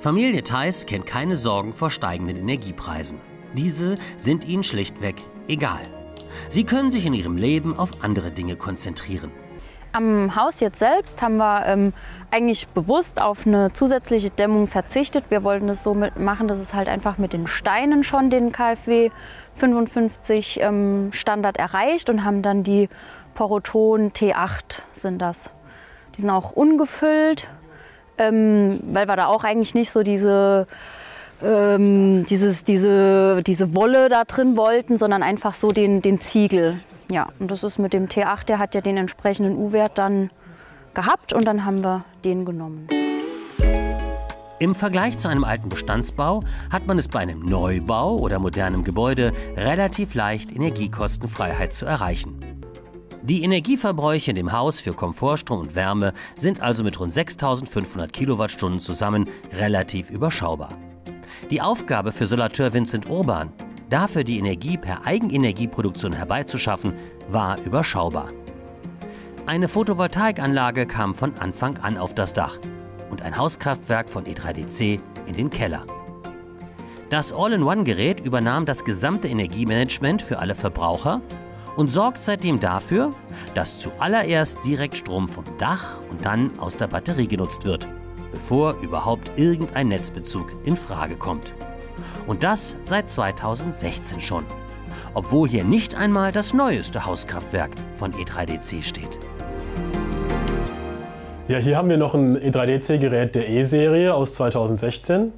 Familie Theiss kennt keine Sorgen vor steigenden Energiepreisen. Diese sind ihnen schlichtweg egal. Sie können sich in ihrem Leben auf andere Dinge konzentrieren. Am Haus jetzt selbst haben wir ähm, eigentlich bewusst auf eine zusätzliche Dämmung verzichtet. Wir wollten es so machen, dass es halt einfach mit den Steinen schon den KfW 55 ähm, Standard erreicht und haben dann die Poroton T8 sind das. Die sind auch ungefüllt, ähm, weil wir da auch eigentlich nicht so diese ähm, dieses, diese, diese Wolle da drin wollten, sondern einfach so den, den Ziegel, ja, und das ist mit dem T8, der hat ja den entsprechenden U-Wert dann gehabt und dann haben wir den genommen. Im Vergleich zu einem alten Bestandsbau hat man es bei einem Neubau oder modernem Gebäude relativ leicht, Energiekostenfreiheit zu erreichen. Die Energieverbräuche in dem Haus für Komfortstrom und Wärme sind also mit rund 6500 Kilowattstunden zusammen relativ überschaubar. Die Aufgabe für Solateur Vincent Urban, dafür die Energie per Eigenenergieproduktion herbeizuschaffen, war überschaubar. Eine Photovoltaikanlage kam von Anfang an auf das Dach und ein Hauskraftwerk von E3DC in den Keller. Das All-in-One-Gerät übernahm das gesamte Energiemanagement für alle Verbraucher und sorgt seitdem dafür, dass zuallererst direkt Strom vom Dach und dann aus der Batterie genutzt wird, bevor überhaupt irgendein Netzbezug in Frage kommt. Und das seit 2016 schon. Obwohl hier nicht einmal das neueste Hauskraftwerk von E3DC steht. Ja, hier haben wir noch ein E3DC-Gerät der E-Serie aus 2016.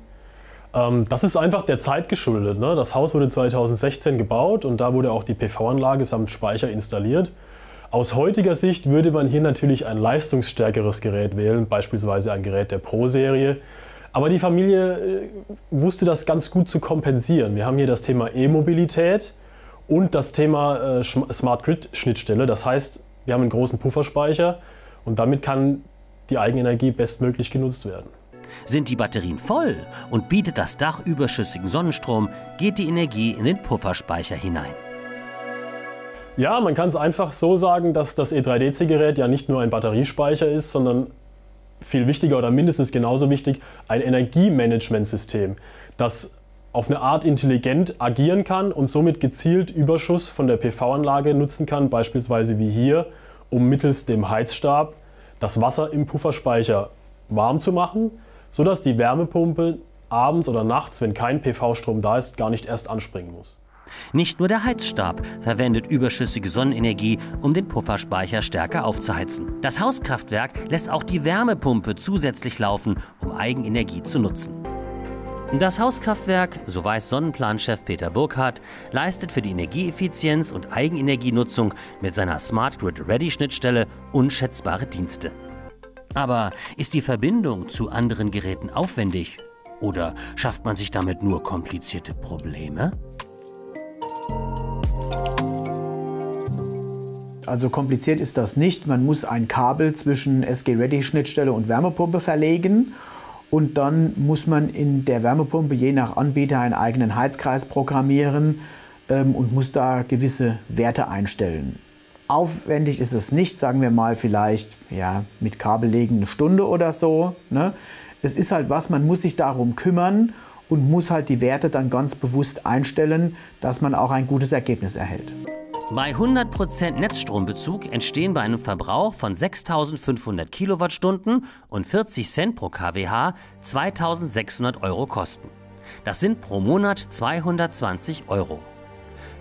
Ähm, das ist einfach der Zeit geschuldet. Ne? Das Haus wurde 2016 gebaut und da wurde auch die PV-Anlage samt Speicher installiert. Aus heutiger Sicht würde man hier natürlich ein leistungsstärkeres Gerät wählen, beispielsweise ein Gerät der Pro-Serie, aber die Familie äh, wusste das ganz gut zu kompensieren. Wir haben hier das Thema E-Mobilität und das Thema äh, Smart Grid Schnittstelle. Das heißt, wir haben einen großen Pufferspeicher und damit kann die Eigenenergie bestmöglich genutzt werden. Sind die Batterien voll und bietet das Dach überschüssigen Sonnenstrom, geht die Energie in den Pufferspeicher hinein. Ja, man kann es einfach so sagen, dass das E3DC-Gerät ja nicht nur ein Batteriespeicher ist, sondern viel wichtiger oder mindestens genauso wichtig, ein Energiemanagementsystem, das auf eine Art intelligent agieren kann und somit gezielt Überschuss von der PV-Anlage nutzen kann, beispielsweise wie hier, um mittels dem Heizstab das Wasser im Pufferspeicher warm zu machen, sodass die Wärmepumpe abends oder nachts, wenn kein PV-Strom da ist, gar nicht erst anspringen muss. Nicht nur der Heizstab verwendet überschüssige Sonnenenergie, um den Pufferspeicher stärker aufzuheizen. Das Hauskraftwerk lässt auch die Wärmepumpe zusätzlich laufen, um Eigenenergie zu nutzen. Das Hauskraftwerk, so weiß Sonnenplanchef Peter Burkhardt, leistet für die Energieeffizienz und Eigenenergienutzung mit seiner Smart Grid Ready Schnittstelle unschätzbare Dienste. Aber ist die Verbindung zu anderen Geräten aufwendig? Oder schafft man sich damit nur komplizierte Probleme? Also kompliziert ist das nicht. Man muss ein Kabel zwischen SG-Ready-Schnittstelle und Wärmepumpe verlegen. Und dann muss man in der Wärmepumpe je nach Anbieter einen eigenen Heizkreis programmieren ähm, und muss da gewisse Werte einstellen. Aufwendig ist es nicht, sagen wir mal vielleicht ja, mit Kabel legen eine Stunde oder so. Ne? Es ist halt was, man muss sich darum kümmern und muss halt die Werte dann ganz bewusst einstellen, dass man auch ein gutes Ergebnis erhält. Bei 100% Netzstrombezug entstehen bei einem Verbrauch von 6500 Kilowattstunden und 40 Cent pro kWh 2600 Euro Kosten. Das sind pro Monat 220 Euro.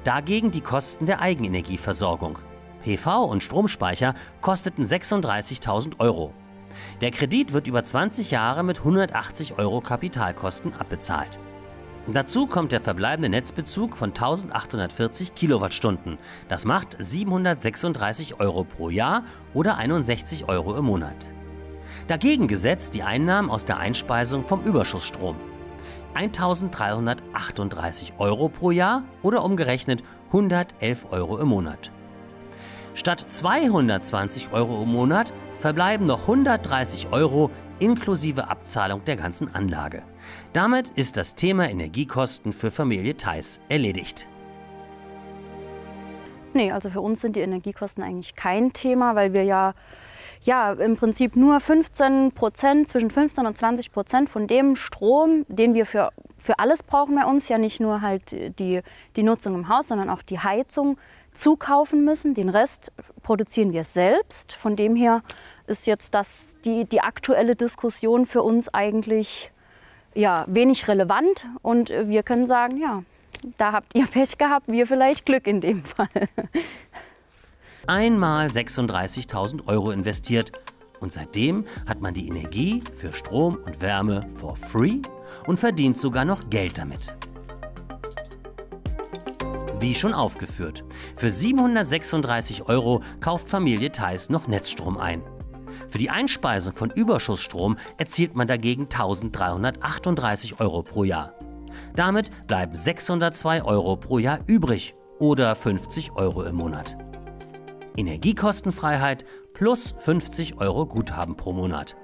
Dagegen die Kosten der Eigenenergieversorgung. PV und Stromspeicher kosteten 36.000 Euro. Der Kredit wird über 20 Jahre mit 180 Euro Kapitalkosten abbezahlt. Dazu kommt der verbleibende Netzbezug von 1840 Kilowattstunden. Das macht 736 Euro pro Jahr oder 61 Euro im Monat. Dagegen gesetzt die Einnahmen aus der Einspeisung vom Überschussstrom. 1338 Euro pro Jahr oder umgerechnet 111 Euro im Monat. Statt 220 Euro im Monat verbleiben noch 130 Euro inklusive Abzahlung der ganzen Anlage. Damit ist das Thema Energiekosten für Familie Theis erledigt. Nee, also für uns sind die Energiekosten eigentlich kein Thema, weil wir ja, ja im Prinzip nur 15 Prozent, zwischen 15 und 20 Prozent von dem Strom, den wir für, für alles brauchen bei uns, ja nicht nur halt die, die Nutzung im Haus, sondern auch die Heizung zukaufen müssen. Den Rest produzieren wir selbst. Von dem her ist jetzt das, die, die aktuelle Diskussion für uns eigentlich ja, wenig relevant und äh, wir können sagen, ja, da habt ihr Pech gehabt, wir vielleicht Glück in dem Fall. Einmal 36.000 Euro investiert und seitdem hat man die Energie für Strom und Wärme for free und verdient sogar noch Geld damit. Wie schon aufgeführt, für 736 Euro kauft Familie Theis noch Netzstrom ein. Für die Einspeisung von Überschussstrom erzielt man dagegen 1338 Euro pro Jahr. Damit bleiben 602 Euro pro Jahr übrig oder 50 Euro im Monat. Energiekostenfreiheit plus 50 Euro Guthaben pro Monat.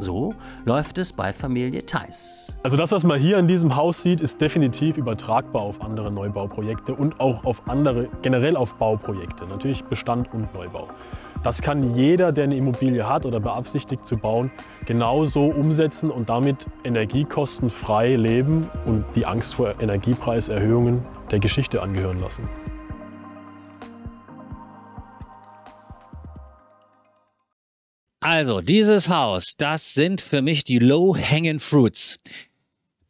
So läuft es bei Familie Theis. Also das, was man hier in diesem Haus sieht, ist definitiv übertragbar auf andere Neubauprojekte und auch auf andere, generell auf Bauprojekte, natürlich Bestand und Neubau. Das kann jeder, der eine Immobilie hat oder beabsichtigt zu bauen, genauso umsetzen und damit energiekostenfrei leben und die Angst vor Energiepreiserhöhungen der Geschichte angehören lassen. Also, dieses Haus, das sind für mich die low-hanging fruits.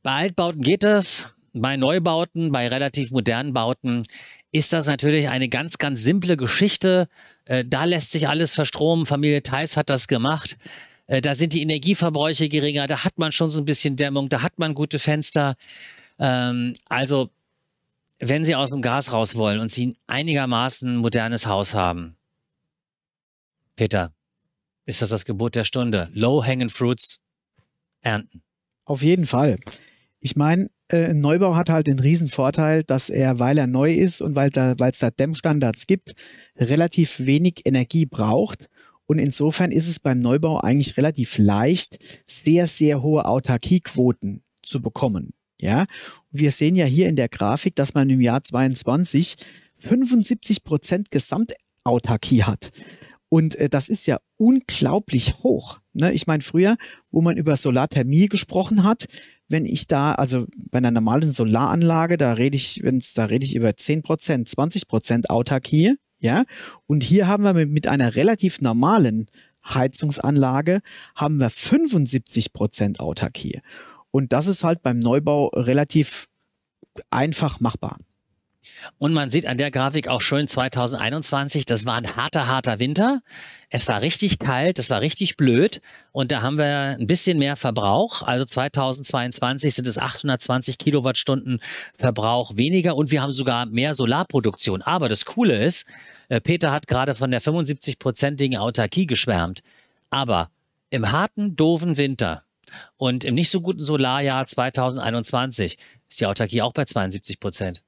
Bei Altbauten geht das, bei Neubauten, bei relativ modernen Bauten ist das natürlich eine ganz, ganz simple Geschichte. Äh, da lässt sich alles verstromen. Familie Theis hat das gemacht. Äh, da sind die Energieverbräuche geringer. Da hat man schon so ein bisschen Dämmung. Da hat man gute Fenster. Ähm, also, wenn Sie aus dem Gas raus wollen und Sie einigermaßen modernes Haus haben, Peter, ist das das Gebot der Stunde. Low-hanging fruits ernten. Auf jeden Fall. Ich meine, äh, Neubau hat halt den Riesenvorteil, dass er, weil er neu ist und weil da, weil es da, da Dämmstandards gibt, relativ wenig Energie braucht. Und insofern ist es beim Neubau eigentlich relativ leicht, sehr, sehr hohe Autarkiequoten zu bekommen. Ja, und wir sehen ja hier in der Grafik, dass man im Jahr 22 75 Prozent Gesamtautarkie hat. Und äh, das ist ja unglaublich hoch. Ne? Ich meine, früher, wo man über Solarthermie gesprochen hat, wenn ich da, also bei einer normalen Solaranlage, da rede ich, wenn's, da rede ich über 10%, 20% Autarkie, ja. Und hier haben wir mit, mit einer relativ normalen Heizungsanlage haben wir 75% Autarkie. Und das ist halt beim Neubau relativ einfach machbar. Und man sieht an der Grafik auch schön 2021, das war ein harter, harter Winter. Es war richtig kalt, es war richtig blöd und da haben wir ein bisschen mehr Verbrauch. Also 2022 sind es 820 Kilowattstunden Verbrauch weniger und wir haben sogar mehr Solarproduktion. Aber das Coole ist, äh, Peter hat gerade von der 75-prozentigen Autarkie geschwärmt. Aber im harten, doofen Winter und im nicht so guten Solarjahr 2021 ist die Autarkie auch bei 72 Prozent.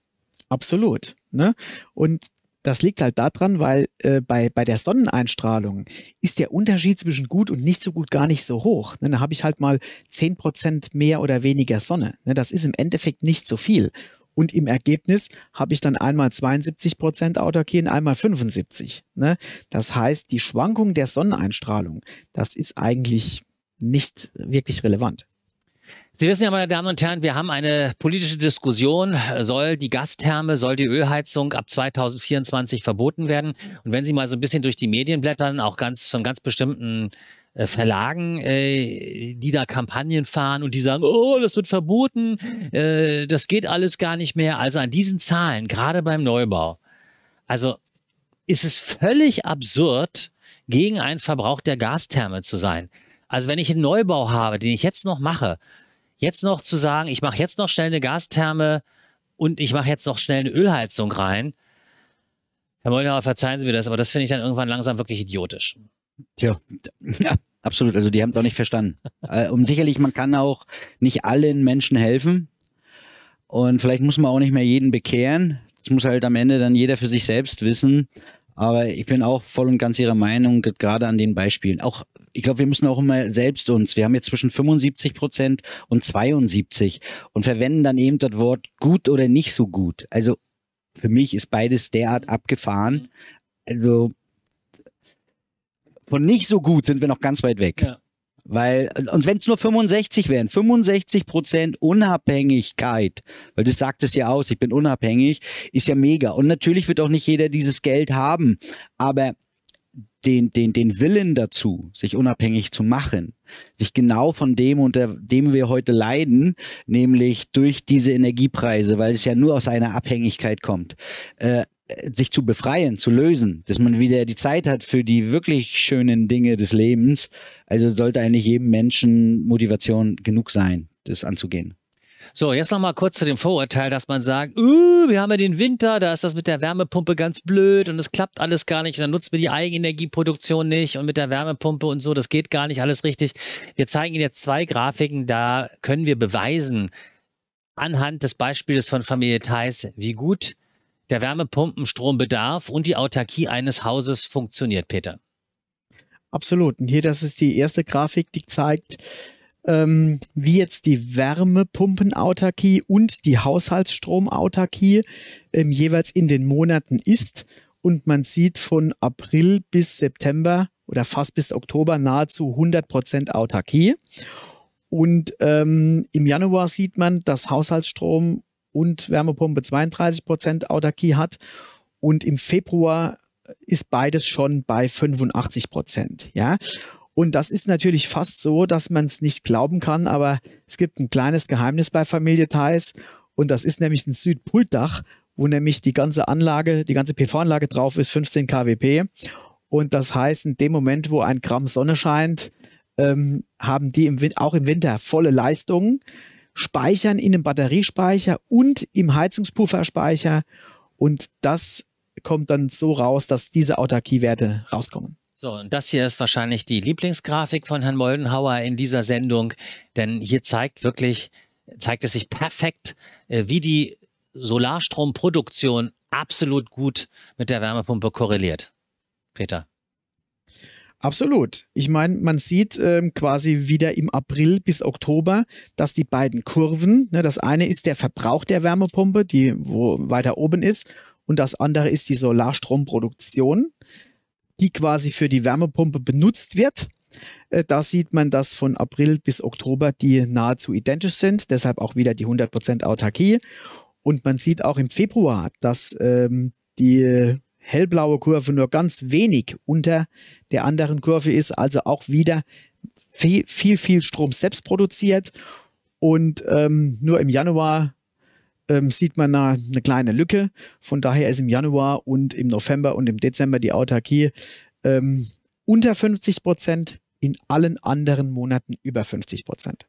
Absolut. Ne? Und das liegt halt daran, weil äh, bei, bei der Sonneneinstrahlung ist der Unterschied zwischen gut und nicht so gut gar nicht so hoch. Ne? Da habe ich halt mal 10% mehr oder weniger Sonne. Ne? Das ist im Endeffekt nicht so viel. Und im Ergebnis habe ich dann einmal 72 Prozent Autarkie und einmal 75. Ne? Das heißt, die Schwankung der Sonneneinstrahlung, das ist eigentlich nicht wirklich relevant. Sie wissen ja, meine Damen und Herren, wir haben eine politische Diskussion. Soll die Gastherme, soll die Ölheizung ab 2024 verboten werden? Und wenn Sie mal so ein bisschen durch die Medien blättern, auch ganz von ganz bestimmten äh, Verlagen, äh, die da Kampagnen fahren und die sagen, oh, das wird verboten, äh, das geht alles gar nicht mehr. Also an diesen Zahlen, gerade beim Neubau, also ist es völlig absurd, gegen einen Verbrauch der Gastherme zu sein. Also wenn ich einen Neubau habe, den ich jetzt noch mache, jetzt noch zu sagen, ich mache jetzt noch schnell eine Gastherme und ich mache jetzt noch schnell eine Ölheizung rein. Herr Mollenhauer, verzeihen Sie mir das, aber das finde ich dann irgendwann langsam wirklich idiotisch. Tja, ja, absolut. Also die haben es auch nicht verstanden. Äh, und sicherlich, man kann auch nicht allen Menschen helfen. Und vielleicht muss man auch nicht mehr jeden bekehren. Das muss halt am Ende dann jeder für sich selbst wissen. Aber ich bin auch voll und ganz Ihrer Meinung, gerade an den Beispielen. Auch ich glaube, wir müssen auch immer selbst uns, wir haben jetzt zwischen 75 Prozent und 72 und verwenden dann eben das Wort gut oder nicht so gut. Also für mich ist beides derart abgefahren. Also von nicht so gut sind wir noch ganz weit weg. Ja. Weil, und wenn es nur 65 wären, 65 Prozent Unabhängigkeit, weil das sagt es ja aus, ich bin unabhängig, ist ja mega. Und natürlich wird auch nicht jeder dieses Geld haben, aber den, den, den Willen dazu, sich unabhängig zu machen, sich genau von dem, unter dem wir heute leiden, nämlich durch diese Energiepreise, weil es ja nur aus einer Abhängigkeit kommt, äh, sich zu befreien, zu lösen, dass man wieder die Zeit hat für die wirklich schönen Dinge des Lebens. Also sollte eigentlich jedem Menschen Motivation genug sein, das anzugehen. So, jetzt nochmal kurz zu dem Vorurteil, dass man sagt, uh, wir haben ja den Winter, da ist das mit der Wärmepumpe ganz blöd und es klappt alles gar nicht und dann nutzt mir die Eigenenergieproduktion nicht und mit der Wärmepumpe und so, das geht gar nicht alles richtig. Wir zeigen Ihnen jetzt zwei Grafiken, da können wir beweisen, anhand des Beispiels von Familie Theis, wie gut der Wärmepumpenstrombedarf und die Autarkie eines Hauses funktioniert, Peter. Absolut. Und hier, das ist die erste Grafik, die zeigt, ähm, wie jetzt die Wärmepumpenautarkie und die Haushaltsstromautarkie ähm, jeweils in den Monaten ist. Und man sieht von April bis September oder fast bis Oktober nahezu 100% Autarkie. Und ähm, im Januar sieht man, dass Haushaltsstrom und Wärmepumpe 32% Autarkie hat. Und im Februar ist beides schon bei 85 Ja? Und das ist natürlich fast so, dass man es nicht glauben kann, aber es gibt ein kleines Geheimnis bei Familie Thais. und das ist nämlich ein Südpultdach, wo nämlich die ganze Anlage, die ganze PV-Anlage drauf ist, 15 kWp. Und das heißt, in dem Moment, wo ein Gramm Sonne scheint, ähm, haben die im auch im Winter volle Leistungen, speichern in einem Batteriespeicher und im Heizungspufferspeicher. Und das kommt dann so raus, dass diese Autarkiewerte rauskommen. So, und das hier ist wahrscheinlich die Lieblingsgrafik von Herrn Moldenhauer in dieser Sendung, denn hier zeigt wirklich, zeigt es sich perfekt, äh, wie die Solarstromproduktion absolut gut mit der Wärmepumpe korreliert. Peter. Absolut. Ich meine, man sieht ähm, quasi wieder im April bis Oktober, dass die beiden Kurven, ne, das eine ist der Verbrauch der Wärmepumpe, die wo weiter oben ist, und das andere ist die Solarstromproduktion die quasi für die Wärmepumpe benutzt wird. Äh, da sieht man, dass von April bis Oktober die nahezu identisch sind, deshalb auch wieder die 100% Autarkie. Und man sieht auch im Februar, dass ähm, die hellblaue Kurve nur ganz wenig unter der anderen Kurve ist, also auch wieder viel, viel, Strom selbst produziert. Und ähm, nur im Januar ähm, sieht man eine, eine kleine Lücke. Von daher ist im Januar und im November und im Dezember die Autarkie ähm, unter 50 Prozent, in allen anderen Monaten über 50 Prozent.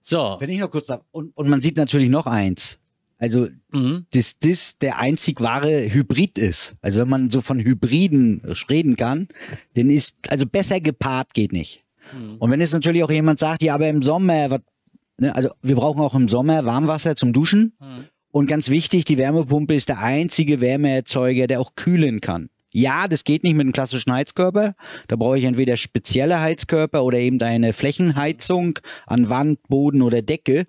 So. Wenn ich noch kurz darf. Und, und man sieht natürlich noch eins. Also, mhm. dass das der einzig wahre Hybrid ist. Also, wenn man so von Hybriden reden kann, dann ist, also besser gepaart geht nicht. Mhm. Und wenn es natürlich auch jemand sagt, ja, aber im Sommer, was Ne? Also wir brauchen auch im Sommer Warmwasser zum Duschen. Hm. Und ganz wichtig, die Wärmepumpe ist der einzige Wärmeerzeuger, der auch kühlen kann. Ja, das geht nicht mit einem klassischen Heizkörper. Da brauche ich entweder spezielle Heizkörper oder eben eine Flächenheizung an Wand, Boden oder Decke.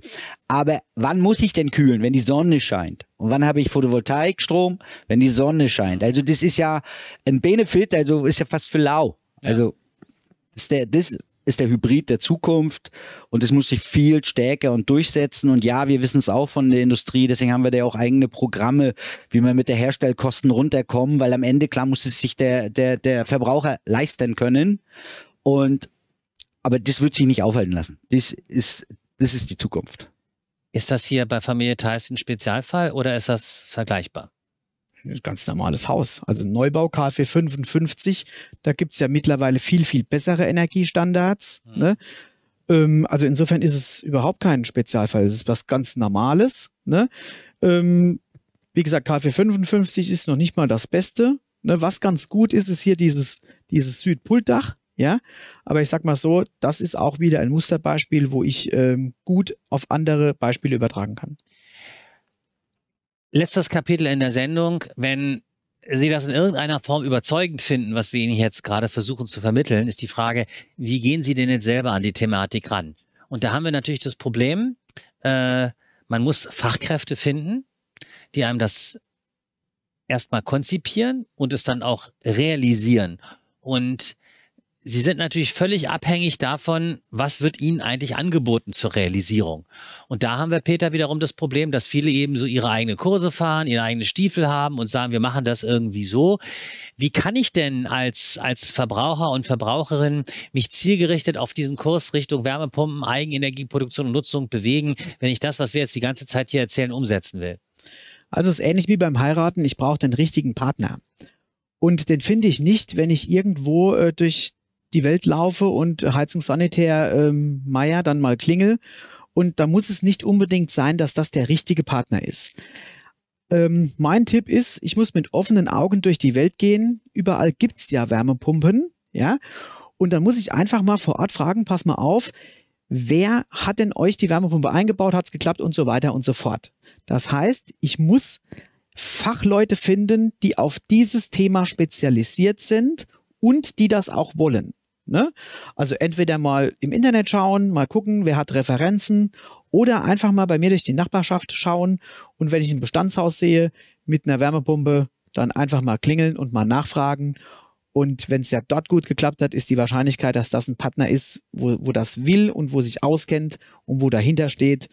Aber wann muss ich denn kühlen, wenn die Sonne scheint? Und wann habe ich Photovoltaikstrom, wenn die Sonne scheint? Also das ist ja ein Benefit, also ist ja fast für lau. Also ja. ist der, das ist der Hybrid der Zukunft und es muss sich viel stärker und durchsetzen. Und ja, wir wissen es auch von der Industrie, deswegen haben wir da auch eigene Programme, wie man mit der Herstellkosten runterkommen, weil am Ende, klar, muss es sich der, der, der Verbraucher leisten können. Und aber das wird sich nicht aufhalten lassen. Das ist, das ist die Zukunft. Ist das hier bei Familie Theis ein Spezialfall oder ist das vergleichbar? ein ganz normales Haus. Also Neubau KfW 55, da gibt es ja mittlerweile viel, viel bessere Energiestandards. Mhm. Ne? Ähm, also insofern ist es überhaupt kein Spezialfall, es ist was ganz Normales. Ne? Ähm, wie gesagt, KfW 55 ist noch nicht mal das Beste. Ne? Was ganz gut ist, ist hier dieses, dieses Südpultdach. Ja, aber ich sag mal so, das ist auch wieder ein Musterbeispiel, wo ich ähm, gut auf andere Beispiele übertragen kann letztes Kapitel in der Sendung, wenn Sie das in irgendeiner Form überzeugend finden, was wir Ihnen jetzt gerade versuchen zu vermitteln, ist die Frage, wie gehen Sie denn jetzt selber an die Thematik ran? Und da haben wir natürlich das Problem, äh, man muss Fachkräfte finden, die einem das erstmal konzipieren und es dann auch realisieren. Und Sie sind natürlich völlig abhängig davon, was wird Ihnen eigentlich angeboten zur Realisierung. Und da haben wir, Peter, wiederum das Problem, dass viele eben so ihre eigenen Kurse fahren, ihre eigenen Stiefel haben und sagen, wir machen das irgendwie so. Wie kann ich denn als, als Verbraucher und Verbraucherin mich zielgerichtet auf diesen Kurs Richtung Wärmepumpen, Eigenenergieproduktion und Nutzung bewegen, wenn ich das, was wir jetzt die ganze Zeit hier erzählen, umsetzen will? Also es ist ähnlich wie beim Heiraten, ich brauche den richtigen Partner. Und den finde ich nicht, wenn ich irgendwo äh, durch die Welt laufe und Heizungssanitär ähm, Meier dann mal klingel. Und da muss es nicht unbedingt sein, dass das der richtige Partner ist. Ähm, mein Tipp ist, ich muss mit offenen Augen durch die Welt gehen. Überall gibt's ja Wärmepumpen, ja. Und dann muss ich einfach mal vor Ort fragen, pass mal auf, wer hat denn euch die Wärmepumpe eingebaut, hat's geklappt und so weiter und so fort. Das heißt, ich muss Fachleute finden, die auf dieses Thema spezialisiert sind und die das auch wollen. Ne? Also entweder mal im Internet schauen, mal gucken, wer hat Referenzen oder einfach mal bei mir durch die Nachbarschaft schauen und wenn ich ein Bestandshaus sehe mit einer Wärmepumpe, dann einfach mal klingeln und mal nachfragen. Und wenn es ja dort gut geklappt hat, ist die Wahrscheinlichkeit, dass das ein Partner ist, wo, wo das will und wo sich auskennt und wo dahinter steht,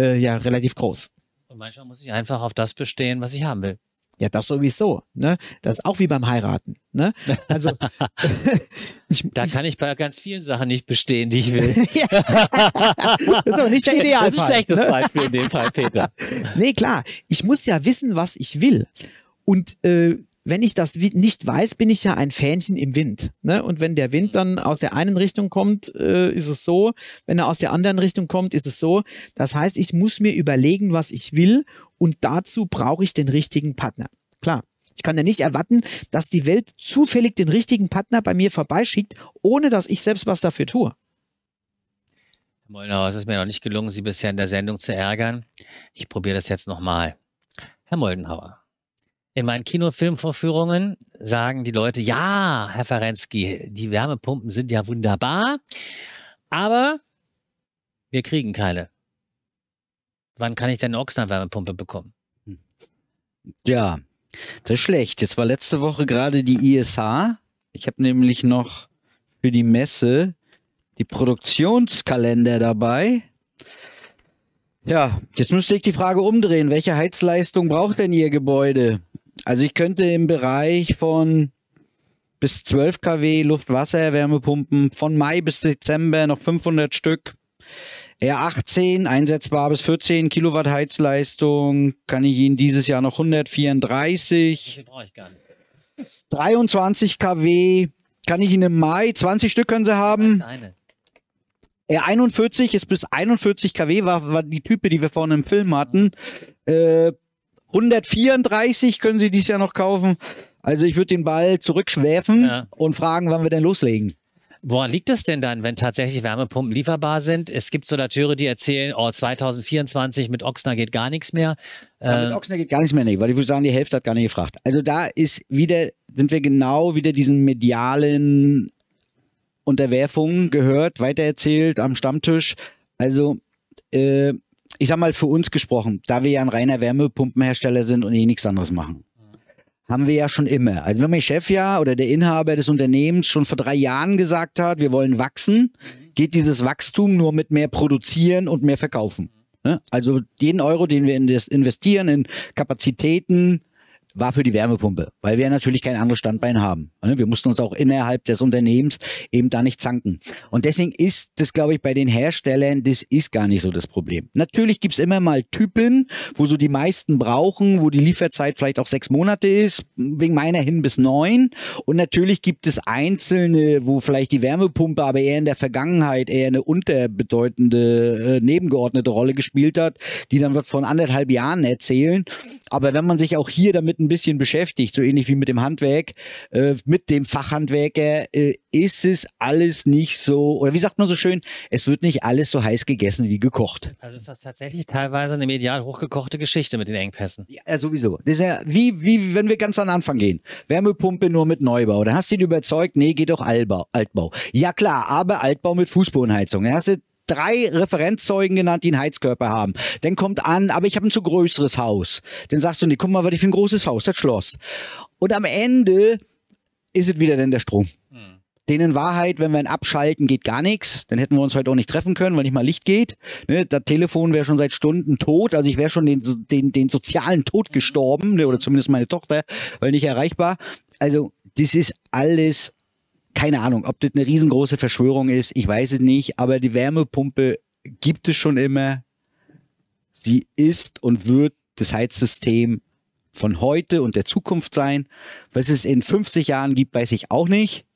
äh, ja relativ groß. Und manchmal muss ich einfach auf das bestehen, was ich haben will. Ja, das sowieso. Ne? Das ist auch wie beim Heiraten. Ne? Also, ich, da kann ich bei ganz vielen Sachen nicht bestehen, die ich will. das ist aber nicht der Idealfall. Das ist ein schlechtes ne? Beispiel in dem Fall, Peter. nee, klar. Ich muss ja wissen, was ich will. Und äh, wenn ich das nicht weiß, bin ich ja ein Fähnchen im Wind. Ne? Und wenn der Wind mhm. dann aus der einen Richtung kommt, äh, ist es so. Wenn er aus der anderen Richtung kommt, ist es so. Das heißt, ich muss mir überlegen, was ich will. Und dazu brauche ich den richtigen Partner. Klar. Ich kann ja nicht erwarten, dass die Welt zufällig den richtigen Partner bei mir vorbeischickt, ohne dass ich selbst was dafür tue. Herr Molnau, es ist mir noch nicht gelungen, Sie bisher in der Sendung zu ärgern. Ich probiere das jetzt nochmal. Herr Moldenhauer, in meinen Kinofilmvorführungen sagen die Leute, ja, Herr Ferenski, die Wärmepumpen sind ja wunderbar, aber wir kriegen keine. Wann kann ich denn eine Ochsner-Wärmepumpe bekommen? Hm. Ja, das ist schlecht. Jetzt war letzte Woche gerade die ISH. Ich habe nämlich noch für die Messe die Produktionskalender dabei. Ja, jetzt müsste ich die Frage umdrehen. Welche Heizleistung braucht denn Ihr Gebäude? Also ich könnte im Bereich von bis 12 kW Luft-Wasser-Wärmepumpen von Mai bis Dezember noch 500 Stück. R18 einsetzbar bis 14 Kilowatt Heizleistung kann ich Ihnen dieses Jahr noch 134. 23 kW kann ich Ihnen im Mai 20 Stück können Sie haben. R41 ist bis 41 kW war, war die Type, die wir vorhin im Film hatten. Äh, 134 können Sie dieses Jahr noch kaufen. Also ich würde den Ball zurückschwerfen ja. und fragen, wann wir denn loslegen. Woran liegt es denn dann, wenn tatsächlich Wärmepumpen lieferbar sind? Es gibt so Akteure, die erzählen, oh, 2024 mit Ochsner geht gar nichts mehr. Ja, mit ähm, Ochsner geht gar nichts mehr, nicht, weil ich würde sagen, die Hälfte hat gar nicht gefragt. Also da ist wieder, sind wir genau wieder diesen medialen Unterwerfungen gehört, weitererzählt am Stammtisch. Also äh, ich sag mal, für uns gesprochen, da wir ja ein reiner Wärmepumpenhersteller sind und eh nichts anderes machen, haben wir ja schon immer. Also wenn mein Chef ja oder der Inhaber des Unternehmens schon vor drei Jahren gesagt hat, wir wollen wachsen, geht dieses Wachstum nur mit mehr produzieren und mehr verkaufen. Ne? Also jeden Euro, den wir investieren in Kapazitäten, war für die Wärmepumpe, weil wir natürlich kein anderes Standbein haben. Ne, wir mussten uns auch innerhalb des Unternehmens eben da nicht zanken. Und deswegen ist das, glaube ich, bei den Herstellern, das ist gar nicht so das Problem. Natürlich gibt es immer mal Typen, wo so die meisten brauchen, wo die Lieferzeit vielleicht auch sechs Monate ist, wegen meiner hin bis neun. Und natürlich gibt es einzelne, wo vielleicht die Wärmepumpe aber eher in der Vergangenheit eher eine unterbedeutende, äh, nebengeordnete Rolle gespielt hat, die dann von anderthalb Jahren erzählen. Aber wenn man sich auch hier damit ein bisschen beschäftigt, so ähnlich wie mit dem Handwerk, äh, mit dem Fachhandwerker, äh, ist es alles nicht so, oder wie sagt man so schön, es wird nicht alles so heiß gegessen wie gekocht. Also ist das tatsächlich teilweise eine medial hochgekochte Geschichte mit den Engpässen. Ja, sowieso. Das ist ja wie, wie wenn wir ganz an Anfang gehen. Wärmepumpe nur mit Neubau. Da hast du ihn überzeugt, nee, geht doch Altbau. Ja klar, aber Altbau mit Fußbodenheizung. Da hast du drei Referenzzeugen genannt, die einen Heizkörper haben. Dann kommt an, aber ich habe ein zu größeres Haus. Dann sagst du, nee, guck mal, was ich für ein großes Haus, das Schloss. Und am Ende ist es wieder denn der Strom. Hm. Den in Wahrheit, wenn wir ihn abschalten, geht gar nichts. Dann hätten wir uns heute auch nicht treffen können, weil nicht mal Licht geht. Ne? Das Telefon wäre schon seit Stunden tot. Also ich wäre schon den, den, den sozialen Tod mhm. gestorben, ne? oder zumindest meine Tochter, weil nicht erreichbar. Also das ist alles keine Ahnung, ob das eine riesengroße Verschwörung ist, ich weiß es nicht, aber die Wärmepumpe gibt es schon immer. Sie ist und wird das Heizsystem von heute und der Zukunft sein. Was es in 50 Jahren gibt, weiß ich auch nicht.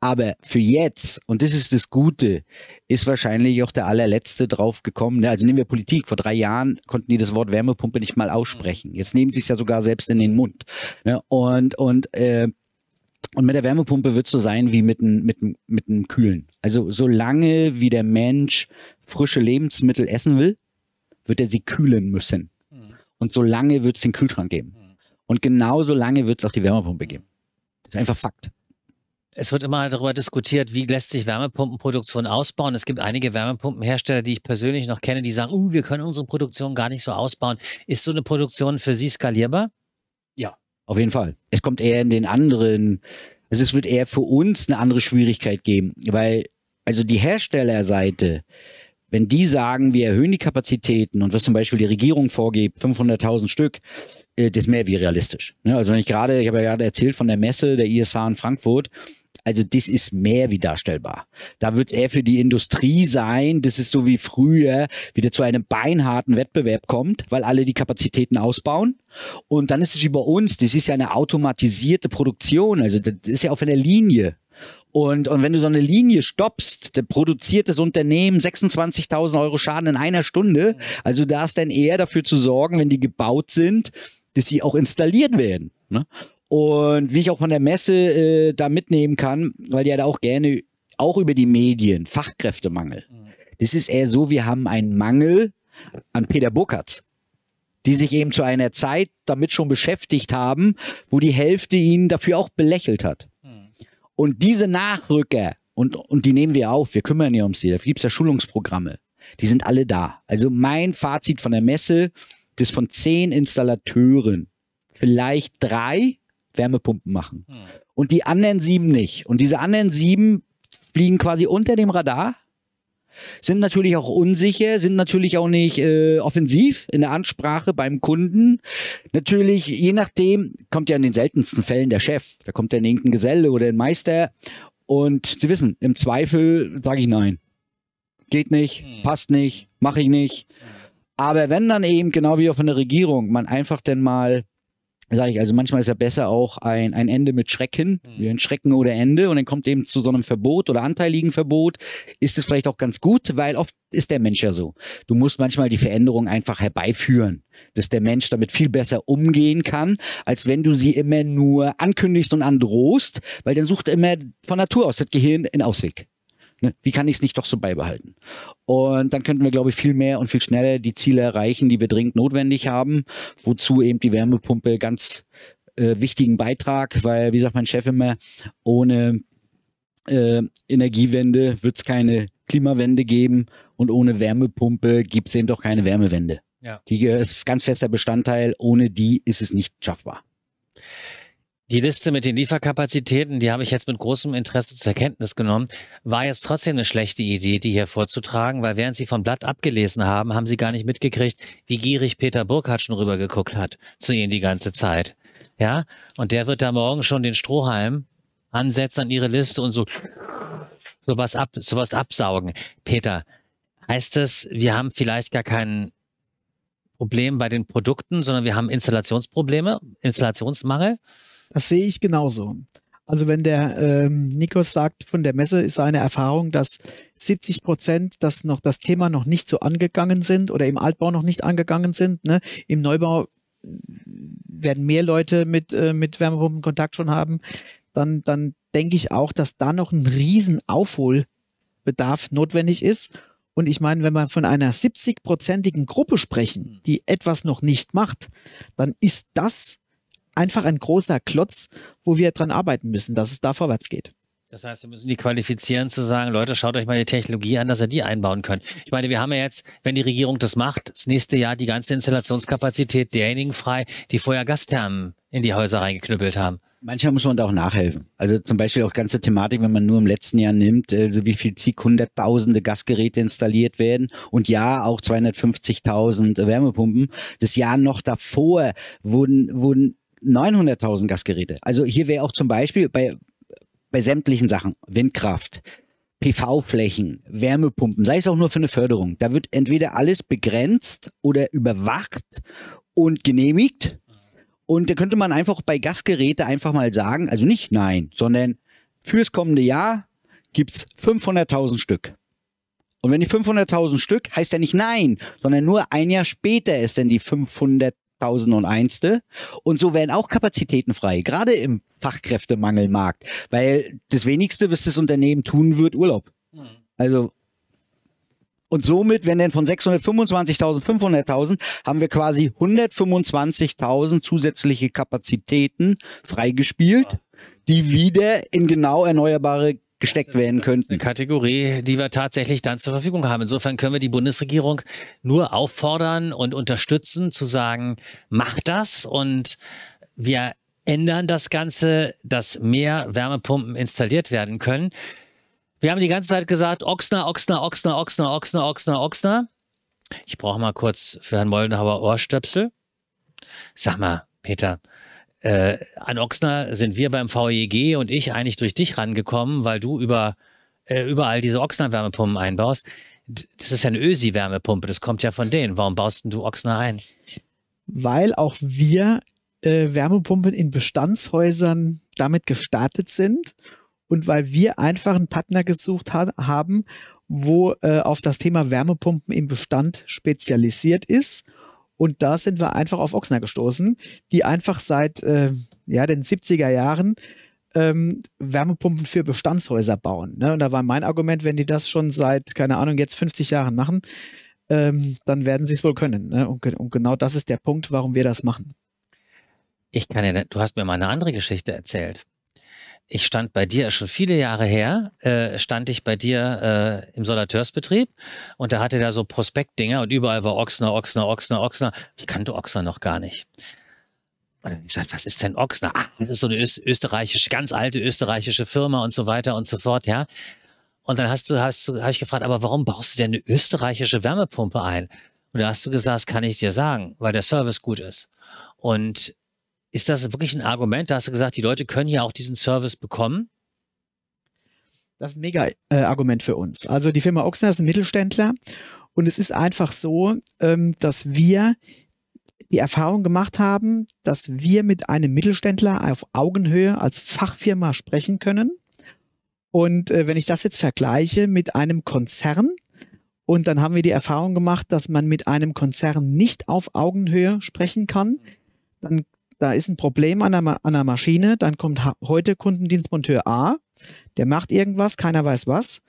Aber für jetzt, und das ist das Gute, ist wahrscheinlich auch der allerletzte drauf gekommen. Ne? Also nehmen wir Politik. Vor drei Jahren konnten die das Wort Wärmepumpe nicht mal aussprechen. Jetzt nehmen sie es ja sogar selbst in den Mund. Ne? Und, und äh, und mit der Wärmepumpe wird es so sein wie mit dem mit, mit Kühlen. Also solange wie der Mensch frische Lebensmittel essen will, wird er sie kühlen müssen. Mhm. Und solange wird es den Kühlschrank geben. Mhm. Und genauso lange wird es auch die Wärmepumpe geben. Das ist einfach Fakt. Es wird immer darüber diskutiert, wie lässt sich Wärmepumpenproduktion ausbauen. Es gibt einige Wärmepumpenhersteller, die ich persönlich noch kenne, die sagen, uh, wir können unsere Produktion gar nicht so ausbauen. Ist so eine Produktion für Sie skalierbar? Ja. Auf jeden Fall. Es kommt eher in den anderen, also es wird eher für uns eine andere Schwierigkeit geben, weil also die Herstellerseite, wenn die sagen, wir erhöhen die Kapazitäten und was zum Beispiel die Regierung vorgibt, 500.000 Stück, äh, das ist mehr wie realistisch. Ne, also wenn ich gerade, ich habe ja gerade erzählt von der Messe der ISH in Frankfurt, also das ist mehr wie darstellbar. Da wird es eher für die Industrie sein, dass es so wie früher wieder zu einem beinharten Wettbewerb kommt, weil alle die Kapazitäten ausbauen. Und dann ist es wie bei uns, das ist ja eine automatisierte Produktion, also das ist ja auf einer Linie. Und, und wenn du so eine Linie stoppst, dann produziert das Unternehmen 26.000 Euro Schaden in einer Stunde. Also da ist dann eher dafür zu sorgen, wenn die gebaut sind, dass sie auch installiert werden. Ne? Und wie ich auch von der Messe äh, da mitnehmen kann, weil die ja da auch gerne, auch über die Medien, Fachkräftemangel. Mhm. Das ist eher so, wir haben einen Mangel an Peter Burkhardt, die sich eben zu einer Zeit damit schon beschäftigt haben, wo die Hälfte ihn dafür auch belächelt hat. Mhm. Und diese Nachrücker, und, und die nehmen wir auf, wir kümmern ja um sie, da gibt es ja Schulungsprogramme, die sind alle da. Also mein Fazit von der Messe, das von zehn Installateuren, vielleicht drei Wärmepumpen machen. Hm. Und die anderen sieben nicht. Und diese anderen sieben fliegen quasi unter dem Radar, sind natürlich auch unsicher, sind natürlich auch nicht äh, offensiv in der Ansprache beim Kunden. Natürlich, je nachdem, kommt ja in den seltensten Fällen der Chef. Da kommt dann irgendein Geselle oder ein Meister. Und Sie wissen, im Zweifel sage ich nein. Geht nicht, hm. passt nicht, mache ich nicht. Hm. Aber wenn dann eben, genau wie auch von der Regierung, man einfach denn mal sage ich, also manchmal ist ja besser auch ein, ein Ende mit Schrecken, hm. wie ein Schrecken oder Ende und dann kommt eben zu so einem Verbot oder anteiligen Verbot, ist es vielleicht auch ganz gut, weil oft ist der Mensch ja so. Du musst manchmal die Veränderung einfach herbeiführen, dass der Mensch damit viel besser umgehen kann, als wenn du sie immer nur ankündigst und androhst, weil dann sucht immer von Natur aus das Gehirn einen Ausweg. Ne? Wie kann ich es nicht doch so beibehalten? Und dann könnten wir, glaube ich, viel mehr und viel schneller die Ziele erreichen, die wir dringend notwendig haben, wozu eben die Wärmepumpe ganz äh, wichtigen Beitrag, weil, wie sagt mein Chef immer, ohne äh, Energiewende wird es keine Klimawende geben und ohne Wärmepumpe gibt es eben doch keine Wärmewende. Ja. Die äh, ist ganz fester Bestandteil, ohne die ist es nicht schaffbar. Die Liste mit den Lieferkapazitäten, die habe ich jetzt mit großem Interesse zur Kenntnis genommen, war jetzt trotzdem eine schlechte Idee, die hier vorzutragen, weil während Sie vom Blatt abgelesen haben, haben Sie gar nicht mitgekriegt, wie gierig Peter Burkhardt schon rübergeguckt hat zu Ihnen die ganze Zeit. Ja, und der wird da morgen schon den Strohhalm ansetzen an Ihre Liste und so sowas, ab, sowas absaugen. Peter, heißt das, wir haben vielleicht gar keinen Problem bei den Produkten, sondern wir haben Installationsprobleme, Installationsmangel. Das sehe ich genauso. Also wenn der ähm, Nikos sagt, von der Messe ist seine Erfahrung, dass 70 Prozent das, noch, das Thema noch nicht so angegangen sind oder im Altbau noch nicht angegangen sind. Ne? Im Neubau äh, werden mehr Leute mit, äh, mit Wärmepumpen Kontakt schon haben. Dann, dann denke ich auch, dass da noch ein riesen Aufholbedarf notwendig ist. Und ich meine, wenn wir von einer 70-prozentigen Gruppe sprechen, hm. die etwas noch nicht macht, dann ist das einfach ein großer Klotz, wo wir dran arbeiten müssen, dass es da vorwärts geht. Das heißt, wir müssen die qualifizieren zu sagen, Leute, schaut euch mal die Technologie an, dass ihr die einbauen könnt. Ich meine, wir haben ja jetzt, wenn die Regierung das macht, das nächste Jahr die ganze Installationskapazität derjenigen frei, die vorher Gasthermen in die Häuser reingeknüppelt haben. Manchmal muss man da auch nachhelfen. Also zum Beispiel auch ganze Thematik, wenn man nur im letzten Jahr nimmt, also wie viel zig hunderttausende Gasgeräte installiert werden und ja auch 250.000 Wärmepumpen. Das Jahr noch davor wurden, wurden 900.000 Gasgeräte. Also hier wäre auch zum Beispiel bei, bei sämtlichen Sachen Windkraft, PV-Flächen, Wärmepumpen, sei es auch nur für eine Förderung. Da wird entweder alles begrenzt oder überwacht und genehmigt. Und da könnte man einfach bei Gasgeräte einfach mal sagen, also nicht nein, sondern fürs kommende Jahr gibt es 500.000 Stück. Und wenn die 500.000 Stück, heißt ja nicht nein, sondern nur ein Jahr später ist denn die 500 2001. Und so werden auch Kapazitäten frei, gerade im Fachkräftemangelmarkt, weil das wenigste, was das Unternehmen tun wird, Urlaub. Hm. Also und somit, wenn denn von 625.000 500.000, haben wir quasi 125.000 zusätzliche Kapazitäten freigespielt, die wieder in genau erneuerbare gesteckt werden könnten. Eine Kategorie, die wir tatsächlich dann zur Verfügung haben. Insofern können wir die Bundesregierung nur auffordern und unterstützen, zu sagen, mach das und wir ändern das Ganze, dass mehr Wärmepumpen installiert werden können. Wir haben die ganze Zeit gesagt, Ochsner, Ochsner, Ochsner, Ochsner, Ochsner, Ochsner, Ochsner. Ich brauche mal kurz für Herrn Moldenhauer Ohrstöpsel. Sag mal, Peter, äh, an Ochsner sind wir beim VEG und ich eigentlich durch dich rangekommen, weil du über, äh, überall diese Ochsner-Wärmepumpen einbaust. Das ist ja eine Ösi-Wärmepumpe, das kommt ja von denen. Warum baust du Ochsner ein? Weil auch wir äh, Wärmepumpen in Bestandshäusern damit gestartet sind und weil wir einfach einen Partner gesucht ha haben, wo äh, auf das Thema Wärmepumpen im Bestand spezialisiert ist und da sind wir einfach auf Ochsner gestoßen, die einfach seit äh, ja, den 70er Jahren ähm, Wärmepumpen für Bestandshäuser bauen. Ne? Und da war mein Argument, wenn die das schon seit, keine Ahnung, jetzt 50 Jahren machen, ähm, dann werden sie es wohl können. Ne? Und, und genau das ist der Punkt, warum wir das machen. Ich kann ja, du hast mir mal eine andere Geschichte erzählt ich stand bei dir schon viele Jahre her, äh, stand ich bei dir äh, im Solateursbetrieb und da hatte da so Prospektdinger und überall war Ochsner, Ochsner, Ochsner, Ochsner. Ich kannte Ochsner noch gar nicht. Und dann habe ich gesagt, was ist denn Ochsner? Ach, das ist so eine österreichische, ganz alte österreichische Firma und so weiter und so fort, ja. Und dann hast du, hast du, habe ich gefragt, aber warum baust du denn eine österreichische Wärmepumpe ein? Und da hast du gesagt, das kann ich dir sagen, weil der Service gut ist. Und ist das wirklich ein Argument? Da hast du gesagt, die Leute können ja auch diesen Service bekommen. Das ist ein Mega-Argument äh, für uns. Also die Firma Ochsner ist ein Mittelständler und es ist einfach so, ähm, dass wir die Erfahrung gemacht haben, dass wir mit einem Mittelständler auf Augenhöhe als Fachfirma sprechen können. Und äh, wenn ich das jetzt vergleiche mit einem Konzern, und dann haben wir die Erfahrung gemacht, dass man mit einem Konzern nicht auf Augenhöhe sprechen kann, dann da ist ein Problem an einer, an einer Maschine, dann kommt heute Kundendienstmonteur A, der macht irgendwas, keiner weiß was,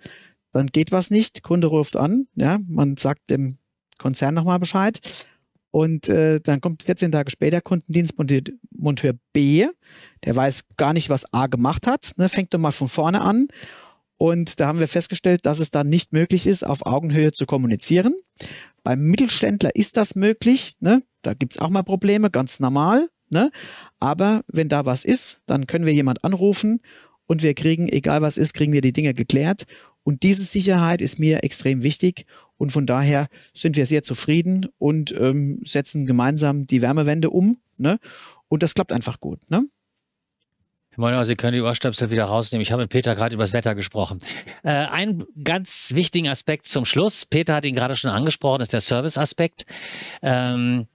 dann geht was nicht, Kunde ruft an, ja, man sagt dem Konzern nochmal Bescheid und äh, dann kommt 14 Tage später Kundendienstmonteur B, der weiß gar nicht, was A gemacht hat, ne, fängt doch mal von vorne an und da haben wir festgestellt, dass es dann nicht möglich ist, auf Augenhöhe zu kommunizieren. Beim Mittelständler ist das möglich, ne? da gibt es auch mal Probleme, ganz normal. Ne? Aber wenn da was ist, dann können wir jemand anrufen und wir kriegen, egal was ist, kriegen wir die Dinge geklärt. Und diese Sicherheit ist mir extrem wichtig und von daher sind wir sehr zufrieden und ähm, setzen gemeinsam die Wärmewende um. Ne? Und das klappt einfach gut. Ne? Herr Moinauer, also Sie können die Ohrstöpsel wieder rausnehmen. Ich habe mit Peter gerade über das Wetter gesprochen. Äh, einen ganz wichtigen Aspekt zum Schluss, Peter hat ihn gerade schon angesprochen, ist der Service-Aspekt. Ähm,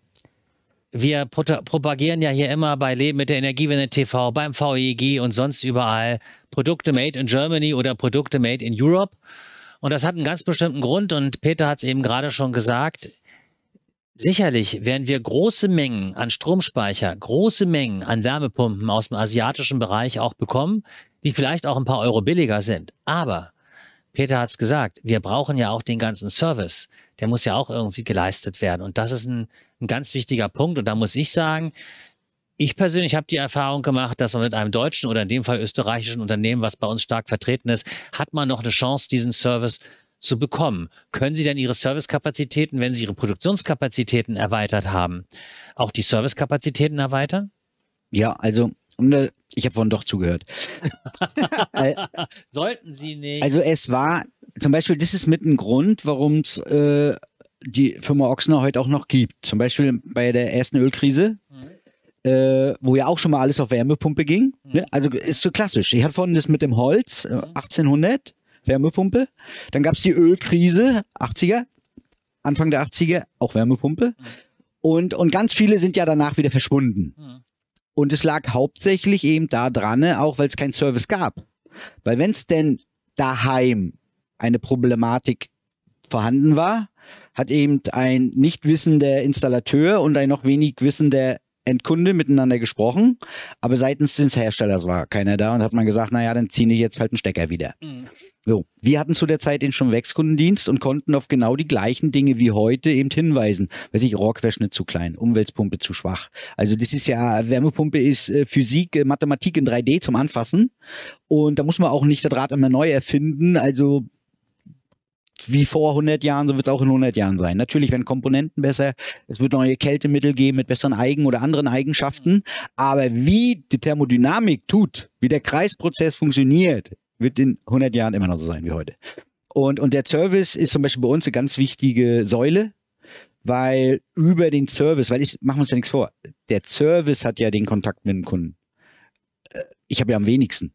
wir propagieren ja hier immer bei Leben mit der Energiewende TV, beim VEG und sonst überall Produkte made in Germany oder Produkte made in Europe. Und das hat einen ganz bestimmten Grund und Peter hat es eben gerade schon gesagt. Sicherlich werden wir große Mengen an Stromspeicher, große Mengen an Wärmepumpen aus dem asiatischen Bereich auch bekommen, die vielleicht auch ein paar Euro billiger sind. Aber Peter hat es gesagt, wir brauchen ja auch den ganzen Service. Der muss ja auch irgendwie geleistet werden. Und das ist ein ein ganz wichtiger Punkt. Und da muss ich sagen, ich persönlich habe die Erfahrung gemacht, dass man mit einem deutschen oder in dem Fall österreichischen Unternehmen, was bei uns stark vertreten ist, hat man noch eine Chance, diesen Service zu bekommen. Können Sie denn Ihre Servicekapazitäten, wenn Sie Ihre Produktionskapazitäten erweitert haben, auch die Servicekapazitäten erweitern? Ja, also ich habe vorhin doch zugehört. Äh, Sollten Sie nicht. Also es war zum Beispiel, das ist mit ein Grund, warum es äh, die Firma Ochsner heute auch noch gibt. Zum Beispiel bei der ersten Ölkrise, mhm. äh, wo ja auch schon mal alles auf Wärmepumpe ging. Mhm. Ne? Also ist so klassisch. Ich hatte vorhin das mit dem Holz, äh, mhm. 1800, Wärmepumpe. Dann gab es die Ölkrise, 80er, Anfang der 80er, auch Wärmepumpe. Mhm. Und, und ganz viele sind ja danach wieder verschwunden. Mhm. Und es lag hauptsächlich eben da dran, auch weil es keinen Service gab. Weil wenn es denn daheim eine Problematik vorhanden war, hat eben ein nicht wissender Installateur und ein noch wenig wissender Endkunde miteinander gesprochen, aber seitens des Herstellers war keiner da und hat man gesagt, naja, dann ziehe ich jetzt halt einen Stecker wieder. Mhm. So, wir hatten zu der Zeit den schon Kundendienst und konnten auf genau die gleichen Dinge wie heute eben hinweisen. Weiß ich, Rohrquerschnitt zu klein, Umweltpumpe zu schwach. Also das ist ja, Wärmepumpe ist äh, Physik, äh, Mathematik in 3D zum Anfassen und da muss man auch nicht das Rad immer neu erfinden. Also wie vor 100 Jahren, so wird es auch in 100 Jahren sein. Natürlich werden Komponenten besser, es wird neue Kältemittel geben mit besseren Eigen- oder anderen Eigenschaften, aber wie die Thermodynamik tut, wie der Kreisprozess funktioniert, wird in 100 Jahren immer noch so sein wie heute. Und, und der Service ist zum Beispiel bei uns eine ganz wichtige Säule, weil über den Service, weil ich, machen wir uns ja nichts vor, der Service hat ja den Kontakt mit dem Kunden. Äh, ich habe ja am wenigsten.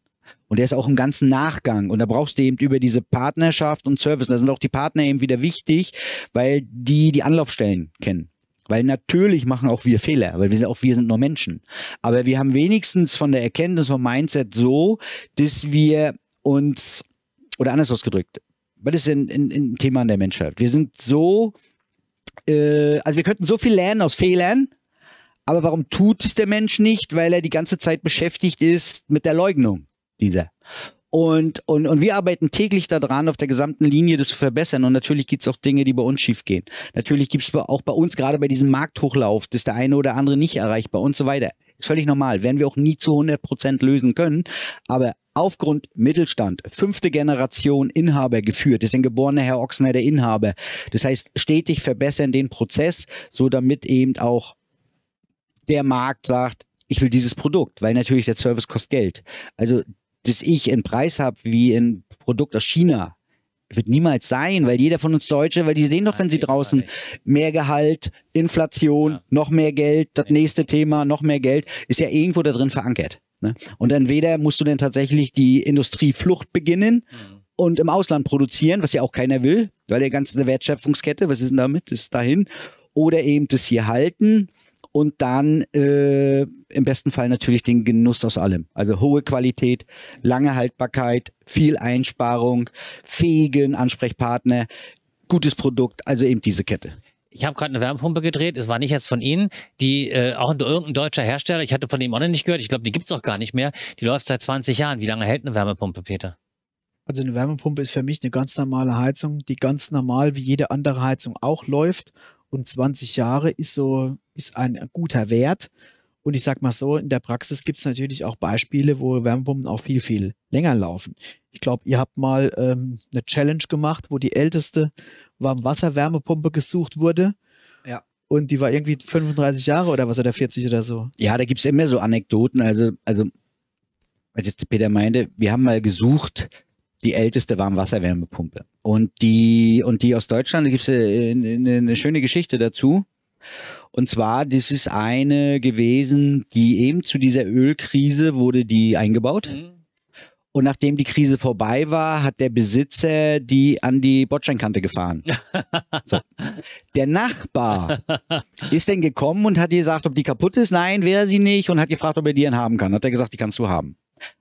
Und der ist auch im ganzen Nachgang. Und da brauchst du eben über diese Partnerschaft und Service. da sind auch die Partner eben wieder wichtig, weil die die Anlaufstellen kennen. Weil natürlich machen auch wir Fehler, weil wir sind auch wir sind nur Menschen. Aber wir haben wenigstens von der Erkenntnis vom Mindset so, dass wir uns oder anders ausgedrückt, was ist denn ein Thema in der Menschheit? Wir sind so, äh, also wir könnten so viel lernen aus Fehlern, aber warum tut es der Mensch nicht? Weil er die ganze Zeit beschäftigt ist mit der Leugnung dieser. Und, und, und wir arbeiten täglich daran, auf der gesamten Linie das zu verbessern. Und natürlich gibt es auch Dinge, die bei uns schief gehen. Natürlich gibt es auch bei uns, gerade bei diesem Markthochlauf, dass der eine oder andere nicht erreichbar und so weiter. Ist völlig normal. Werden wir auch nie zu 100 Prozent lösen können. Aber aufgrund Mittelstand, fünfte Generation Inhaber geführt, ist ein geborener Herr Ochsner der Inhaber. Das heißt, stetig verbessern den Prozess, so damit eben auch der Markt sagt, ich will dieses Produkt, weil natürlich der Service kostet Geld. Also dass ich einen Preis habe wie ein Produkt aus China, wird niemals sein, weil jeder von uns Deutsche, weil die sehen doch, wenn sie draußen mehr Gehalt, Inflation, ja. noch mehr Geld, das nächste Thema, noch mehr Geld, ist ja irgendwo da drin verankert. Ne? Und entweder musst du dann tatsächlich die Industrieflucht beginnen mhm. und im Ausland produzieren, was ja auch keiner will, weil der ganze Wertschöpfungskette, was ist denn damit, ist dahin, oder eben das hier halten und dann äh, im besten Fall natürlich den Genuss aus allem. Also hohe Qualität, lange Haltbarkeit, viel Einsparung, fähigen Ansprechpartner, gutes Produkt, also eben diese Kette ich habe gerade eine Wärmepumpe gedreht, es war nicht jetzt von Ihnen, die äh, auch irgendein deutscher Hersteller, ich hatte von dem auch noch nicht gehört, ich glaube, die gibt es auch gar nicht mehr, die läuft seit 20 Jahren. Wie lange hält eine Wärmepumpe, Peter? Also eine Wärmepumpe ist für mich eine ganz normale Heizung, die ganz normal wie jede andere Heizung auch läuft und 20 Jahre ist so ist ein guter Wert und ich sag mal so, in der Praxis gibt es natürlich auch Beispiele, wo Wärmepumpen auch viel, viel länger laufen. Ich glaube, ihr habt mal ähm, eine Challenge gemacht, wo die älteste Warmwasserwärmepumpe gesucht wurde. Ja. Und die war irgendwie 35 Jahre oder was oder 40 oder so. Ja, da gibt es immer so Anekdoten. Also, also, als jetzt Peter meinte, wir haben mal gesucht, die älteste Warmwasserwärmepumpe. Und die, und die aus Deutschland, da gibt äh, es eine, eine, schöne Geschichte dazu. Und zwar, das ist eine gewesen, die eben zu dieser Ölkrise wurde die eingebaut. Mhm. Und nachdem die Krise vorbei war, hat der Besitzer die an die Bordsteinkante gefahren. So. Der Nachbar ist dann gekommen und hat gesagt, ob die kaputt ist. Nein, wäre sie nicht. Und hat gefragt, ob er die haben kann. Hat er gesagt, die kannst du haben.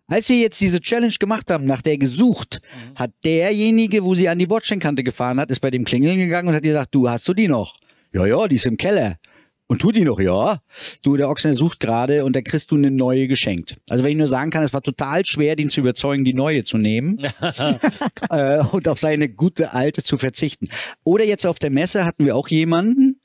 Als wir jetzt diese Challenge gemacht haben, nach der gesucht, mhm. hat derjenige, wo sie an die Bordsteinkante gefahren hat, ist bei dem Klingeln gegangen und hat gesagt, du hast du die noch? Ja, ja, die ist im Keller. Und tut die noch, ja. Du, der Ochsner sucht gerade und da kriegst du eine neue geschenkt. Also wenn ich nur sagen kann, es war total schwer, den zu überzeugen, die neue zu nehmen äh, und auf seine gute alte zu verzichten. Oder jetzt auf der Messe hatten wir auch jemanden,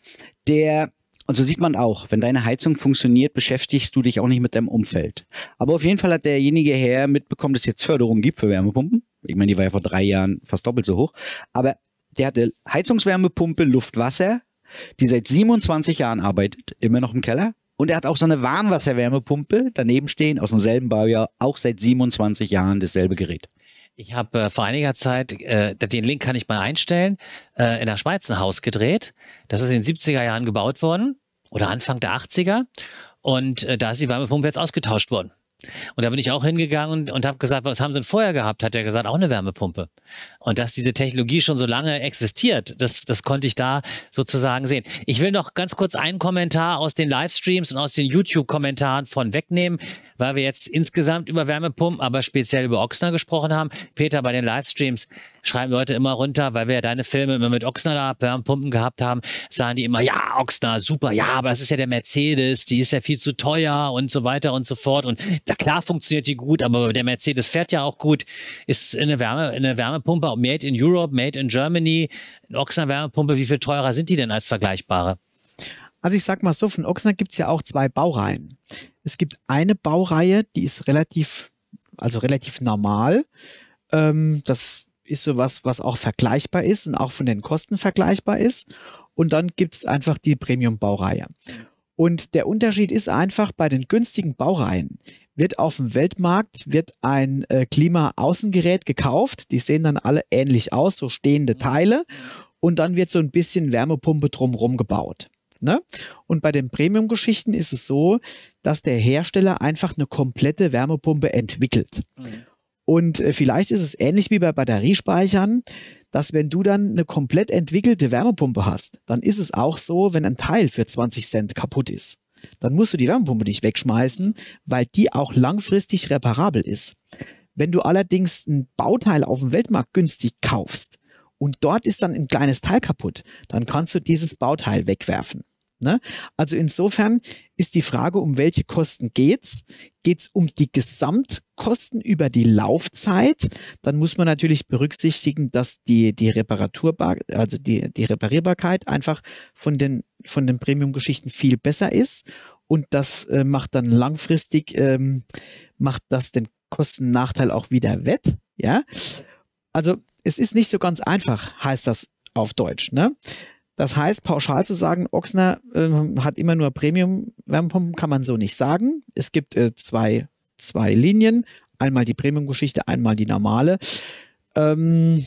der, und so sieht man auch, wenn deine Heizung funktioniert, beschäftigst du dich auch nicht mit deinem Umfeld. Aber auf jeden Fall hat derjenige her mitbekommen, dass es jetzt Förderung gibt für Wärmepumpen. Ich meine, die war ja vor drei Jahren fast doppelt so hoch. Aber der hatte Heizungswärmepumpe, Luftwasser die seit 27 Jahren arbeitet, immer noch im Keller. Und er hat auch so eine Warmwasserwärmepumpe daneben stehen, aus demselben Baujahr, auch seit 27 Jahren dasselbe Gerät. Ich habe äh, vor einiger Zeit, äh, den Link kann ich mal einstellen, äh, in der Schweiz ein Haus gedreht. Das ist in den 70er Jahren gebaut worden oder Anfang der 80er. Und äh, da ist die Wärmepumpe jetzt ausgetauscht worden. Und da bin ich auch hingegangen und, und habe gesagt, was haben sie denn vorher gehabt? Hat er gesagt, auch eine Wärmepumpe. Und dass diese Technologie schon so lange existiert, das, das konnte ich da sozusagen sehen. Ich will noch ganz kurz einen Kommentar aus den Livestreams und aus den YouTube-Kommentaren von wegnehmen weil wir jetzt insgesamt über Wärmepumpen, aber speziell über Ochsner gesprochen haben. Peter, bei den Livestreams schreiben Leute immer runter, weil wir ja deine Filme immer mit Ochsner da Wärmepumpen gehabt haben, sagen die immer, ja, Ochsner, super, ja, aber das ist ja der Mercedes, die ist ja viel zu teuer und so weiter und so fort. Und na klar funktioniert die gut, aber der Mercedes fährt ja auch gut. Ist eine, Wärme, eine Wärmepumpe made in Europe, made in Germany, eine Ochsner Wärmepumpe, wie viel teurer sind die denn als vergleichbare? Also ich sag mal so, von Ochsner gibt es ja auch zwei Baureihen. Es gibt eine Baureihe, die ist relativ, also relativ normal. Ähm, das ist so was, was auch vergleichbar ist und auch von den Kosten vergleichbar ist. Und dann gibt es einfach die Premium-Baureihe. Und der Unterschied ist einfach, bei den günstigen Baureihen wird auf dem Weltmarkt wird ein äh, klima gekauft. Die sehen dann alle ähnlich aus, so stehende Teile. Und dann wird so ein bisschen Wärmepumpe drumherum gebaut. Ne? Und bei den Premium-Geschichten ist es so, dass der Hersteller einfach eine komplette Wärmepumpe entwickelt. Mhm. Und äh, vielleicht ist es ähnlich wie bei Batteriespeichern, dass wenn du dann eine komplett entwickelte Wärmepumpe hast, dann ist es auch so, wenn ein Teil für 20 Cent kaputt ist, dann musst du die Wärmepumpe nicht wegschmeißen, weil die auch langfristig reparabel ist. Wenn du allerdings ein Bauteil auf dem Weltmarkt günstig kaufst und dort ist dann ein kleines Teil kaputt, dann kannst du dieses Bauteil wegwerfen. Ne? Also insofern ist die Frage, um welche Kosten geht's? Geht's um die Gesamtkosten über die Laufzeit? Dann muss man natürlich berücksichtigen, dass die, die Reparaturbar, also die, die Reparierbarkeit einfach von den, von den Premium-Geschichten viel besser ist. Und das äh, macht dann langfristig, ähm, macht das den Kostennachteil auch wieder wett. Ja. Also es ist nicht so ganz einfach, heißt das auf Deutsch. Ne? Das heißt, pauschal zu sagen, Ochsner äh, hat immer nur Premium-Wärmepumpen, kann man so nicht sagen. Es gibt äh, zwei, zwei Linien. Einmal die Premium-Geschichte, einmal die normale. Ähm,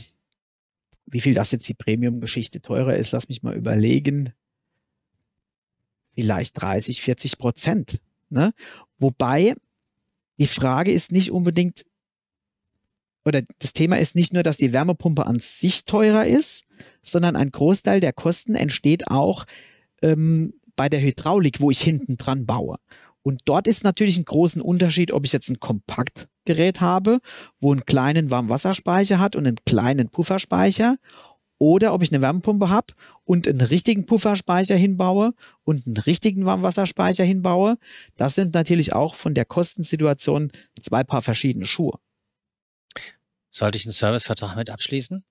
wie viel das jetzt die Premium-Geschichte teurer ist, lass mich mal überlegen. Vielleicht 30, 40 Prozent. Ne? Wobei die Frage ist nicht unbedingt, oder das Thema ist nicht nur, dass die Wärmepumpe an sich teurer ist, sondern ein Großteil der Kosten entsteht auch ähm, bei der Hydraulik, wo ich hinten dran baue. Und dort ist natürlich ein großer Unterschied, ob ich jetzt ein Kompaktgerät habe, wo einen kleinen Warmwasserspeicher hat und einen kleinen Pufferspeicher, oder ob ich eine Wärmepumpe habe und einen richtigen Pufferspeicher hinbaue und einen richtigen Warmwasserspeicher hinbaue. Das sind natürlich auch von der Kostensituation zwei Paar verschiedene Schuhe. Sollte ich einen Servicevertrag mit abschließen?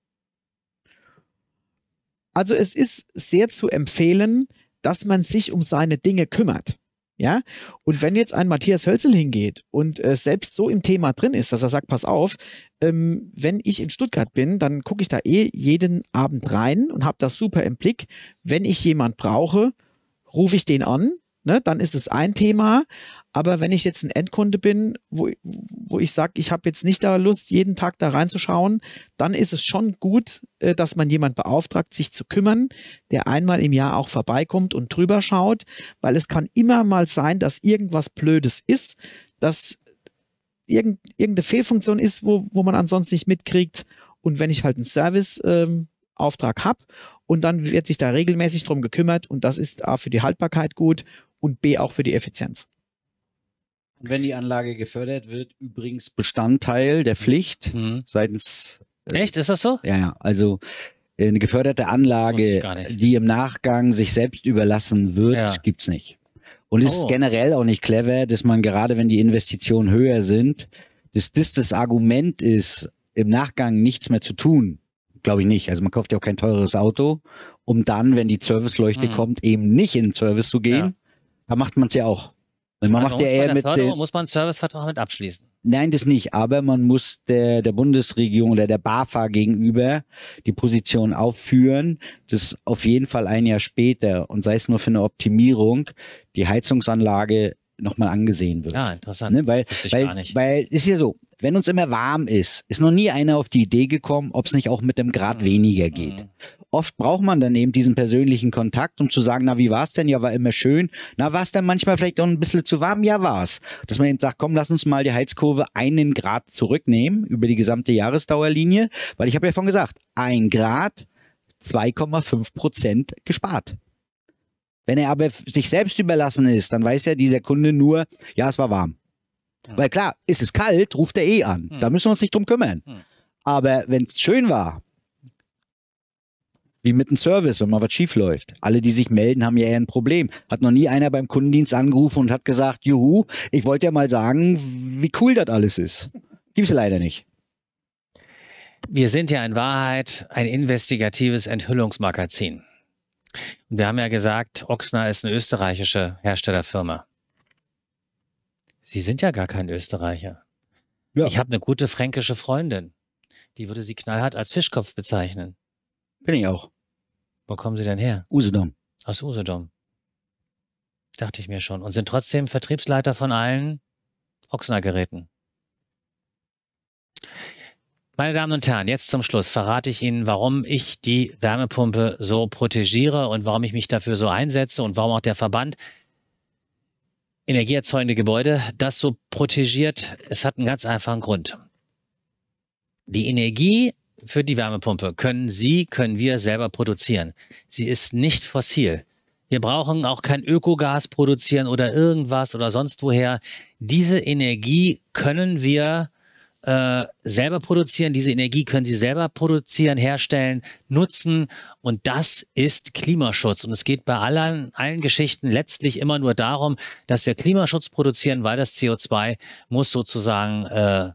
Also es ist sehr zu empfehlen, dass man sich um seine Dinge kümmert. Ja, und wenn jetzt ein Matthias Hölzel hingeht und äh, selbst so im Thema drin ist, dass er sagt, pass auf, ähm, wenn ich in Stuttgart bin, dann gucke ich da eh jeden Abend rein und habe das super im Blick. Wenn ich jemand brauche, rufe ich den an, ne, dann ist es ein Thema. Aber wenn ich jetzt ein Endkunde bin, wo, wo ich sage, ich habe jetzt nicht da Lust, jeden Tag da reinzuschauen, dann ist es schon gut, äh, dass man jemand beauftragt, sich zu kümmern, der einmal im Jahr auch vorbeikommt und drüber schaut, weil es kann immer mal sein, dass irgendwas Blödes ist, dass irgend, irgendeine Fehlfunktion ist, wo, wo man ansonsten nicht mitkriegt. Und wenn ich halt einen Serviceauftrag ähm, habe und dann wird sich da regelmäßig drum gekümmert und das ist auch für die Haltbarkeit gut und B auch für die Effizienz. Und wenn die Anlage gefördert wird, übrigens Bestandteil der Pflicht mhm. seitens. Äh, Echt? Ist das so? Ja, ja. Also äh, eine geförderte Anlage, die im Nachgang sich selbst überlassen wird, ja. es nicht. Und ist oh. generell auch nicht clever, dass man gerade wenn die Investitionen höher sind, dass das das Argument ist, im Nachgang nichts mehr zu tun. Glaube ich nicht. Also man kauft ja auch kein teures Auto, um dann, wenn die Serviceleuchte mhm. kommt, eben nicht in den Service zu gehen. Ja da macht man es ja auch. Man ja, macht ja eher mit. Förderung, muss man einen Servicevertrag mit abschließen? Nein, das nicht. Aber man muss der, der Bundesregierung oder der BAFA gegenüber die Position aufführen, dass auf jeden Fall ein Jahr später und sei es nur für eine Optimierung die Heizungsanlage nochmal angesehen wird. Ja, ah, interessant. Ne? Weil, weil, weil ist ja so, wenn uns immer warm ist, ist noch nie einer auf die Idee gekommen, ob es nicht auch mit einem Grad mhm. weniger geht. Mhm. Oft braucht man dann eben diesen persönlichen Kontakt, um zu sagen, na, wie war es denn? Ja, war immer schön. Na, war es denn manchmal vielleicht auch ein bisschen zu warm? Ja, war es. Dass man eben sagt, komm, lass uns mal die Heizkurve einen Grad zurücknehmen über die gesamte Jahresdauerlinie, weil ich habe ja vorhin gesagt, ein Grad, 2,5 Prozent gespart. Wenn er aber sich selbst überlassen ist, dann weiß ja dieser Kunde nur, ja, es war warm. Hm. Weil klar, ist es kalt, ruft er eh an. Hm. Da müssen wir uns nicht drum kümmern. Hm. Aber wenn es schön war, wie mit einem Service, wenn mal was schief läuft. Alle, die sich melden, haben ja eher ein Problem. Hat noch nie einer beim Kundendienst angerufen und hat gesagt, juhu, ich wollte ja mal sagen, wie cool das alles ist. Gibt's leider nicht. Wir sind ja in Wahrheit ein investigatives Enthüllungsmagazin. Und wir haben ja gesagt, Ochsner ist eine österreichische Herstellerfirma. Sie sind ja gar kein Österreicher. Ja. Ich habe eine gute fränkische Freundin. Die würde sie knallhart als Fischkopf bezeichnen. Bin ich auch. Wo kommen Sie denn her? Usedom. Aus Usedom. Dachte ich mir schon. Und sind trotzdem Vertriebsleiter von allen Ochsner-Geräten. Meine Damen und Herren, jetzt zum Schluss verrate ich Ihnen, warum ich die Wärmepumpe so protegiere und warum ich mich dafür so einsetze und warum auch der Verband energieerzeugende Gebäude das so protegiert? Es hat einen ganz einfachen Grund. Die Energie für die Wärmepumpe können Sie, können wir selber produzieren. Sie ist nicht fossil. Wir brauchen auch kein Ökogas produzieren oder irgendwas oder sonst woher. Diese Energie können wir äh, selber produzieren. Diese Energie können sie selber produzieren, herstellen, nutzen. Und das ist Klimaschutz. Und es geht bei allen, allen Geschichten letztlich immer nur darum, dass wir Klimaschutz produzieren, weil das CO2 muss sozusagen äh,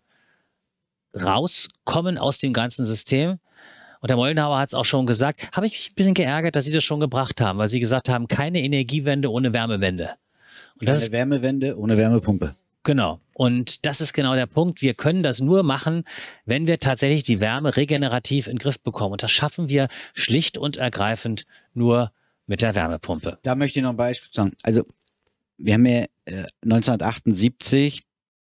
rauskommen aus dem ganzen System. Und der Mollenhauer hat es auch schon gesagt. Habe ich mich ein bisschen geärgert, dass Sie das schon gebracht haben, weil Sie gesagt haben, keine Energiewende ohne Wärmewende. Und keine Wärmewende ohne Wärmepumpe. Genau. Und das ist genau der Punkt. Wir können das nur machen, wenn wir tatsächlich die Wärme regenerativ in den Griff bekommen. Und das schaffen wir schlicht und ergreifend nur mit der Wärmepumpe. Da möchte ich noch ein Beispiel sagen. Also wir haben ja äh, 1978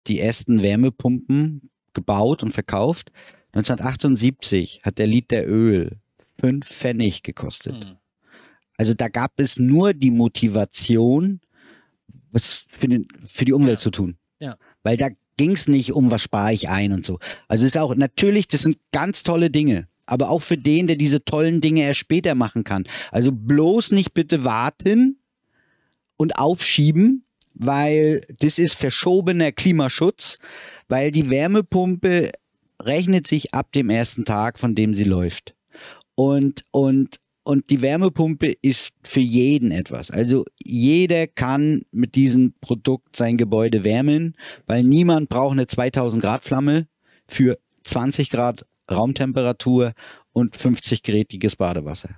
die ersten Wärmepumpen gebaut und verkauft. 1978 hat der Liter Öl fünf Pfennig gekostet. Hm. Also da gab es nur die Motivation, was für, den, für die Umwelt ja. zu tun weil da ging es nicht um, was spare ich ein und so. Also ist auch natürlich, das sind ganz tolle Dinge, aber auch für den, der diese tollen Dinge erst später machen kann. Also bloß nicht bitte warten und aufschieben, weil das ist verschobener Klimaschutz, weil die Wärmepumpe rechnet sich ab dem ersten Tag, von dem sie läuft. Und, und und die Wärmepumpe ist für jeden etwas. Also jeder kann mit diesem Produkt sein Gebäude wärmen, weil niemand braucht eine 2000 Grad Flamme für 20 Grad Raumtemperatur und 50-gradiges Badewasser.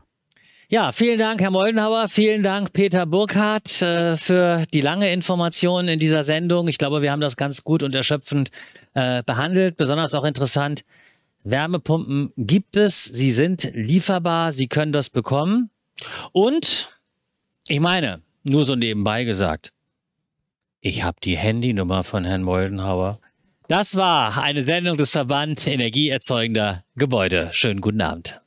Ja, vielen Dank, Herr Moldenhauer. Vielen Dank, Peter Burkhardt, äh, für die lange Information in dieser Sendung. Ich glaube, wir haben das ganz gut und erschöpfend äh, behandelt. Besonders auch interessant Wärmepumpen gibt es, sie sind lieferbar, Sie können das bekommen. Und ich meine, nur so nebenbei gesagt, ich habe die Handynummer von Herrn Moldenhauer. Das war eine Sendung des Verband Energieerzeugender Gebäude. Schönen guten Abend.